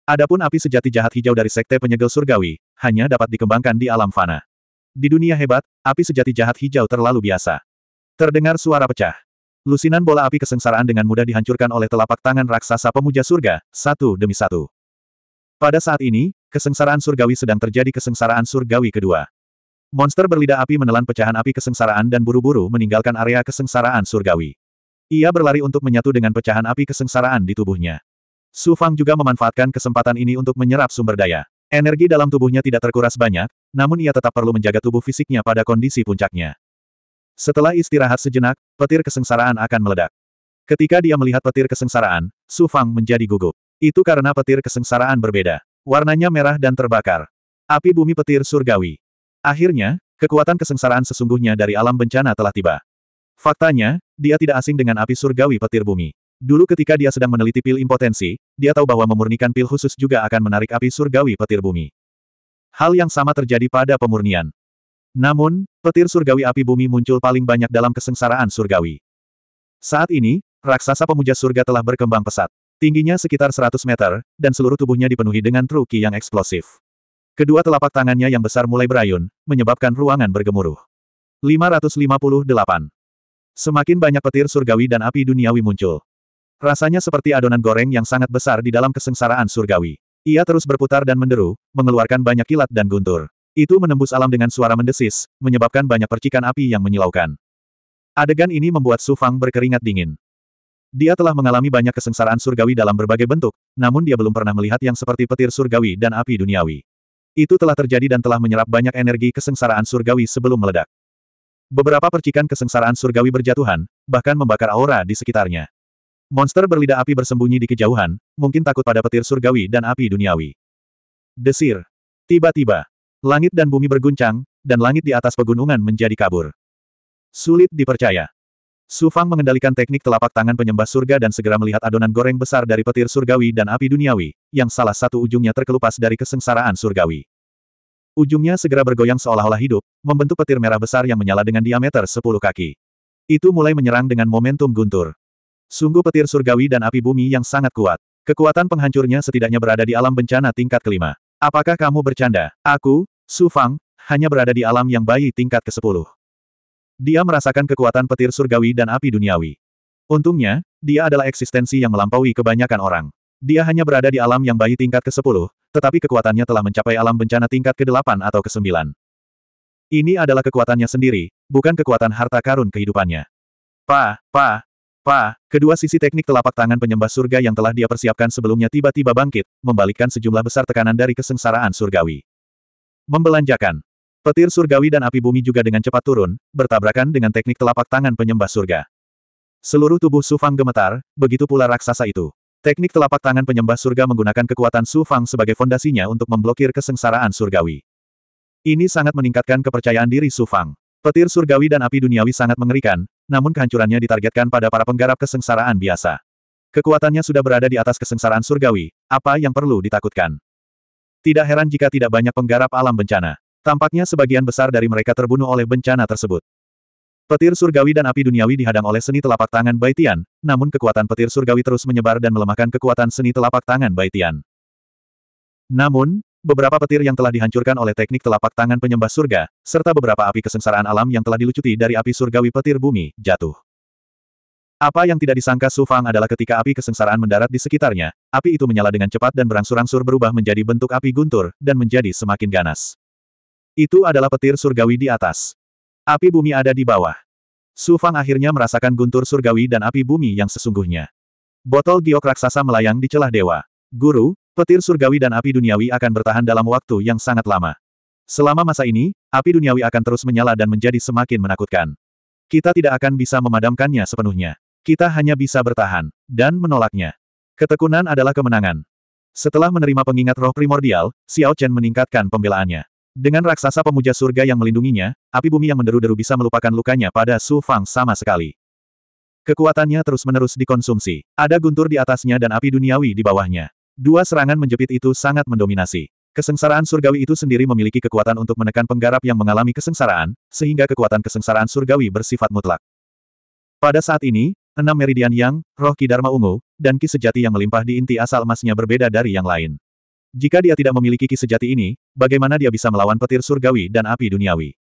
Adapun api sejati jahat hijau dari Sekte Penyegel Surgawi, hanya dapat dikembangkan di alam fana. Di dunia hebat, api sejati jahat hijau terlalu biasa. Terdengar suara pecah. Lusinan bola api kesengsaraan dengan mudah dihancurkan oleh telapak tangan raksasa pemuja surga, satu demi satu. Pada saat ini, kesengsaraan surgawi sedang terjadi kesengsaraan surgawi kedua. Monster berlidah api menelan pecahan api kesengsaraan dan buru-buru meninggalkan area kesengsaraan surgawi. Ia berlari untuk menyatu dengan pecahan api kesengsaraan di tubuhnya. Su Fang juga memanfaatkan kesempatan ini untuk menyerap sumber daya. Energi dalam tubuhnya tidak terkuras banyak, namun ia tetap perlu menjaga tubuh fisiknya pada kondisi puncaknya. Setelah istirahat sejenak, petir kesengsaraan akan meledak. Ketika dia melihat petir kesengsaraan, Su Fang menjadi gugup. Itu karena petir kesengsaraan berbeda. Warnanya merah dan terbakar. Api bumi petir surgawi. Akhirnya, kekuatan kesengsaraan sesungguhnya dari alam bencana telah tiba. Faktanya, dia tidak asing dengan api surgawi petir bumi. Dulu ketika dia sedang meneliti pil impotensi, dia tahu bahwa memurnikan pil khusus juga akan menarik api surgawi petir bumi. Hal yang sama terjadi pada pemurnian. Namun, petir surgawi api bumi muncul paling banyak dalam kesengsaraan surgawi. Saat ini, raksasa pemuja surga telah berkembang pesat. Tingginya sekitar 100 meter, dan seluruh tubuhnya dipenuhi dengan truki yang eksplosif. Kedua telapak tangannya yang besar mulai berayun, menyebabkan ruangan bergemuruh. 558. Semakin banyak petir surgawi dan api duniawi muncul. Rasanya seperti adonan goreng yang sangat besar di dalam kesengsaraan surgawi. Ia terus berputar dan menderu, mengeluarkan banyak kilat dan guntur. Itu menembus alam dengan suara mendesis, menyebabkan banyak percikan api yang menyilaukan. Adegan ini membuat Su Fang berkeringat dingin. Dia telah mengalami banyak kesengsaraan surgawi dalam berbagai bentuk, namun dia belum pernah melihat yang seperti petir surgawi dan api duniawi. Itu telah terjadi dan telah menyerap banyak energi kesengsaraan surgawi sebelum meledak. Beberapa percikan kesengsaraan surgawi berjatuhan, bahkan membakar aura di sekitarnya. Monster berlidah api bersembunyi di kejauhan, mungkin takut pada petir surgawi dan api duniawi. Desir. Tiba-tiba, langit dan bumi berguncang, dan langit di atas pegunungan menjadi kabur. Sulit dipercaya. Su Fang mengendalikan teknik telapak tangan penyembah surga dan segera melihat adonan goreng besar dari petir surgawi dan api duniawi, yang salah satu ujungnya terkelupas dari kesengsaraan surgawi. Ujungnya segera bergoyang seolah-olah hidup, membentuk petir merah besar yang menyala dengan diameter 10 kaki. Itu mulai menyerang dengan momentum guntur. Sungguh petir surgawi dan api bumi yang sangat kuat. Kekuatan penghancurnya setidaknya berada di alam bencana tingkat kelima. Apakah kamu bercanda? Aku, Su Fang, hanya berada di alam yang bayi tingkat ke-10. Dia merasakan kekuatan petir surgawi dan api duniawi. Untungnya, dia adalah eksistensi yang melampaui kebanyakan orang. Dia hanya berada di alam yang bayi tingkat ke-10, tetapi kekuatannya telah mencapai alam bencana tingkat ke-8 atau ke-9. Ini adalah kekuatannya sendiri, bukan kekuatan harta karun kehidupannya. Pa, pa, Pa, kedua sisi teknik telapak tangan penyembah surga yang telah dia persiapkan sebelumnya tiba-tiba bangkit, membalikkan sejumlah besar tekanan dari kesengsaraan surgawi. Membelanjakan. Petir surgawi dan api bumi juga dengan cepat turun, bertabrakan dengan teknik telapak tangan penyembah surga. Seluruh tubuh Sufang gemetar, begitu pula raksasa itu. Teknik telapak tangan penyembah surga menggunakan kekuatan Sufang sebagai fondasinya untuk memblokir kesengsaraan surgawi. Ini sangat meningkatkan kepercayaan diri Sufang. Petir surgawi dan api duniawi sangat mengerikan, namun kehancurannya ditargetkan pada para penggarap kesengsaraan biasa. Kekuatannya sudah berada di atas kesengsaraan surgawi, apa yang perlu ditakutkan? Tidak heran jika tidak banyak penggarap alam bencana. Tampaknya sebagian besar dari mereka terbunuh oleh bencana tersebut. Petir surgawi dan api duniawi dihadang oleh seni telapak tangan Baitian, namun kekuatan petir surgawi terus menyebar dan melemahkan kekuatan seni telapak tangan Baitian. Namun, beberapa petir yang telah dihancurkan oleh teknik telapak tangan penyembah surga, serta beberapa api kesengsaraan alam yang telah dilucuti dari api surgawi petir bumi, jatuh. Apa yang tidak disangka Su Fang adalah ketika api kesengsaraan mendarat di sekitarnya, api itu menyala dengan cepat dan berangsur-angsur berubah menjadi bentuk api guntur, dan menjadi semakin ganas. Itu adalah petir surgawi di atas. Api bumi ada di bawah. Su Fang akhirnya merasakan guntur surgawi dan api bumi yang sesungguhnya. Botol giok raksasa melayang di celah dewa. Guru, Petir surgawi dan api duniawi akan bertahan dalam waktu yang sangat lama. Selama masa ini, api duniawi akan terus menyala dan menjadi semakin menakutkan. Kita tidak akan bisa memadamkannya sepenuhnya. Kita hanya bisa bertahan, dan menolaknya. Ketekunan adalah kemenangan. Setelah menerima pengingat roh primordial, Xiao Chen meningkatkan pembelaannya. Dengan raksasa pemuja surga yang melindunginya, api bumi yang menderu-deru bisa melupakan lukanya pada Su Fang sama sekali. Kekuatannya terus-menerus dikonsumsi. Ada guntur di atasnya dan api duniawi di bawahnya. Dua serangan menjepit itu sangat mendominasi. Kesengsaraan surgawi itu sendiri memiliki kekuatan untuk menekan penggarap yang mengalami kesengsaraan, sehingga kekuatan kesengsaraan surgawi bersifat mutlak. Pada saat ini, enam meridian yang, roh ki ungu, dan ki sejati yang melimpah di inti asal emasnya berbeda dari yang lain. Jika dia tidak memiliki ki sejati ini, bagaimana dia bisa melawan petir surgawi dan api duniawi?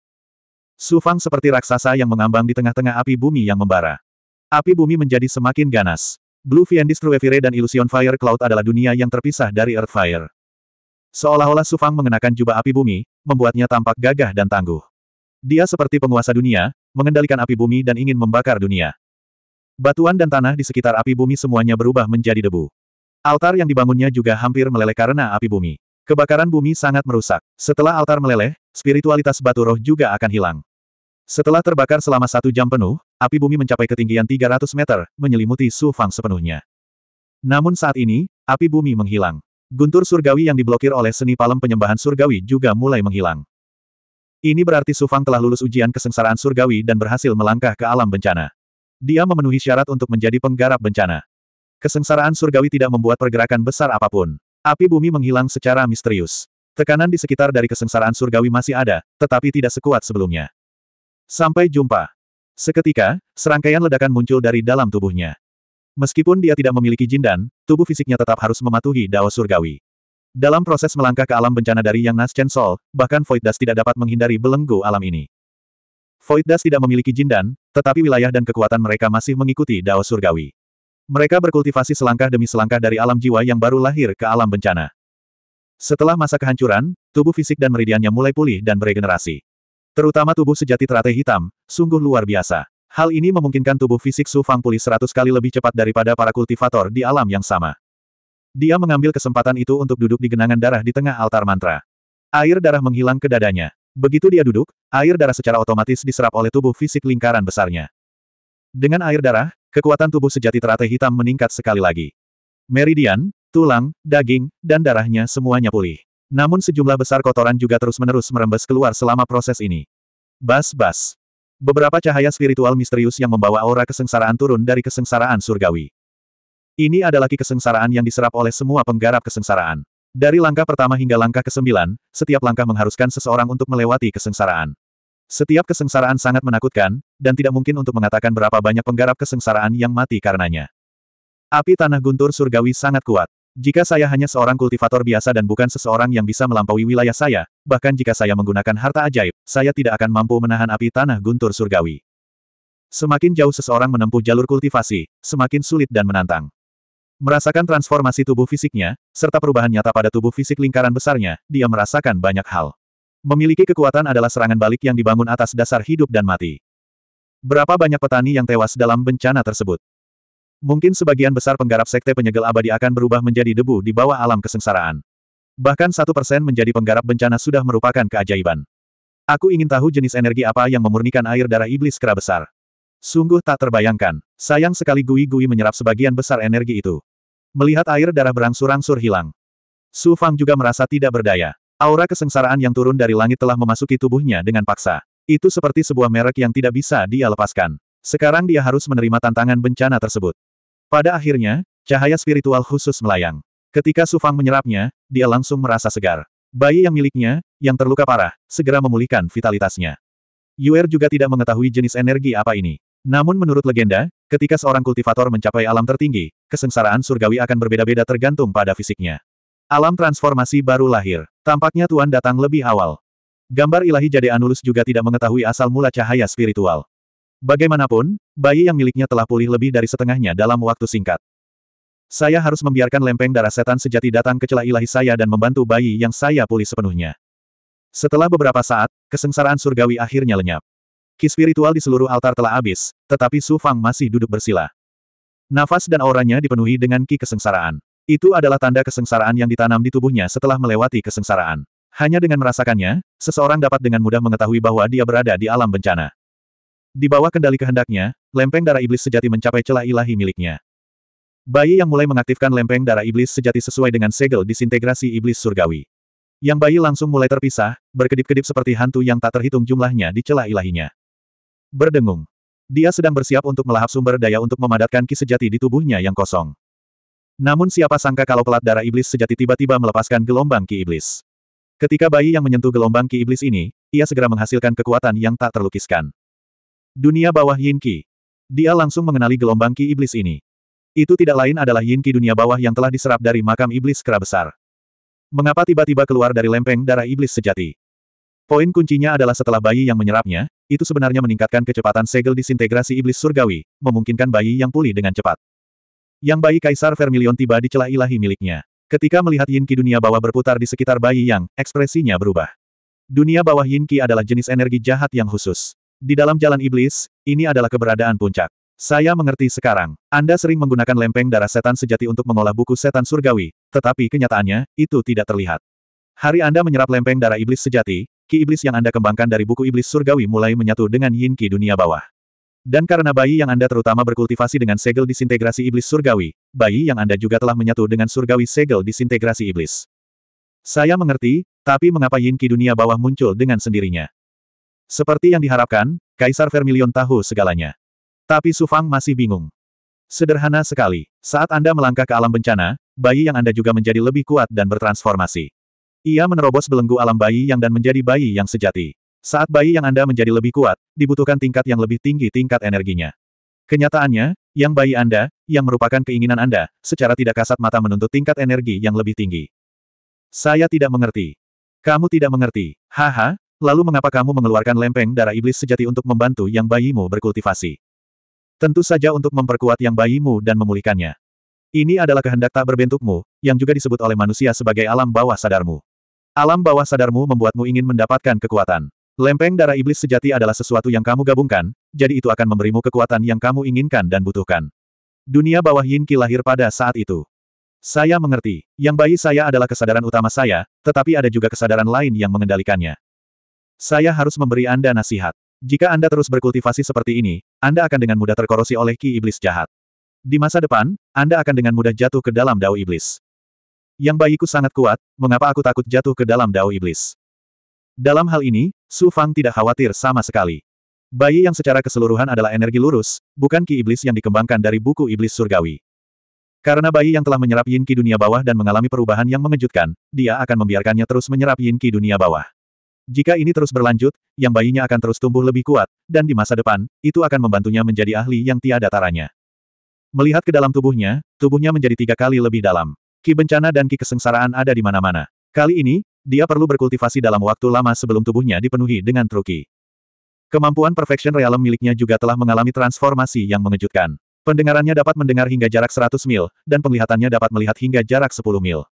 Su Fang seperti raksasa yang mengambang di tengah-tengah api bumi yang membara. Api bumi menjadi semakin ganas. Blue Fiendis Evire dan Illusion Fire Cloud adalah dunia yang terpisah dari Earth Fire. Seolah-olah Sufang mengenakan jubah api bumi, membuatnya tampak gagah dan tangguh. Dia seperti penguasa dunia, mengendalikan api bumi dan ingin membakar dunia. Batuan dan tanah di sekitar api bumi semuanya berubah menjadi debu. Altar yang dibangunnya juga hampir meleleh karena api bumi. Kebakaran bumi sangat merusak. Setelah altar meleleh, spiritualitas batu roh juga akan hilang. Setelah terbakar selama satu jam penuh, Api bumi mencapai ketinggian 300 meter, menyelimuti Su Fang sepenuhnya. Namun saat ini, api bumi menghilang. Guntur surgawi yang diblokir oleh seni palem penyembahan surgawi juga mulai menghilang. Ini berarti Su Fang telah lulus ujian kesengsaraan surgawi dan berhasil melangkah ke alam bencana. Dia memenuhi syarat untuk menjadi penggarap bencana. Kesengsaraan surgawi tidak membuat pergerakan besar apapun. Api bumi menghilang secara misterius. Tekanan di sekitar dari kesengsaraan surgawi masih ada, tetapi tidak sekuat sebelumnya. Sampai jumpa. Seketika, serangkaian ledakan muncul dari dalam tubuhnya. Meskipun dia tidak memiliki jindan, tubuh fisiknya tetap harus mematuhi Dao Surgawi. Dalam proses melangkah ke alam bencana dari Yang Nas Chen Sol, bahkan Void Dust tidak dapat menghindari belenggu alam ini. Void Dust tidak memiliki jindan, tetapi wilayah dan kekuatan mereka masih mengikuti Dao Surgawi. Mereka berkultivasi selangkah demi selangkah dari alam jiwa yang baru lahir ke alam bencana. Setelah masa kehancuran, tubuh fisik dan meridiannya mulai pulih dan beregenerasi. Terutama tubuh sejati teratai hitam, sungguh luar biasa. Hal ini memungkinkan tubuh fisik Su Fang pulih seratus kali lebih cepat daripada para kultivator di alam yang sama. Dia mengambil kesempatan itu untuk duduk di genangan darah di tengah altar mantra. Air darah menghilang ke dadanya. Begitu dia duduk, air darah secara otomatis diserap oleh tubuh fisik lingkaran besarnya. Dengan air darah, kekuatan tubuh sejati teratai hitam meningkat sekali lagi. Meridian, tulang, daging, dan darahnya semuanya pulih. Namun sejumlah besar kotoran juga terus-menerus merembes keluar selama proses ini. Bas-bas. Beberapa cahaya spiritual misterius yang membawa aura kesengsaraan turun dari kesengsaraan surgawi. Ini adalah ki kesengsaraan yang diserap oleh semua penggarap kesengsaraan. Dari langkah pertama hingga langkah ke-9, setiap langkah mengharuskan seseorang untuk melewati kesengsaraan. Setiap kesengsaraan sangat menakutkan, dan tidak mungkin untuk mengatakan berapa banyak penggarap kesengsaraan yang mati karenanya. Api tanah guntur surgawi sangat kuat. Jika saya hanya seorang kultivator biasa dan bukan seseorang yang bisa melampaui wilayah saya, bahkan jika saya menggunakan harta ajaib, saya tidak akan mampu menahan api tanah guntur surgawi. Semakin jauh seseorang menempuh jalur kultivasi, semakin sulit dan menantang. Merasakan transformasi tubuh fisiknya, serta perubahan nyata pada tubuh fisik lingkaran besarnya, dia merasakan banyak hal. Memiliki kekuatan adalah serangan balik yang dibangun atas dasar hidup dan mati. Berapa banyak petani yang tewas dalam bencana tersebut? Mungkin sebagian besar penggarap sekte penyegel abadi akan berubah menjadi debu di bawah alam kesengsaraan. Bahkan satu persen menjadi penggarap bencana sudah merupakan keajaiban. Aku ingin tahu jenis energi apa yang memurnikan air darah iblis kera besar. Sungguh tak terbayangkan. Sayang sekali Gui Gui menyerap sebagian besar energi itu. Melihat air darah berangsur-angsur hilang. Su Fang juga merasa tidak berdaya. Aura kesengsaraan yang turun dari langit telah memasuki tubuhnya dengan paksa. Itu seperti sebuah merek yang tidak bisa dia lepaskan. Sekarang dia harus menerima tantangan bencana tersebut. Pada akhirnya, cahaya spiritual khusus melayang. Ketika Sufang menyerapnya, dia langsung merasa segar. Bayi yang miliknya, yang terluka parah, segera memulihkan vitalitasnya. Yuer juga tidak mengetahui jenis energi apa ini. Namun menurut legenda, ketika seorang kultivator mencapai alam tertinggi, kesengsaraan surgawi akan berbeda-beda tergantung pada fisiknya. Alam transformasi baru lahir. Tampaknya Tuan datang lebih awal. Gambar ilahi Jade Anulus juga tidak mengetahui asal mula cahaya spiritual. Bagaimanapun, bayi yang miliknya telah pulih lebih dari setengahnya dalam waktu singkat. Saya harus membiarkan lempeng darah setan sejati datang ke celah ilahi saya dan membantu bayi yang saya pulih sepenuhnya. Setelah beberapa saat, kesengsaraan surgawi akhirnya lenyap. Ki spiritual di seluruh altar telah habis, tetapi Su Fang masih duduk bersila. Nafas dan auranya dipenuhi dengan ki kesengsaraan. Itu adalah tanda kesengsaraan yang ditanam di tubuhnya setelah melewati kesengsaraan. Hanya dengan merasakannya, seseorang dapat dengan mudah mengetahui bahwa dia berada di alam bencana. Di bawah kendali kehendaknya, lempeng darah iblis sejati mencapai celah ilahi miliknya. Bayi yang mulai mengaktifkan lempeng darah iblis sejati sesuai dengan segel disintegrasi iblis surgawi. Yang bayi langsung mulai terpisah, berkedip-kedip seperti hantu yang tak terhitung jumlahnya di celah ilahinya. Berdengung. Dia sedang bersiap untuk melahap sumber daya untuk memadatkan ki sejati di tubuhnya yang kosong. Namun siapa sangka kalau pelat darah iblis sejati tiba-tiba melepaskan gelombang ki iblis. Ketika bayi yang menyentuh gelombang ki iblis ini, ia segera menghasilkan kekuatan yang tak terlukiskan. Dunia bawah Yin Qi. Dia langsung mengenali gelombang Qi iblis ini. Itu tidak lain adalah Yin Qi dunia bawah yang telah diserap dari makam iblis kera besar. Mengapa tiba-tiba keluar dari lempeng darah iblis sejati? Poin kuncinya adalah setelah bayi yang menyerapnya, itu sebenarnya meningkatkan kecepatan segel disintegrasi iblis surgawi, memungkinkan bayi yang pulih dengan cepat. Yang bayi Kaisar Vermilion tiba di celah ilahi miliknya. Ketika melihat Yin Qi dunia bawah berputar di sekitar bayi yang, ekspresinya berubah. Dunia bawah Yin Qi adalah jenis energi jahat yang khusus. Di dalam jalan iblis, ini adalah keberadaan puncak. Saya mengerti sekarang. Anda sering menggunakan lempeng darah setan sejati untuk mengolah buku setan surgawi, tetapi kenyataannya, itu tidak terlihat. Hari Anda menyerap lempeng darah iblis sejati, ki iblis yang Anda kembangkan dari buku iblis surgawi mulai menyatu dengan yin ki dunia bawah. Dan karena bayi yang Anda terutama berkultivasi dengan segel disintegrasi iblis surgawi, bayi yang Anda juga telah menyatu dengan surgawi segel disintegrasi iblis. Saya mengerti, tapi mengapa yin ki dunia bawah muncul dengan sendirinya? Seperti yang diharapkan, Kaisar Vermilion tahu segalanya. Tapi Su Fang masih bingung. Sederhana sekali, saat Anda melangkah ke alam bencana, bayi yang Anda juga menjadi lebih kuat dan bertransformasi. Ia menerobos belenggu alam bayi yang dan menjadi bayi yang sejati. Saat bayi yang Anda menjadi lebih kuat, dibutuhkan tingkat yang lebih tinggi tingkat energinya. Kenyataannya, yang bayi Anda, yang merupakan keinginan Anda, secara tidak kasat mata menuntut tingkat energi yang lebih tinggi. Saya tidak mengerti. Kamu tidak mengerti. Haha, Lalu mengapa kamu mengeluarkan lempeng darah iblis sejati untuk membantu yang bayimu berkultivasi? Tentu saja untuk memperkuat yang bayimu dan memulihkannya. Ini adalah kehendak tak berbentukmu, yang juga disebut oleh manusia sebagai alam bawah sadarmu. Alam bawah sadarmu membuatmu ingin mendapatkan kekuatan. Lempeng darah iblis sejati adalah sesuatu yang kamu gabungkan, jadi itu akan memberimu kekuatan yang kamu inginkan dan butuhkan. Dunia bawah Yin lahir pada saat itu. Saya mengerti, yang bayi saya adalah kesadaran utama saya, tetapi ada juga kesadaran lain yang mengendalikannya. Saya harus memberi Anda nasihat. Jika Anda terus berkultivasi seperti ini, Anda akan dengan mudah terkorosi oleh ki iblis jahat. Di masa depan, Anda akan dengan mudah jatuh ke dalam dao iblis. Yang bayiku sangat kuat, mengapa aku takut jatuh ke dalam dao iblis? Dalam hal ini, Su Fang tidak khawatir sama sekali. Bayi yang secara keseluruhan adalah energi lurus, bukan ki iblis yang dikembangkan dari buku iblis surgawi. Karena bayi yang telah menyerap yin ki dunia bawah dan mengalami perubahan yang mengejutkan, dia akan membiarkannya terus menyerap yin ki dunia bawah. Jika ini terus berlanjut, yang bayinya akan terus tumbuh lebih kuat, dan di masa depan, itu akan membantunya menjadi ahli yang tiada taranya. Melihat ke dalam tubuhnya, tubuhnya menjadi tiga kali lebih dalam. Ki bencana dan ki kesengsaraan ada di mana-mana. Kali ini, dia perlu berkultivasi dalam waktu lama sebelum tubuhnya dipenuhi dengan truki. Kemampuan Perfection Realm miliknya juga telah mengalami transformasi yang mengejutkan. Pendengarannya dapat mendengar hingga jarak 100 mil, dan penglihatannya dapat melihat hingga jarak 10 mil.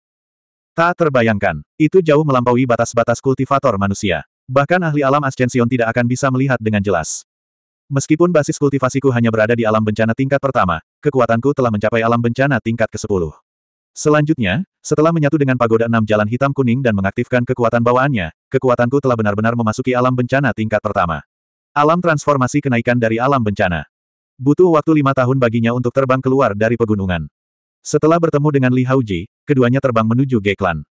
Tak terbayangkan, itu jauh melampaui batas-batas kultivator manusia. Bahkan ahli alam ascension tidak akan bisa melihat dengan jelas. Meskipun basis kultivasiku hanya berada di alam bencana tingkat pertama, kekuatanku telah mencapai alam bencana tingkat ke-10. Selanjutnya, setelah menyatu dengan pagoda enam jalan hitam kuning dan mengaktifkan kekuatan bawaannya, kekuatanku telah benar-benar memasuki alam bencana tingkat pertama. Alam transformasi kenaikan dari alam bencana. Butuh waktu lima tahun baginya untuk terbang keluar dari pegunungan. Setelah bertemu dengan Li Hauji, keduanya terbang menuju Geklan.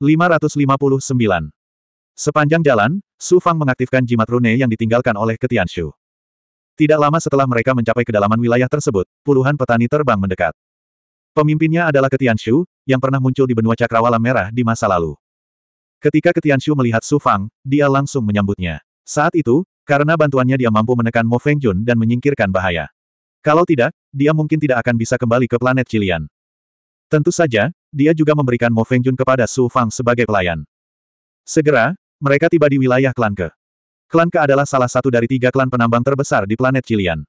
559. Sepanjang jalan, Su Fang mengaktifkan jimat rune yang ditinggalkan oleh Ketianshu. Tidak lama setelah mereka mencapai kedalaman wilayah tersebut, puluhan petani terbang mendekat. Pemimpinnya adalah Ketianshu, yang pernah muncul di benua cakrawala merah di masa lalu. Ketika Ketianshu melihat Su Fang, dia langsung menyambutnya. Saat itu, karena bantuannya dia mampu menekan Mo Fengjun dan menyingkirkan bahaya. Kalau tidak, dia mungkin tidak akan bisa kembali ke planet Cilian. Tentu saja, dia juga memberikan Mo Fengjun kepada Su Fang sebagai pelayan. Segera, mereka tiba di wilayah klan Ke. Klan Ke adalah salah satu dari tiga klan penambang terbesar di planet Cilian.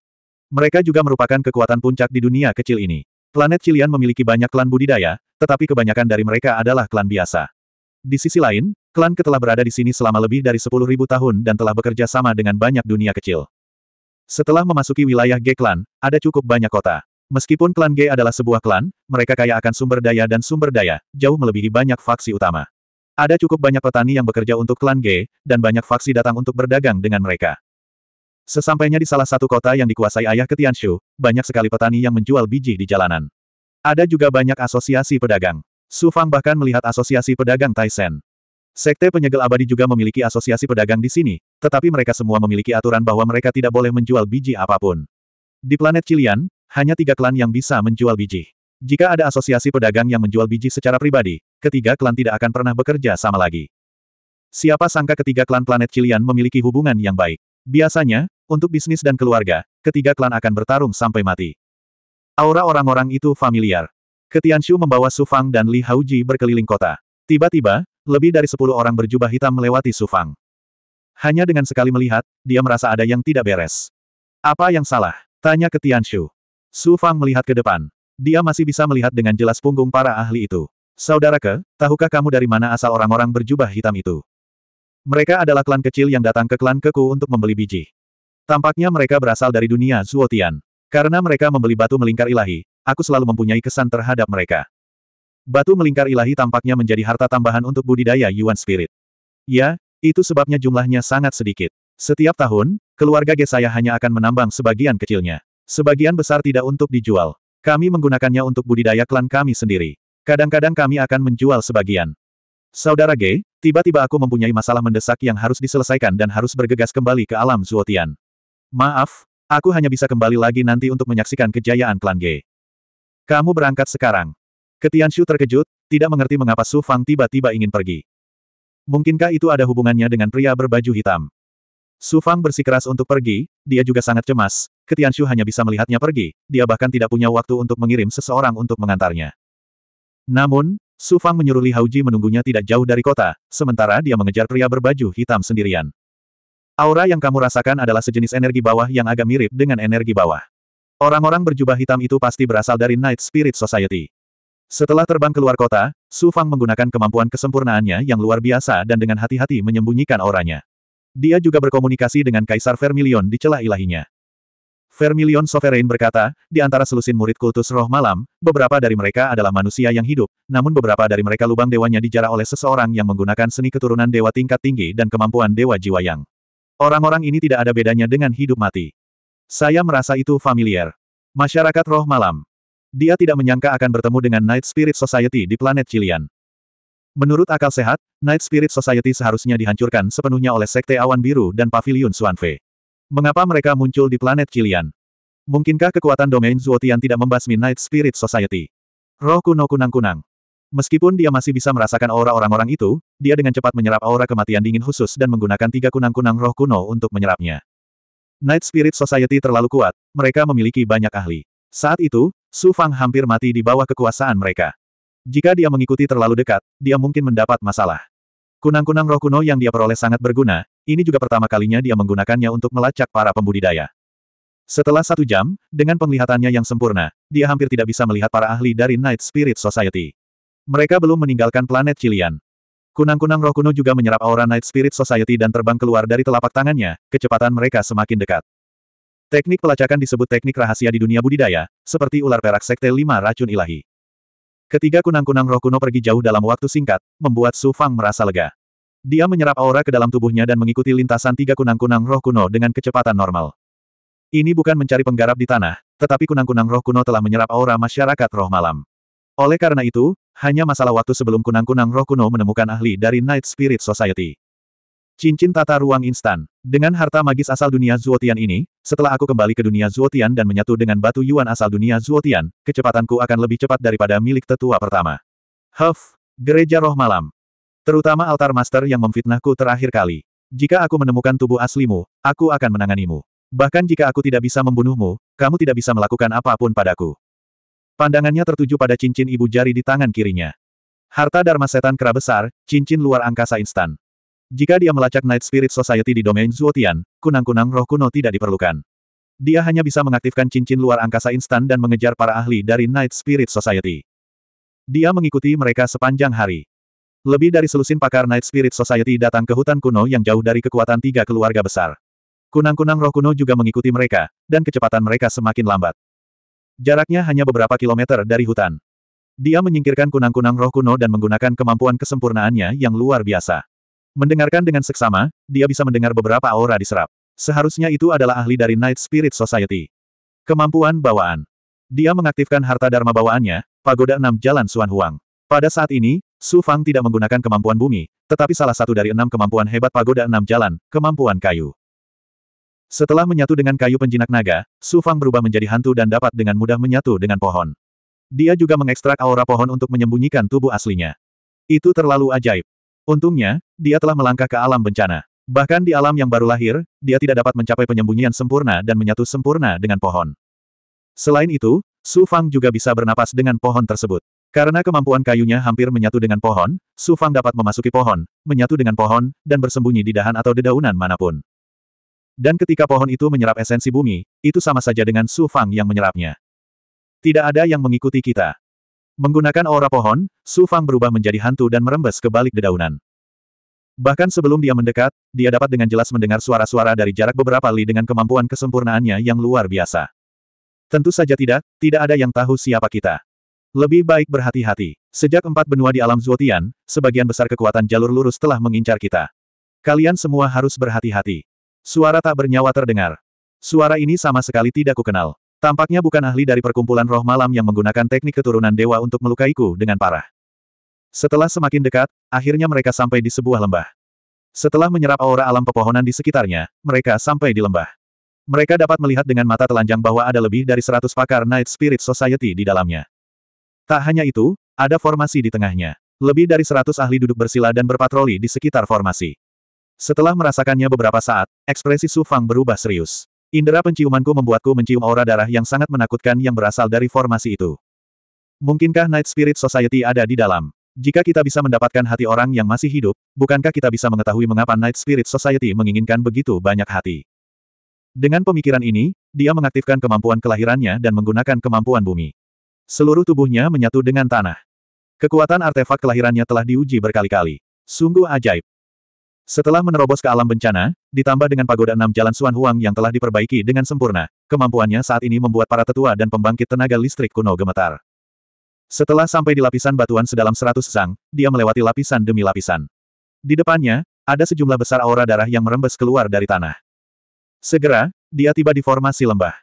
Mereka juga merupakan kekuatan puncak di dunia kecil ini. Planet Cilian memiliki banyak klan budidaya, tetapi kebanyakan dari mereka adalah klan biasa. Di sisi lain, klan Ke telah berada di sini selama lebih dari 10.000 tahun dan telah bekerja sama dengan banyak dunia kecil. Setelah memasuki wilayah G-Klan, ada cukup banyak kota. Meskipun klan G adalah sebuah klan, mereka kaya akan sumber daya dan sumber daya, jauh melebihi banyak faksi utama. Ada cukup banyak petani yang bekerja untuk klan G, dan banyak faksi datang untuk berdagang dengan mereka. Sesampainya di salah satu kota yang dikuasai ayah Ketianshu, banyak sekali petani yang menjual biji di jalanan. Ada juga banyak asosiasi pedagang. Su Fang bahkan melihat asosiasi pedagang Taisen. Sekte Penyegel Abadi juga memiliki asosiasi pedagang di sini, tetapi mereka semua memiliki aturan bahwa mereka tidak boleh menjual biji apapun. Di planet Cilian, hanya tiga klan yang bisa menjual biji. Jika ada asosiasi pedagang yang menjual biji secara pribadi, ketiga klan tidak akan pernah bekerja sama lagi. Siapa sangka ketiga klan planet Cilian memiliki hubungan yang baik. Biasanya, untuk bisnis dan keluarga, ketiga klan akan bertarung sampai mati. Aura orang-orang itu familiar. Ketianshu membawa Su Fang dan Li Hauji berkeliling kota. Tiba-tiba, lebih dari sepuluh orang berjubah hitam melewati Sufang. Hanya dengan sekali melihat, dia merasa ada yang tidak beres. Apa yang salah? Tanya ke Tianshu. Sufang melihat ke depan. Dia masih bisa melihat dengan jelas punggung para ahli itu. Saudara ke, tahukah kamu dari mana asal orang-orang berjubah hitam itu? Mereka adalah klan kecil yang datang ke klan Keku untuk membeli biji. Tampaknya mereka berasal dari dunia Zuotian. Karena mereka membeli batu melingkar ilahi, aku selalu mempunyai kesan terhadap mereka. Batu melingkar ilahi tampaknya menjadi harta tambahan untuk budidaya Yuan Spirit. Ya, itu sebabnya jumlahnya sangat sedikit. Setiap tahun, keluarga saya hanya akan menambang sebagian kecilnya. Sebagian besar tidak untuk dijual. Kami menggunakannya untuk budidaya klan kami sendiri. Kadang-kadang kami akan menjual sebagian. Saudara G, tiba-tiba aku mempunyai masalah mendesak yang harus diselesaikan dan harus bergegas kembali ke alam Zuotian. Maaf, aku hanya bisa kembali lagi nanti untuk menyaksikan kejayaan klan G. Kamu berangkat sekarang. Ketianshu terkejut, tidak mengerti mengapa Su Fang tiba-tiba ingin pergi. Mungkinkah itu ada hubungannya dengan pria berbaju hitam? Su Fang bersikeras untuk pergi, dia juga sangat cemas, Ketianshu hanya bisa melihatnya pergi, dia bahkan tidak punya waktu untuk mengirim seseorang untuk mengantarnya. Namun, Su Fang menyuruh Li Haoji menunggunya tidak jauh dari kota, sementara dia mengejar pria berbaju hitam sendirian. Aura yang kamu rasakan adalah sejenis energi bawah yang agak mirip dengan energi bawah. Orang-orang berjubah hitam itu pasti berasal dari Night Spirit Society. Setelah terbang keluar kota, Su Fang menggunakan kemampuan kesempurnaannya yang luar biasa dan dengan hati-hati menyembunyikan oranya. Dia juga berkomunikasi dengan Kaisar Vermilion di celah ilahinya. Vermilion Sovereign berkata, di antara selusin murid kultus roh malam, beberapa dari mereka adalah manusia yang hidup, namun beberapa dari mereka lubang dewanya dijarah oleh seseorang yang menggunakan seni keturunan dewa tingkat tinggi dan kemampuan dewa jiwa yang. Orang-orang ini tidak ada bedanya dengan hidup mati. Saya merasa itu familiar. Masyarakat roh malam. Dia tidak menyangka akan bertemu dengan Night Spirit Society di planet Cilian. Menurut akal sehat, Night Spirit Society seharusnya dihancurkan sepenuhnya oleh Sekte Awan Biru dan Pavilion Suanfe. Mengapa mereka muncul di planet Cilian? Mungkinkah kekuatan domain Zuotian tidak membasmi Night Spirit Society? Roh kuno kunang-kunang. Meskipun dia masih bisa merasakan aura orang-orang itu, dia dengan cepat menyerap aura kematian dingin khusus dan menggunakan tiga kunang-kunang roh kuno untuk menyerapnya. Night Spirit Society terlalu kuat, mereka memiliki banyak ahli. Saat itu, Su Fang hampir mati di bawah kekuasaan mereka. Jika dia mengikuti terlalu dekat, dia mungkin mendapat masalah. Kunang-kunang roh kuno yang dia peroleh sangat berguna, ini juga pertama kalinya dia menggunakannya untuk melacak para pembudidaya. Setelah satu jam, dengan penglihatannya yang sempurna, dia hampir tidak bisa melihat para ahli dari Night Spirit Society. Mereka belum meninggalkan planet Cilian. Kunang-kunang roh kuno juga menyerap aura Night Spirit Society dan terbang keluar dari telapak tangannya, kecepatan mereka semakin dekat. Teknik pelacakan disebut teknik rahasia di dunia budidaya, seperti ular perak sekte lima racun ilahi. Ketiga kunang-kunang roh kuno pergi jauh dalam waktu singkat, membuat Su Fang merasa lega. Dia menyerap aura ke dalam tubuhnya dan mengikuti lintasan tiga kunang-kunang roh kuno dengan kecepatan normal. Ini bukan mencari penggarap di tanah, tetapi kunang-kunang roh kuno telah menyerap aura masyarakat roh malam. Oleh karena itu, hanya masalah waktu sebelum kunang-kunang roh kuno menemukan ahli dari Night Spirit Society. Cincin tata ruang instan. Dengan harta magis asal dunia Zuotian ini, setelah aku kembali ke dunia Zuotian dan menyatu dengan batu Yuan asal dunia Zuotian, kecepatanku akan lebih cepat daripada milik tetua pertama. Huff, gereja roh malam. Terutama altar master yang memfitnahku terakhir kali. Jika aku menemukan tubuh aslimu, aku akan menanganimu. Bahkan jika aku tidak bisa membunuhmu, kamu tidak bisa melakukan apapun padaku. Pandangannya tertuju pada cincin ibu jari di tangan kirinya. Harta Dharma Setan Kera Besar, cincin luar angkasa instan. Jika dia melacak Night Spirit Society di domain Zuotian, kunang-kunang roh kuno tidak diperlukan. Dia hanya bisa mengaktifkan cincin luar angkasa instan dan mengejar para ahli dari Night Spirit Society. Dia mengikuti mereka sepanjang hari. Lebih dari selusin pakar Night Spirit Society datang ke hutan kuno yang jauh dari kekuatan tiga keluarga besar. Kunang-kunang roh kuno juga mengikuti mereka, dan kecepatan mereka semakin lambat. Jaraknya hanya beberapa kilometer dari hutan. Dia menyingkirkan kunang-kunang roh kuno dan menggunakan kemampuan kesempurnaannya yang luar biasa. Mendengarkan dengan seksama, dia bisa mendengar beberapa aura diserap. Seharusnya itu adalah ahli dari Night Spirit Society. Kemampuan bawaan. Dia mengaktifkan harta dharma bawaannya, Pagoda 6 Jalan Suan Huang. Pada saat ini, Su Fang tidak menggunakan kemampuan bumi, tetapi salah satu dari enam kemampuan hebat Pagoda 6 Jalan, kemampuan kayu. Setelah menyatu dengan kayu penjinak naga, Su Fang berubah menjadi hantu dan dapat dengan mudah menyatu dengan pohon. Dia juga mengekstrak aura pohon untuk menyembunyikan tubuh aslinya. Itu terlalu ajaib. Untungnya, dia telah melangkah ke alam bencana. Bahkan di alam yang baru lahir, dia tidak dapat mencapai penyembunyian sempurna dan menyatu sempurna dengan pohon. Selain itu, Su Fang juga bisa bernapas dengan pohon tersebut. Karena kemampuan kayunya hampir menyatu dengan pohon, Su Fang dapat memasuki pohon, menyatu dengan pohon, dan bersembunyi di dahan atau dedaunan manapun. Dan ketika pohon itu menyerap esensi bumi, itu sama saja dengan Su Fang yang menyerapnya. Tidak ada yang mengikuti kita. Menggunakan aura pohon, Su Fang berubah menjadi hantu dan merembes ke balik dedaunan. Bahkan sebelum dia mendekat, dia dapat dengan jelas mendengar suara-suara dari jarak beberapa li dengan kemampuan kesempurnaannya yang luar biasa. Tentu saja tidak, tidak ada yang tahu siapa kita. Lebih baik berhati-hati. Sejak empat benua di alam Zuotian, sebagian besar kekuatan jalur lurus telah mengincar kita. Kalian semua harus berhati-hati. Suara tak bernyawa terdengar. Suara ini sama sekali tidak kukenal. Tampaknya bukan ahli dari perkumpulan roh malam yang menggunakan teknik keturunan dewa untuk melukaiku dengan parah. Setelah semakin dekat, akhirnya mereka sampai di sebuah lembah. Setelah menyerap aura alam pepohonan di sekitarnya, mereka sampai di lembah. Mereka dapat melihat dengan mata telanjang bahwa ada lebih dari seratus pakar Night Spirit Society di dalamnya. Tak hanya itu, ada formasi di tengahnya. Lebih dari seratus ahli duduk bersila dan berpatroli di sekitar formasi. Setelah merasakannya beberapa saat, ekspresi Su Fang berubah serius. Indera penciumanku membuatku mencium aura darah yang sangat menakutkan yang berasal dari formasi itu. Mungkinkah Night Spirit Society ada di dalam? Jika kita bisa mendapatkan hati orang yang masih hidup, bukankah kita bisa mengetahui mengapa Night Spirit Society menginginkan begitu banyak hati? Dengan pemikiran ini, dia mengaktifkan kemampuan kelahirannya dan menggunakan kemampuan bumi. Seluruh tubuhnya menyatu dengan tanah. Kekuatan artefak kelahirannya telah diuji berkali-kali. Sungguh ajaib. Setelah menerobos ke alam bencana, ditambah dengan pagoda enam jalan Suan Huang yang telah diperbaiki dengan sempurna, kemampuannya saat ini membuat para tetua dan pembangkit tenaga listrik kuno gemetar. Setelah sampai di lapisan batuan sedalam seratus sang, dia melewati lapisan demi lapisan. Di depannya, ada sejumlah besar aura darah yang merembes keluar dari tanah. Segera, dia tiba di formasi lembah.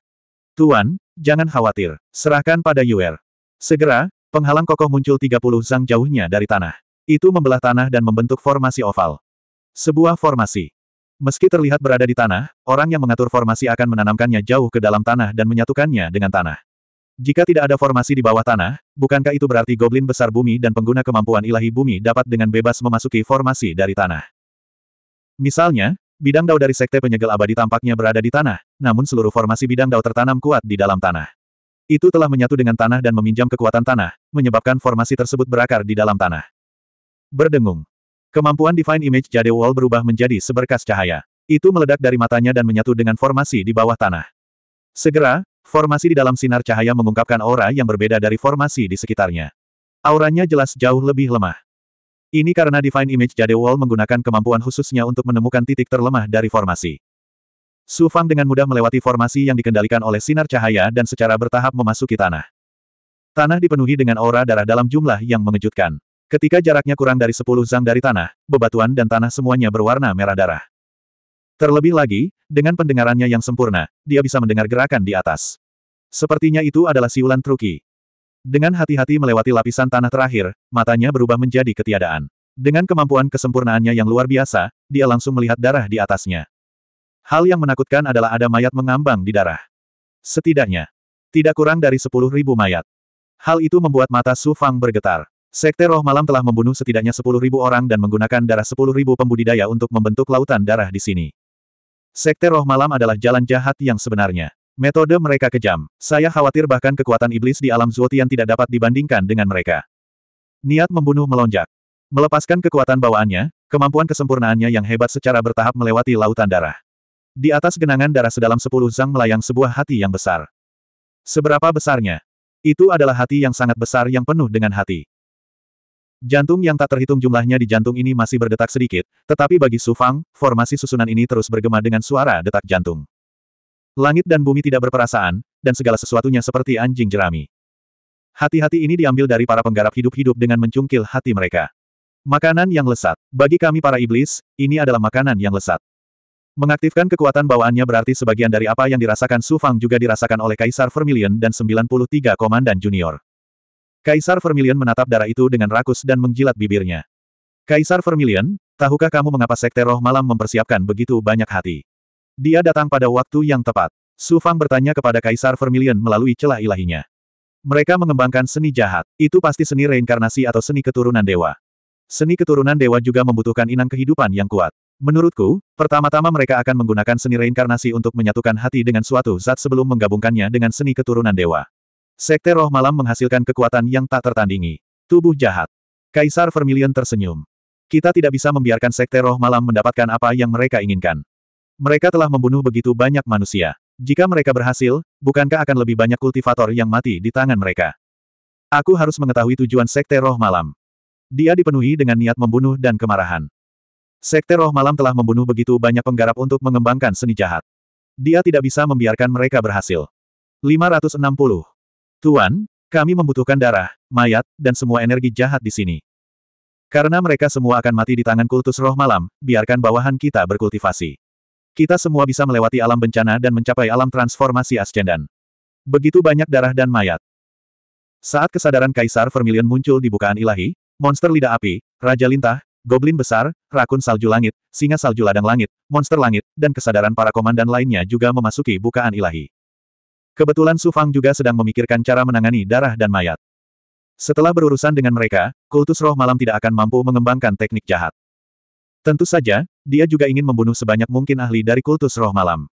Tuan, jangan khawatir, serahkan pada Yuer. Segera, penghalang kokoh muncul 30 zang jauhnya dari tanah. Itu membelah tanah dan membentuk formasi oval. Sebuah formasi. Meski terlihat berada di tanah, orang yang mengatur formasi akan menanamkannya jauh ke dalam tanah dan menyatukannya dengan tanah. Jika tidak ada formasi di bawah tanah, bukankah itu berarti goblin besar bumi dan pengguna kemampuan ilahi bumi dapat dengan bebas memasuki formasi dari tanah? Misalnya, bidang dao dari sekte penyegel abadi tampaknya berada di tanah, namun seluruh formasi bidang dao tertanam kuat di dalam tanah. Itu telah menyatu dengan tanah dan meminjam kekuatan tanah, menyebabkan formasi tersebut berakar di dalam tanah. Berdengung. Kemampuan Divine Image Jade Wall berubah menjadi seberkas cahaya. Itu meledak dari matanya dan menyatu dengan formasi di bawah tanah. Segera, formasi di dalam sinar cahaya mengungkapkan aura yang berbeda dari formasi di sekitarnya. Auranya jelas jauh lebih lemah. Ini karena Divine Image Jade Wall menggunakan kemampuan khususnya untuk menemukan titik terlemah dari formasi. Su Fang dengan mudah melewati formasi yang dikendalikan oleh sinar cahaya dan secara bertahap memasuki tanah. Tanah dipenuhi dengan aura darah dalam jumlah yang mengejutkan. Ketika jaraknya kurang dari 10 zang dari tanah, bebatuan dan tanah semuanya berwarna merah darah. Terlebih lagi, dengan pendengarannya yang sempurna, dia bisa mendengar gerakan di atas. Sepertinya itu adalah siulan Truki. Dengan hati-hati melewati lapisan tanah terakhir, matanya berubah menjadi ketiadaan. Dengan kemampuan kesempurnaannya yang luar biasa, dia langsung melihat darah di atasnya. Hal yang menakutkan adalah ada mayat mengambang di darah. Setidaknya, tidak kurang dari sepuluh ribu mayat. Hal itu membuat mata Su Fang bergetar. Sekte Roh Malam telah membunuh setidaknya 10.000 orang dan menggunakan darah 10.000 pembudidaya untuk membentuk lautan darah di sini. Sekte Roh Malam adalah jalan jahat yang sebenarnya. Metode mereka kejam. Saya khawatir bahkan kekuatan iblis di alam Zuotian tidak dapat dibandingkan dengan mereka. Niat membunuh melonjak. Melepaskan kekuatan bawaannya, kemampuan kesempurnaannya yang hebat secara bertahap melewati lautan darah. Di atas genangan darah sedalam sepuluh zang melayang sebuah hati yang besar. Seberapa besarnya? Itu adalah hati yang sangat besar yang penuh dengan hati. Jantung yang tak terhitung jumlahnya di jantung ini masih berdetak sedikit, tetapi bagi Su Fang, formasi susunan ini terus bergema dengan suara detak jantung. Langit dan bumi tidak berperasaan, dan segala sesuatunya seperti anjing jerami. Hati-hati ini diambil dari para penggarap hidup-hidup dengan mencungkil hati mereka. Makanan yang lesat. Bagi kami para iblis, ini adalah makanan yang lesat. Mengaktifkan kekuatan bawaannya berarti sebagian dari apa yang dirasakan Su Fang juga dirasakan oleh Kaisar Vermilion dan 93 Komandan Junior. Kaisar Vermilion menatap darah itu dengan rakus dan menjilat bibirnya. Kaisar Vermilion, tahukah kamu mengapa Sekte Roh Malam mempersiapkan begitu banyak hati? Dia datang pada waktu yang tepat. Su Fang bertanya kepada Kaisar Vermilion melalui celah ilahinya. Mereka mengembangkan seni jahat. Itu pasti seni reinkarnasi atau seni keturunan dewa. Seni keturunan dewa juga membutuhkan inang kehidupan yang kuat. Menurutku, pertama-tama mereka akan menggunakan seni reinkarnasi untuk menyatukan hati dengan suatu zat sebelum menggabungkannya dengan seni keturunan dewa. Sekte roh malam menghasilkan kekuatan yang tak tertandingi. Tubuh jahat. Kaisar Vermilion tersenyum. Kita tidak bisa membiarkan sekte roh malam mendapatkan apa yang mereka inginkan. Mereka telah membunuh begitu banyak manusia. Jika mereka berhasil, bukankah akan lebih banyak kultivator yang mati di tangan mereka? Aku harus mengetahui tujuan sekte roh malam. Dia dipenuhi dengan niat membunuh dan kemarahan. Sekte roh malam telah membunuh begitu banyak penggarap untuk mengembangkan seni jahat. Dia tidak bisa membiarkan mereka berhasil. 560. Tuan, kami membutuhkan darah, mayat, dan semua energi jahat di sini. Karena mereka semua akan mati di tangan kultus roh malam, biarkan bawahan kita berkultivasi. Kita semua bisa melewati alam bencana dan mencapai alam transformasi ascendan. Begitu banyak darah dan mayat. Saat kesadaran Kaisar Vermilion muncul di bukaan ilahi, monster lidah api, raja lintah, goblin besar, rakun salju langit, singa salju ladang langit, monster langit, dan kesadaran para komandan lainnya juga memasuki bukaan ilahi. Kebetulan Su Fang juga sedang memikirkan cara menangani darah dan mayat. Setelah berurusan dengan mereka, kultus roh malam tidak akan mampu mengembangkan teknik jahat. Tentu saja, dia juga ingin membunuh sebanyak mungkin ahli dari kultus roh malam.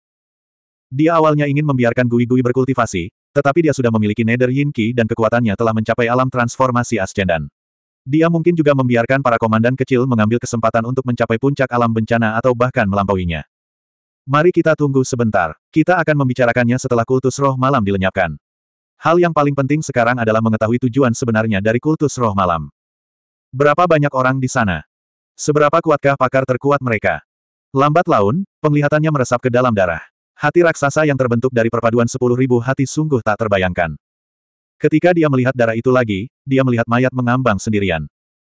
Dia awalnya ingin membiarkan Gui-Gui berkultivasi, tetapi dia sudah memiliki Nether Yin Qi dan kekuatannya telah mencapai alam transformasi Ascendan. Dia mungkin juga membiarkan para komandan kecil mengambil kesempatan untuk mencapai puncak alam bencana atau bahkan melampauinya. Mari kita tunggu sebentar. Kita akan membicarakannya setelah kultus roh malam dilenyapkan. Hal yang paling penting sekarang adalah mengetahui tujuan sebenarnya dari kultus roh malam. Berapa banyak orang di sana? Seberapa kuatkah pakar terkuat mereka? Lambat laun, penglihatannya meresap ke dalam darah. Hati raksasa yang terbentuk dari perpaduan sepuluh ribu hati sungguh tak terbayangkan. Ketika dia melihat darah itu lagi, dia melihat mayat mengambang sendirian.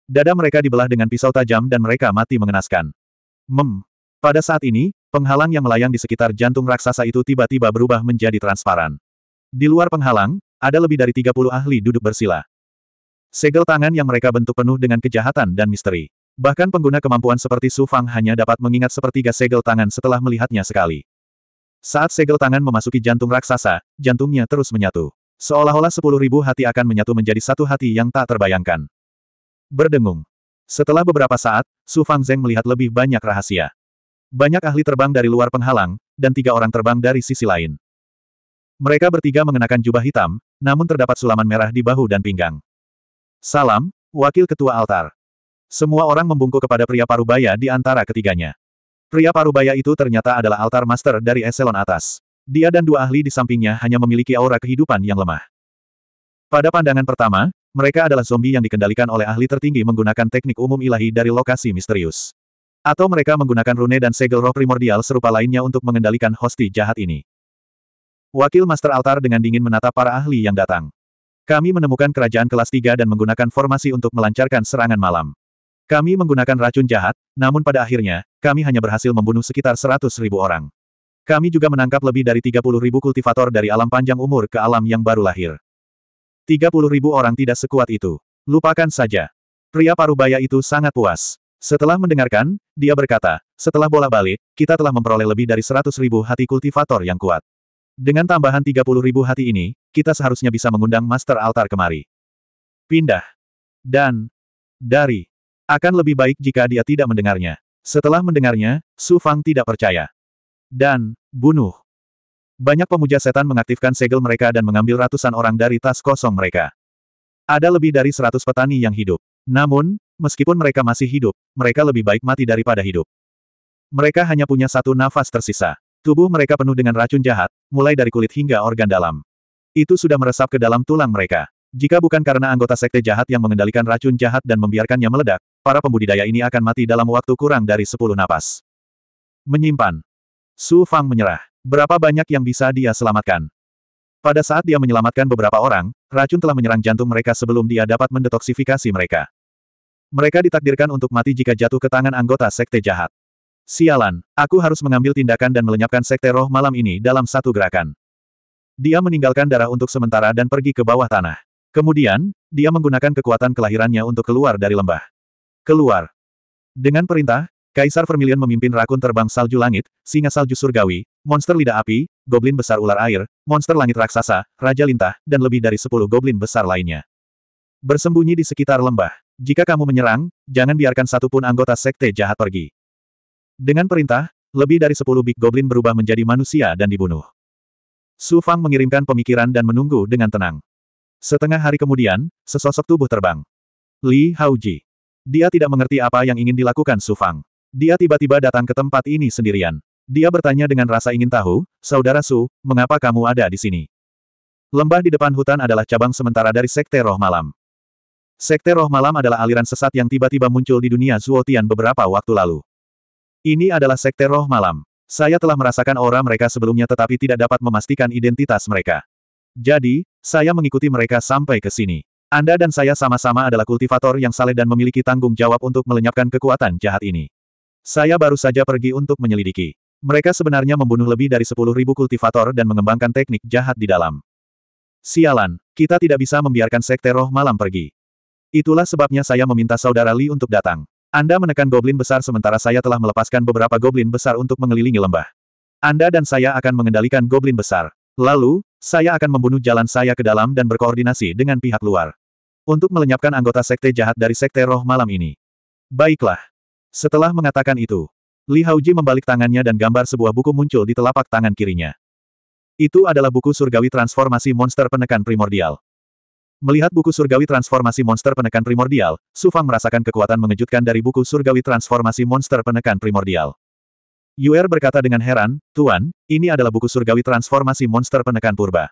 Dada mereka dibelah dengan pisau tajam dan mereka mati mengenaskan. Mem, pada saat ini, penghalang yang melayang di sekitar jantung raksasa itu tiba-tiba berubah menjadi transparan. Di luar penghalang, ada lebih dari 30 ahli duduk bersila. Segel tangan yang mereka bentuk penuh dengan kejahatan dan misteri. Bahkan pengguna kemampuan seperti Su Fang hanya dapat mengingat sepertiga segel tangan setelah melihatnya sekali. Saat segel tangan memasuki jantung raksasa, jantungnya terus menyatu. Seolah-olah sepuluh ribu hati akan menyatu menjadi satu hati yang tak terbayangkan. Berdengung. Setelah beberapa saat, Su Fang Zeng melihat lebih banyak rahasia. Banyak ahli terbang dari luar penghalang, dan tiga orang terbang dari sisi lain. Mereka bertiga mengenakan jubah hitam, namun terdapat sulaman merah di bahu dan pinggang. Salam, Wakil Ketua Altar. Semua orang membungkuk kepada pria parubaya di antara ketiganya. Pria parubaya itu ternyata adalah altar master dari eselon atas. Dia dan dua ahli di sampingnya hanya memiliki aura kehidupan yang lemah. Pada pandangan pertama, mereka adalah zombie yang dikendalikan oleh ahli tertinggi menggunakan teknik umum ilahi dari lokasi misterius. Atau mereka menggunakan rune dan segel roh primordial serupa lainnya untuk mengendalikan hosti jahat ini. Wakil Master Altar dengan dingin menatap para ahli yang datang. Kami menemukan kerajaan kelas 3 dan menggunakan formasi untuk melancarkan serangan malam. Kami menggunakan racun jahat, namun pada akhirnya, kami hanya berhasil membunuh sekitar 100 ribu orang. Kami juga menangkap lebih dari 30 ribu kultivator dari alam panjang umur ke alam yang baru lahir. 30 ribu orang tidak sekuat itu. Lupakan saja. Pria parubaya itu sangat puas. Setelah mendengarkan, dia berkata, setelah bola balik, kita telah memperoleh lebih dari 100 ribu hati kultivator yang kuat. Dengan tambahan 30 ribu hati ini, kita seharusnya bisa mengundang Master Altar kemari. Pindah. Dan. Dari. Akan lebih baik jika dia tidak mendengarnya. Setelah mendengarnya, Su Fang tidak percaya. Dan. Bunuh. Banyak pemuja setan mengaktifkan segel mereka dan mengambil ratusan orang dari tas kosong mereka. Ada lebih dari seratus petani yang hidup. Namun, Meskipun mereka masih hidup, mereka lebih baik mati daripada hidup. Mereka hanya punya satu nafas tersisa. Tubuh mereka penuh dengan racun jahat, mulai dari kulit hingga organ dalam. Itu sudah meresap ke dalam tulang mereka. Jika bukan karena anggota sekte jahat yang mengendalikan racun jahat dan membiarkannya meledak, para pembudidaya ini akan mati dalam waktu kurang dari 10 napas. Menyimpan. Su Fang menyerah. Berapa banyak yang bisa dia selamatkan? Pada saat dia menyelamatkan beberapa orang, racun telah menyerang jantung mereka sebelum dia dapat mendetoksifikasi mereka. Mereka ditakdirkan untuk mati jika jatuh ke tangan anggota sekte jahat. Sialan, aku harus mengambil tindakan dan melenyapkan sekte roh malam ini dalam satu gerakan. Dia meninggalkan darah untuk sementara dan pergi ke bawah tanah. Kemudian, dia menggunakan kekuatan kelahirannya untuk keluar dari lembah. Keluar. Dengan perintah, Kaisar Vermilion memimpin rakun terbang salju langit, singa salju surgawi, monster lidah api, goblin besar ular air, monster langit raksasa, raja lintah, dan lebih dari sepuluh goblin besar lainnya. Bersembunyi di sekitar lembah. Jika kamu menyerang, jangan biarkan satupun anggota sekte jahat pergi. Dengan perintah, lebih dari sepuluh Big Goblin berubah menjadi manusia dan dibunuh. Su Fang mengirimkan pemikiran dan menunggu dengan tenang. Setengah hari kemudian, sesosok tubuh terbang. Li Haoji. Dia tidak mengerti apa yang ingin dilakukan Su Fang. Dia tiba-tiba datang ke tempat ini sendirian. Dia bertanya dengan rasa ingin tahu, Saudara Su, mengapa kamu ada di sini? Lembah di depan hutan adalah cabang sementara dari Sekte Roh Malam. Sekte Roh Malam adalah aliran sesat yang tiba-tiba muncul di dunia Zuotian beberapa waktu lalu. Ini adalah Sekte Roh Malam. Saya telah merasakan aura mereka sebelumnya tetapi tidak dapat memastikan identitas mereka. Jadi, saya mengikuti mereka sampai ke sini. Anda dan saya sama-sama adalah kultivator yang saleh dan memiliki tanggung jawab untuk melenyapkan kekuatan jahat ini. Saya baru saja pergi untuk menyelidiki. Mereka sebenarnya membunuh lebih dari 10.000 kultivator dan mengembangkan teknik jahat di dalam. Sialan, kita tidak bisa membiarkan sekte roh malam pergi. Itulah sebabnya saya meminta saudara Li untuk datang. Anda menekan goblin besar sementara saya telah melepaskan beberapa goblin besar untuk mengelilingi lembah. Anda dan saya akan mengendalikan goblin besar. Lalu, saya akan membunuh jalan saya ke dalam dan berkoordinasi dengan pihak luar. Untuk melenyapkan anggota sekte jahat dari sekte roh malam ini. Baiklah. Setelah mengatakan itu, Li Haoji membalik tangannya dan gambar sebuah buku muncul di telapak tangan kirinya. Itu adalah buku surgawi transformasi monster penekan primordial. Melihat buku surgawi transformasi monster penekan primordial, Su Fang merasakan kekuatan mengejutkan dari buku surgawi transformasi monster penekan primordial. Yuer berkata dengan heran, Tuan, ini adalah buku surgawi transformasi monster penekan purba.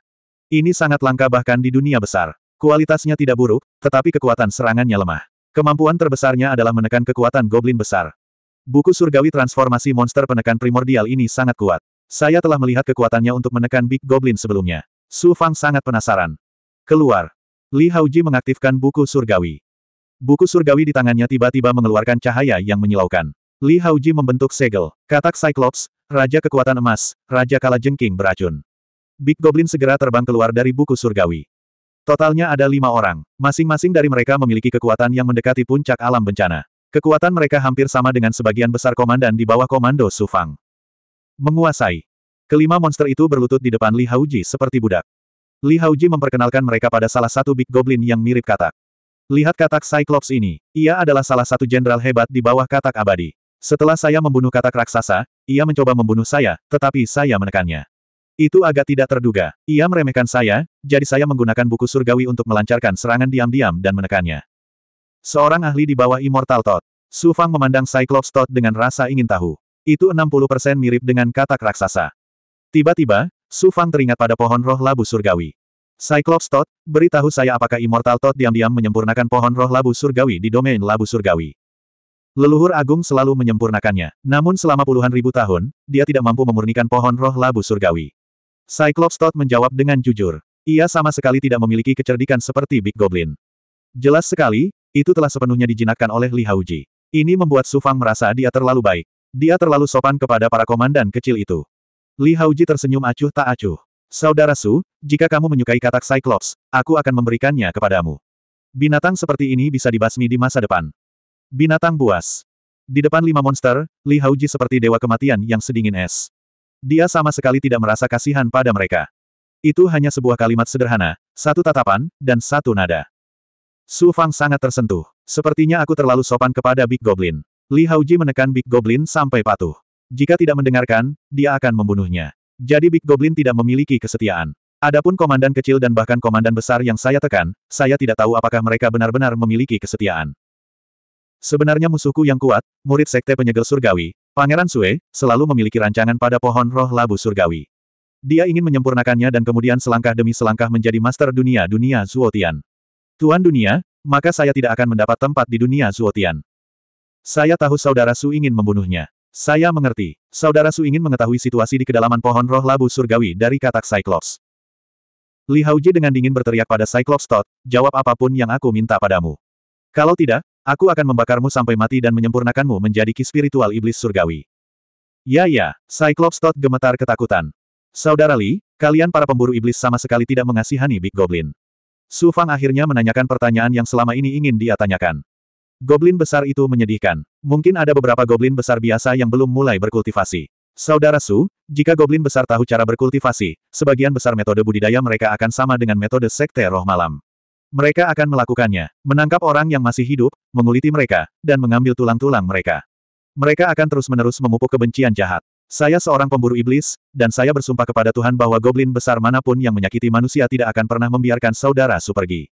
Ini sangat langka bahkan di dunia besar. Kualitasnya tidak buruk, tetapi kekuatan serangannya lemah. Kemampuan terbesarnya adalah menekan kekuatan goblin besar. Buku surgawi transformasi monster penekan primordial ini sangat kuat. Saya telah melihat kekuatannya untuk menekan Big Goblin sebelumnya. Su Fang sangat penasaran. Keluar, Li Haoji mengaktifkan buku surgawi. Buku surgawi di tangannya tiba-tiba mengeluarkan cahaya yang menyilaukan. Li Haoji membentuk segel, katak Cyclops, Raja Kekuatan Emas, Raja Kala Jengking Beracun. Big Goblin segera terbang keluar dari buku surgawi. Totalnya ada lima orang, masing-masing dari mereka memiliki kekuatan yang mendekati puncak alam bencana. Kekuatan mereka hampir sama dengan sebagian besar komandan di bawah komando Sufang. Menguasai. Kelima monster itu berlutut di depan Li Hauji seperti budak. Li Haoji memperkenalkan mereka pada salah satu Big Goblin yang mirip katak. Lihat katak Cyclops ini, ia adalah salah satu jenderal hebat di bawah katak abadi. Setelah saya membunuh katak raksasa, ia mencoba membunuh saya, tetapi saya menekannya. Itu agak tidak terduga. Ia meremehkan saya, jadi saya menggunakan buku surgawi untuk melancarkan serangan diam-diam dan menekannya. Seorang ahli di bawah Immortal Todd. Su Fang memandang Cyclops Todd dengan rasa ingin tahu. Itu 60% mirip dengan katak raksasa. Tiba-tiba, Su Fang teringat pada pohon roh labu surgawi. Cyclops Todd, beritahu saya apakah Immortal Todd diam-diam menyempurnakan pohon roh labu surgawi di domain labu surgawi. Leluhur agung selalu menyempurnakannya, namun selama puluhan ribu tahun, dia tidak mampu memurnikan pohon roh labu surgawi. Cyclops Todd menjawab dengan jujur. Ia sama sekali tidak memiliki kecerdikan seperti Big Goblin. Jelas sekali, itu telah sepenuhnya dijinakkan oleh Li Hauji. Ini membuat Sufang merasa dia terlalu baik. Dia terlalu sopan kepada para komandan kecil itu. Li Haoji tersenyum acuh tak acuh. Saudara Su, jika kamu menyukai katak Cyclops, aku akan memberikannya kepadamu. Binatang seperti ini bisa dibasmi di masa depan. Binatang buas. Di depan lima monster, Li Haoji seperti dewa kematian yang sedingin es. Dia sama sekali tidak merasa kasihan pada mereka. Itu hanya sebuah kalimat sederhana, satu tatapan, dan satu nada. Su Fang sangat tersentuh. Sepertinya aku terlalu sopan kepada Big Goblin. Li Haoji menekan Big Goblin sampai patuh. Jika tidak mendengarkan, dia akan membunuhnya. Jadi Big Goblin tidak memiliki kesetiaan. Adapun komandan kecil dan bahkan komandan besar yang saya tekan, saya tidak tahu apakah mereka benar-benar memiliki kesetiaan. Sebenarnya musuhku yang kuat, murid sekte penyegel surgawi, Pangeran Sue, selalu memiliki rancangan pada pohon roh labu surgawi. Dia ingin menyempurnakannya dan kemudian selangkah demi selangkah menjadi master dunia-dunia Zuotian. Tuan dunia, maka saya tidak akan mendapat tempat di dunia Zuotian. Saya tahu saudara Su ingin membunuhnya. Saya mengerti. Saudara Su ingin mengetahui situasi di kedalaman pohon roh labu surgawi dari katak Cyclops. Li Haoji dengan dingin berteriak pada Cyclops Todd, jawab apapun yang aku minta padamu. Kalau tidak, aku akan membakarmu sampai mati dan menyempurnakanmu menjadi ki spiritual iblis surgawi. Ya ya, Cyclops Todd gemetar ketakutan. Saudara Li, kalian para pemburu iblis sama sekali tidak mengasihani Big Goblin. Su Fang akhirnya menanyakan pertanyaan yang selama ini ingin dia tanyakan. Goblin besar itu menyedihkan. Mungkin ada beberapa goblin besar biasa yang belum mulai berkultivasi. Saudara Su, jika goblin besar tahu cara berkultivasi, sebagian besar metode budidaya mereka akan sama dengan metode sekte roh malam. Mereka akan melakukannya, menangkap orang yang masih hidup, menguliti mereka, dan mengambil tulang-tulang mereka. Mereka akan terus-menerus memupuk kebencian jahat. Saya seorang pemburu iblis, dan saya bersumpah kepada Tuhan bahwa goblin besar manapun yang menyakiti manusia tidak akan pernah membiarkan saudara Su pergi.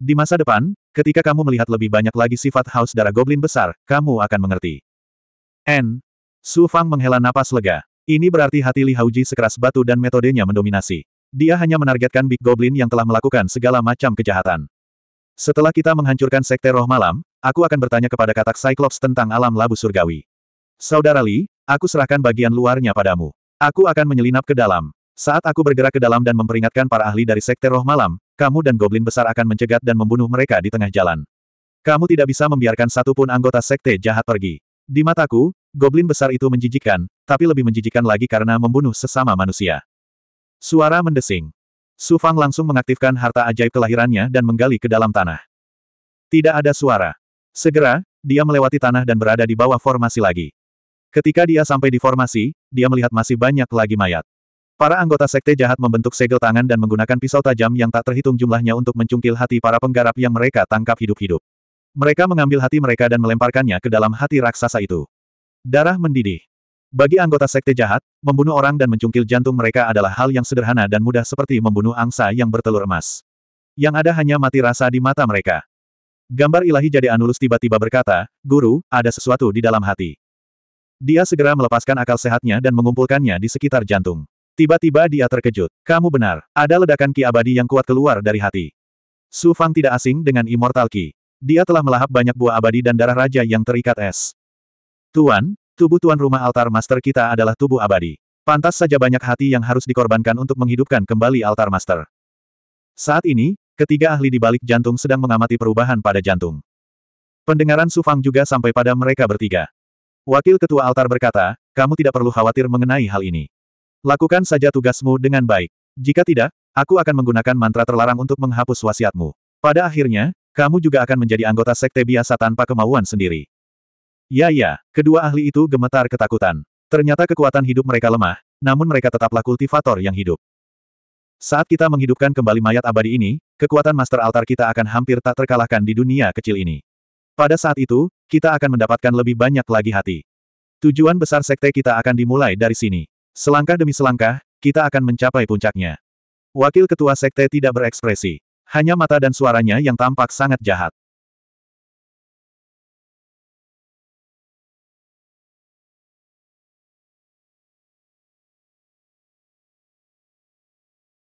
Di masa depan, ketika kamu melihat lebih banyak lagi sifat haus darah goblin besar, kamu akan mengerti. N. Su Fang menghela napas lega. Ini berarti hati Li Hauji sekeras batu dan metodenya mendominasi. Dia hanya menargetkan Big Goblin yang telah melakukan segala macam kejahatan. Setelah kita menghancurkan Sekte Roh Malam, aku akan bertanya kepada katak Cyclops tentang alam labu surgawi. Saudara Li, aku serahkan bagian luarnya padamu. Aku akan menyelinap ke dalam. Saat aku bergerak ke dalam dan memperingatkan para ahli dari Sekte Roh Malam, kamu dan goblin besar akan mencegat dan membunuh mereka di tengah jalan. Kamu tidak bisa membiarkan satupun anggota sekte jahat pergi. Di mataku, goblin besar itu menjijikan, tapi lebih menjijikan lagi karena membunuh sesama manusia. Suara mendesing. Su Fang langsung mengaktifkan harta ajaib kelahirannya dan menggali ke dalam tanah. Tidak ada suara. Segera, dia melewati tanah dan berada di bawah formasi lagi. Ketika dia sampai di formasi, dia melihat masih banyak lagi mayat. Para anggota sekte jahat membentuk segel tangan dan menggunakan pisau tajam yang tak terhitung jumlahnya untuk mencungkil hati para penggarap yang mereka tangkap hidup-hidup. Mereka mengambil hati mereka dan melemparkannya ke dalam hati raksasa itu. Darah mendidih. Bagi anggota sekte jahat, membunuh orang dan mencungkil jantung mereka adalah hal yang sederhana dan mudah seperti membunuh angsa yang bertelur emas. Yang ada hanya mati rasa di mata mereka. Gambar ilahi jadi Anulus tiba-tiba berkata, Guru, ada sesuatu di dalam hati. Dia segera melepaskan akal sehatnya dan mengumpulkannya di sekitar jantung. Tiba-tiba dia terkejut. Kamu benar, ada ledakan ki abadi yang kuat keluar dari hati. Su Fang tidak asing dengan Immortal Ki. Dia telah melahap banyak buah abadi dan darah raja yang terikat es. Tuan, tubuh tuan rumah altar master kita adalah tubuh abadi. Pantas saja banyak hati yang harus dikorbankan untuk menghidupkan kembali altar master. Saat ini, ketiga ahli di balik jantung sedang mengamati perubahan pada jantung. Pendengaran Su Fang juga sampai pada mereka bertiga. Wakil Ketua Altar berkata, kamu tidak perlu khawatir mengenai hal ini. Lakukan saja tugasmu dengan baik. Jika tidak, aku akan menggunakan mantra terlarang untuk menghapus wasiatmu. Pada akhirnya, kamu juga akan menjadi anggota sekte biasa tanpa kemauan sendiri. Ya ya, kedua ahli itu gemetar ketakutan. Ternyata kekuatan hidup mereka lemah, namun mereka tetaplah kultivator yang hidup. Saat kita menghidupkan kembali mayat abadi ini, kekuatan master altar kita akan hampir tak terkalahkan di dunia kecil ini. Pada saat itu, kita akan mendapatkan lebih banyak lagi hati. Tujuan besar sekte kita akan dimulai dari sini. Selangkah demi selangkah, kita akan mencapai puncaknya. Wakil Ketua Sekte tidak berekspresi. Hanya mata dan suaranya yang tampak sangat jahat.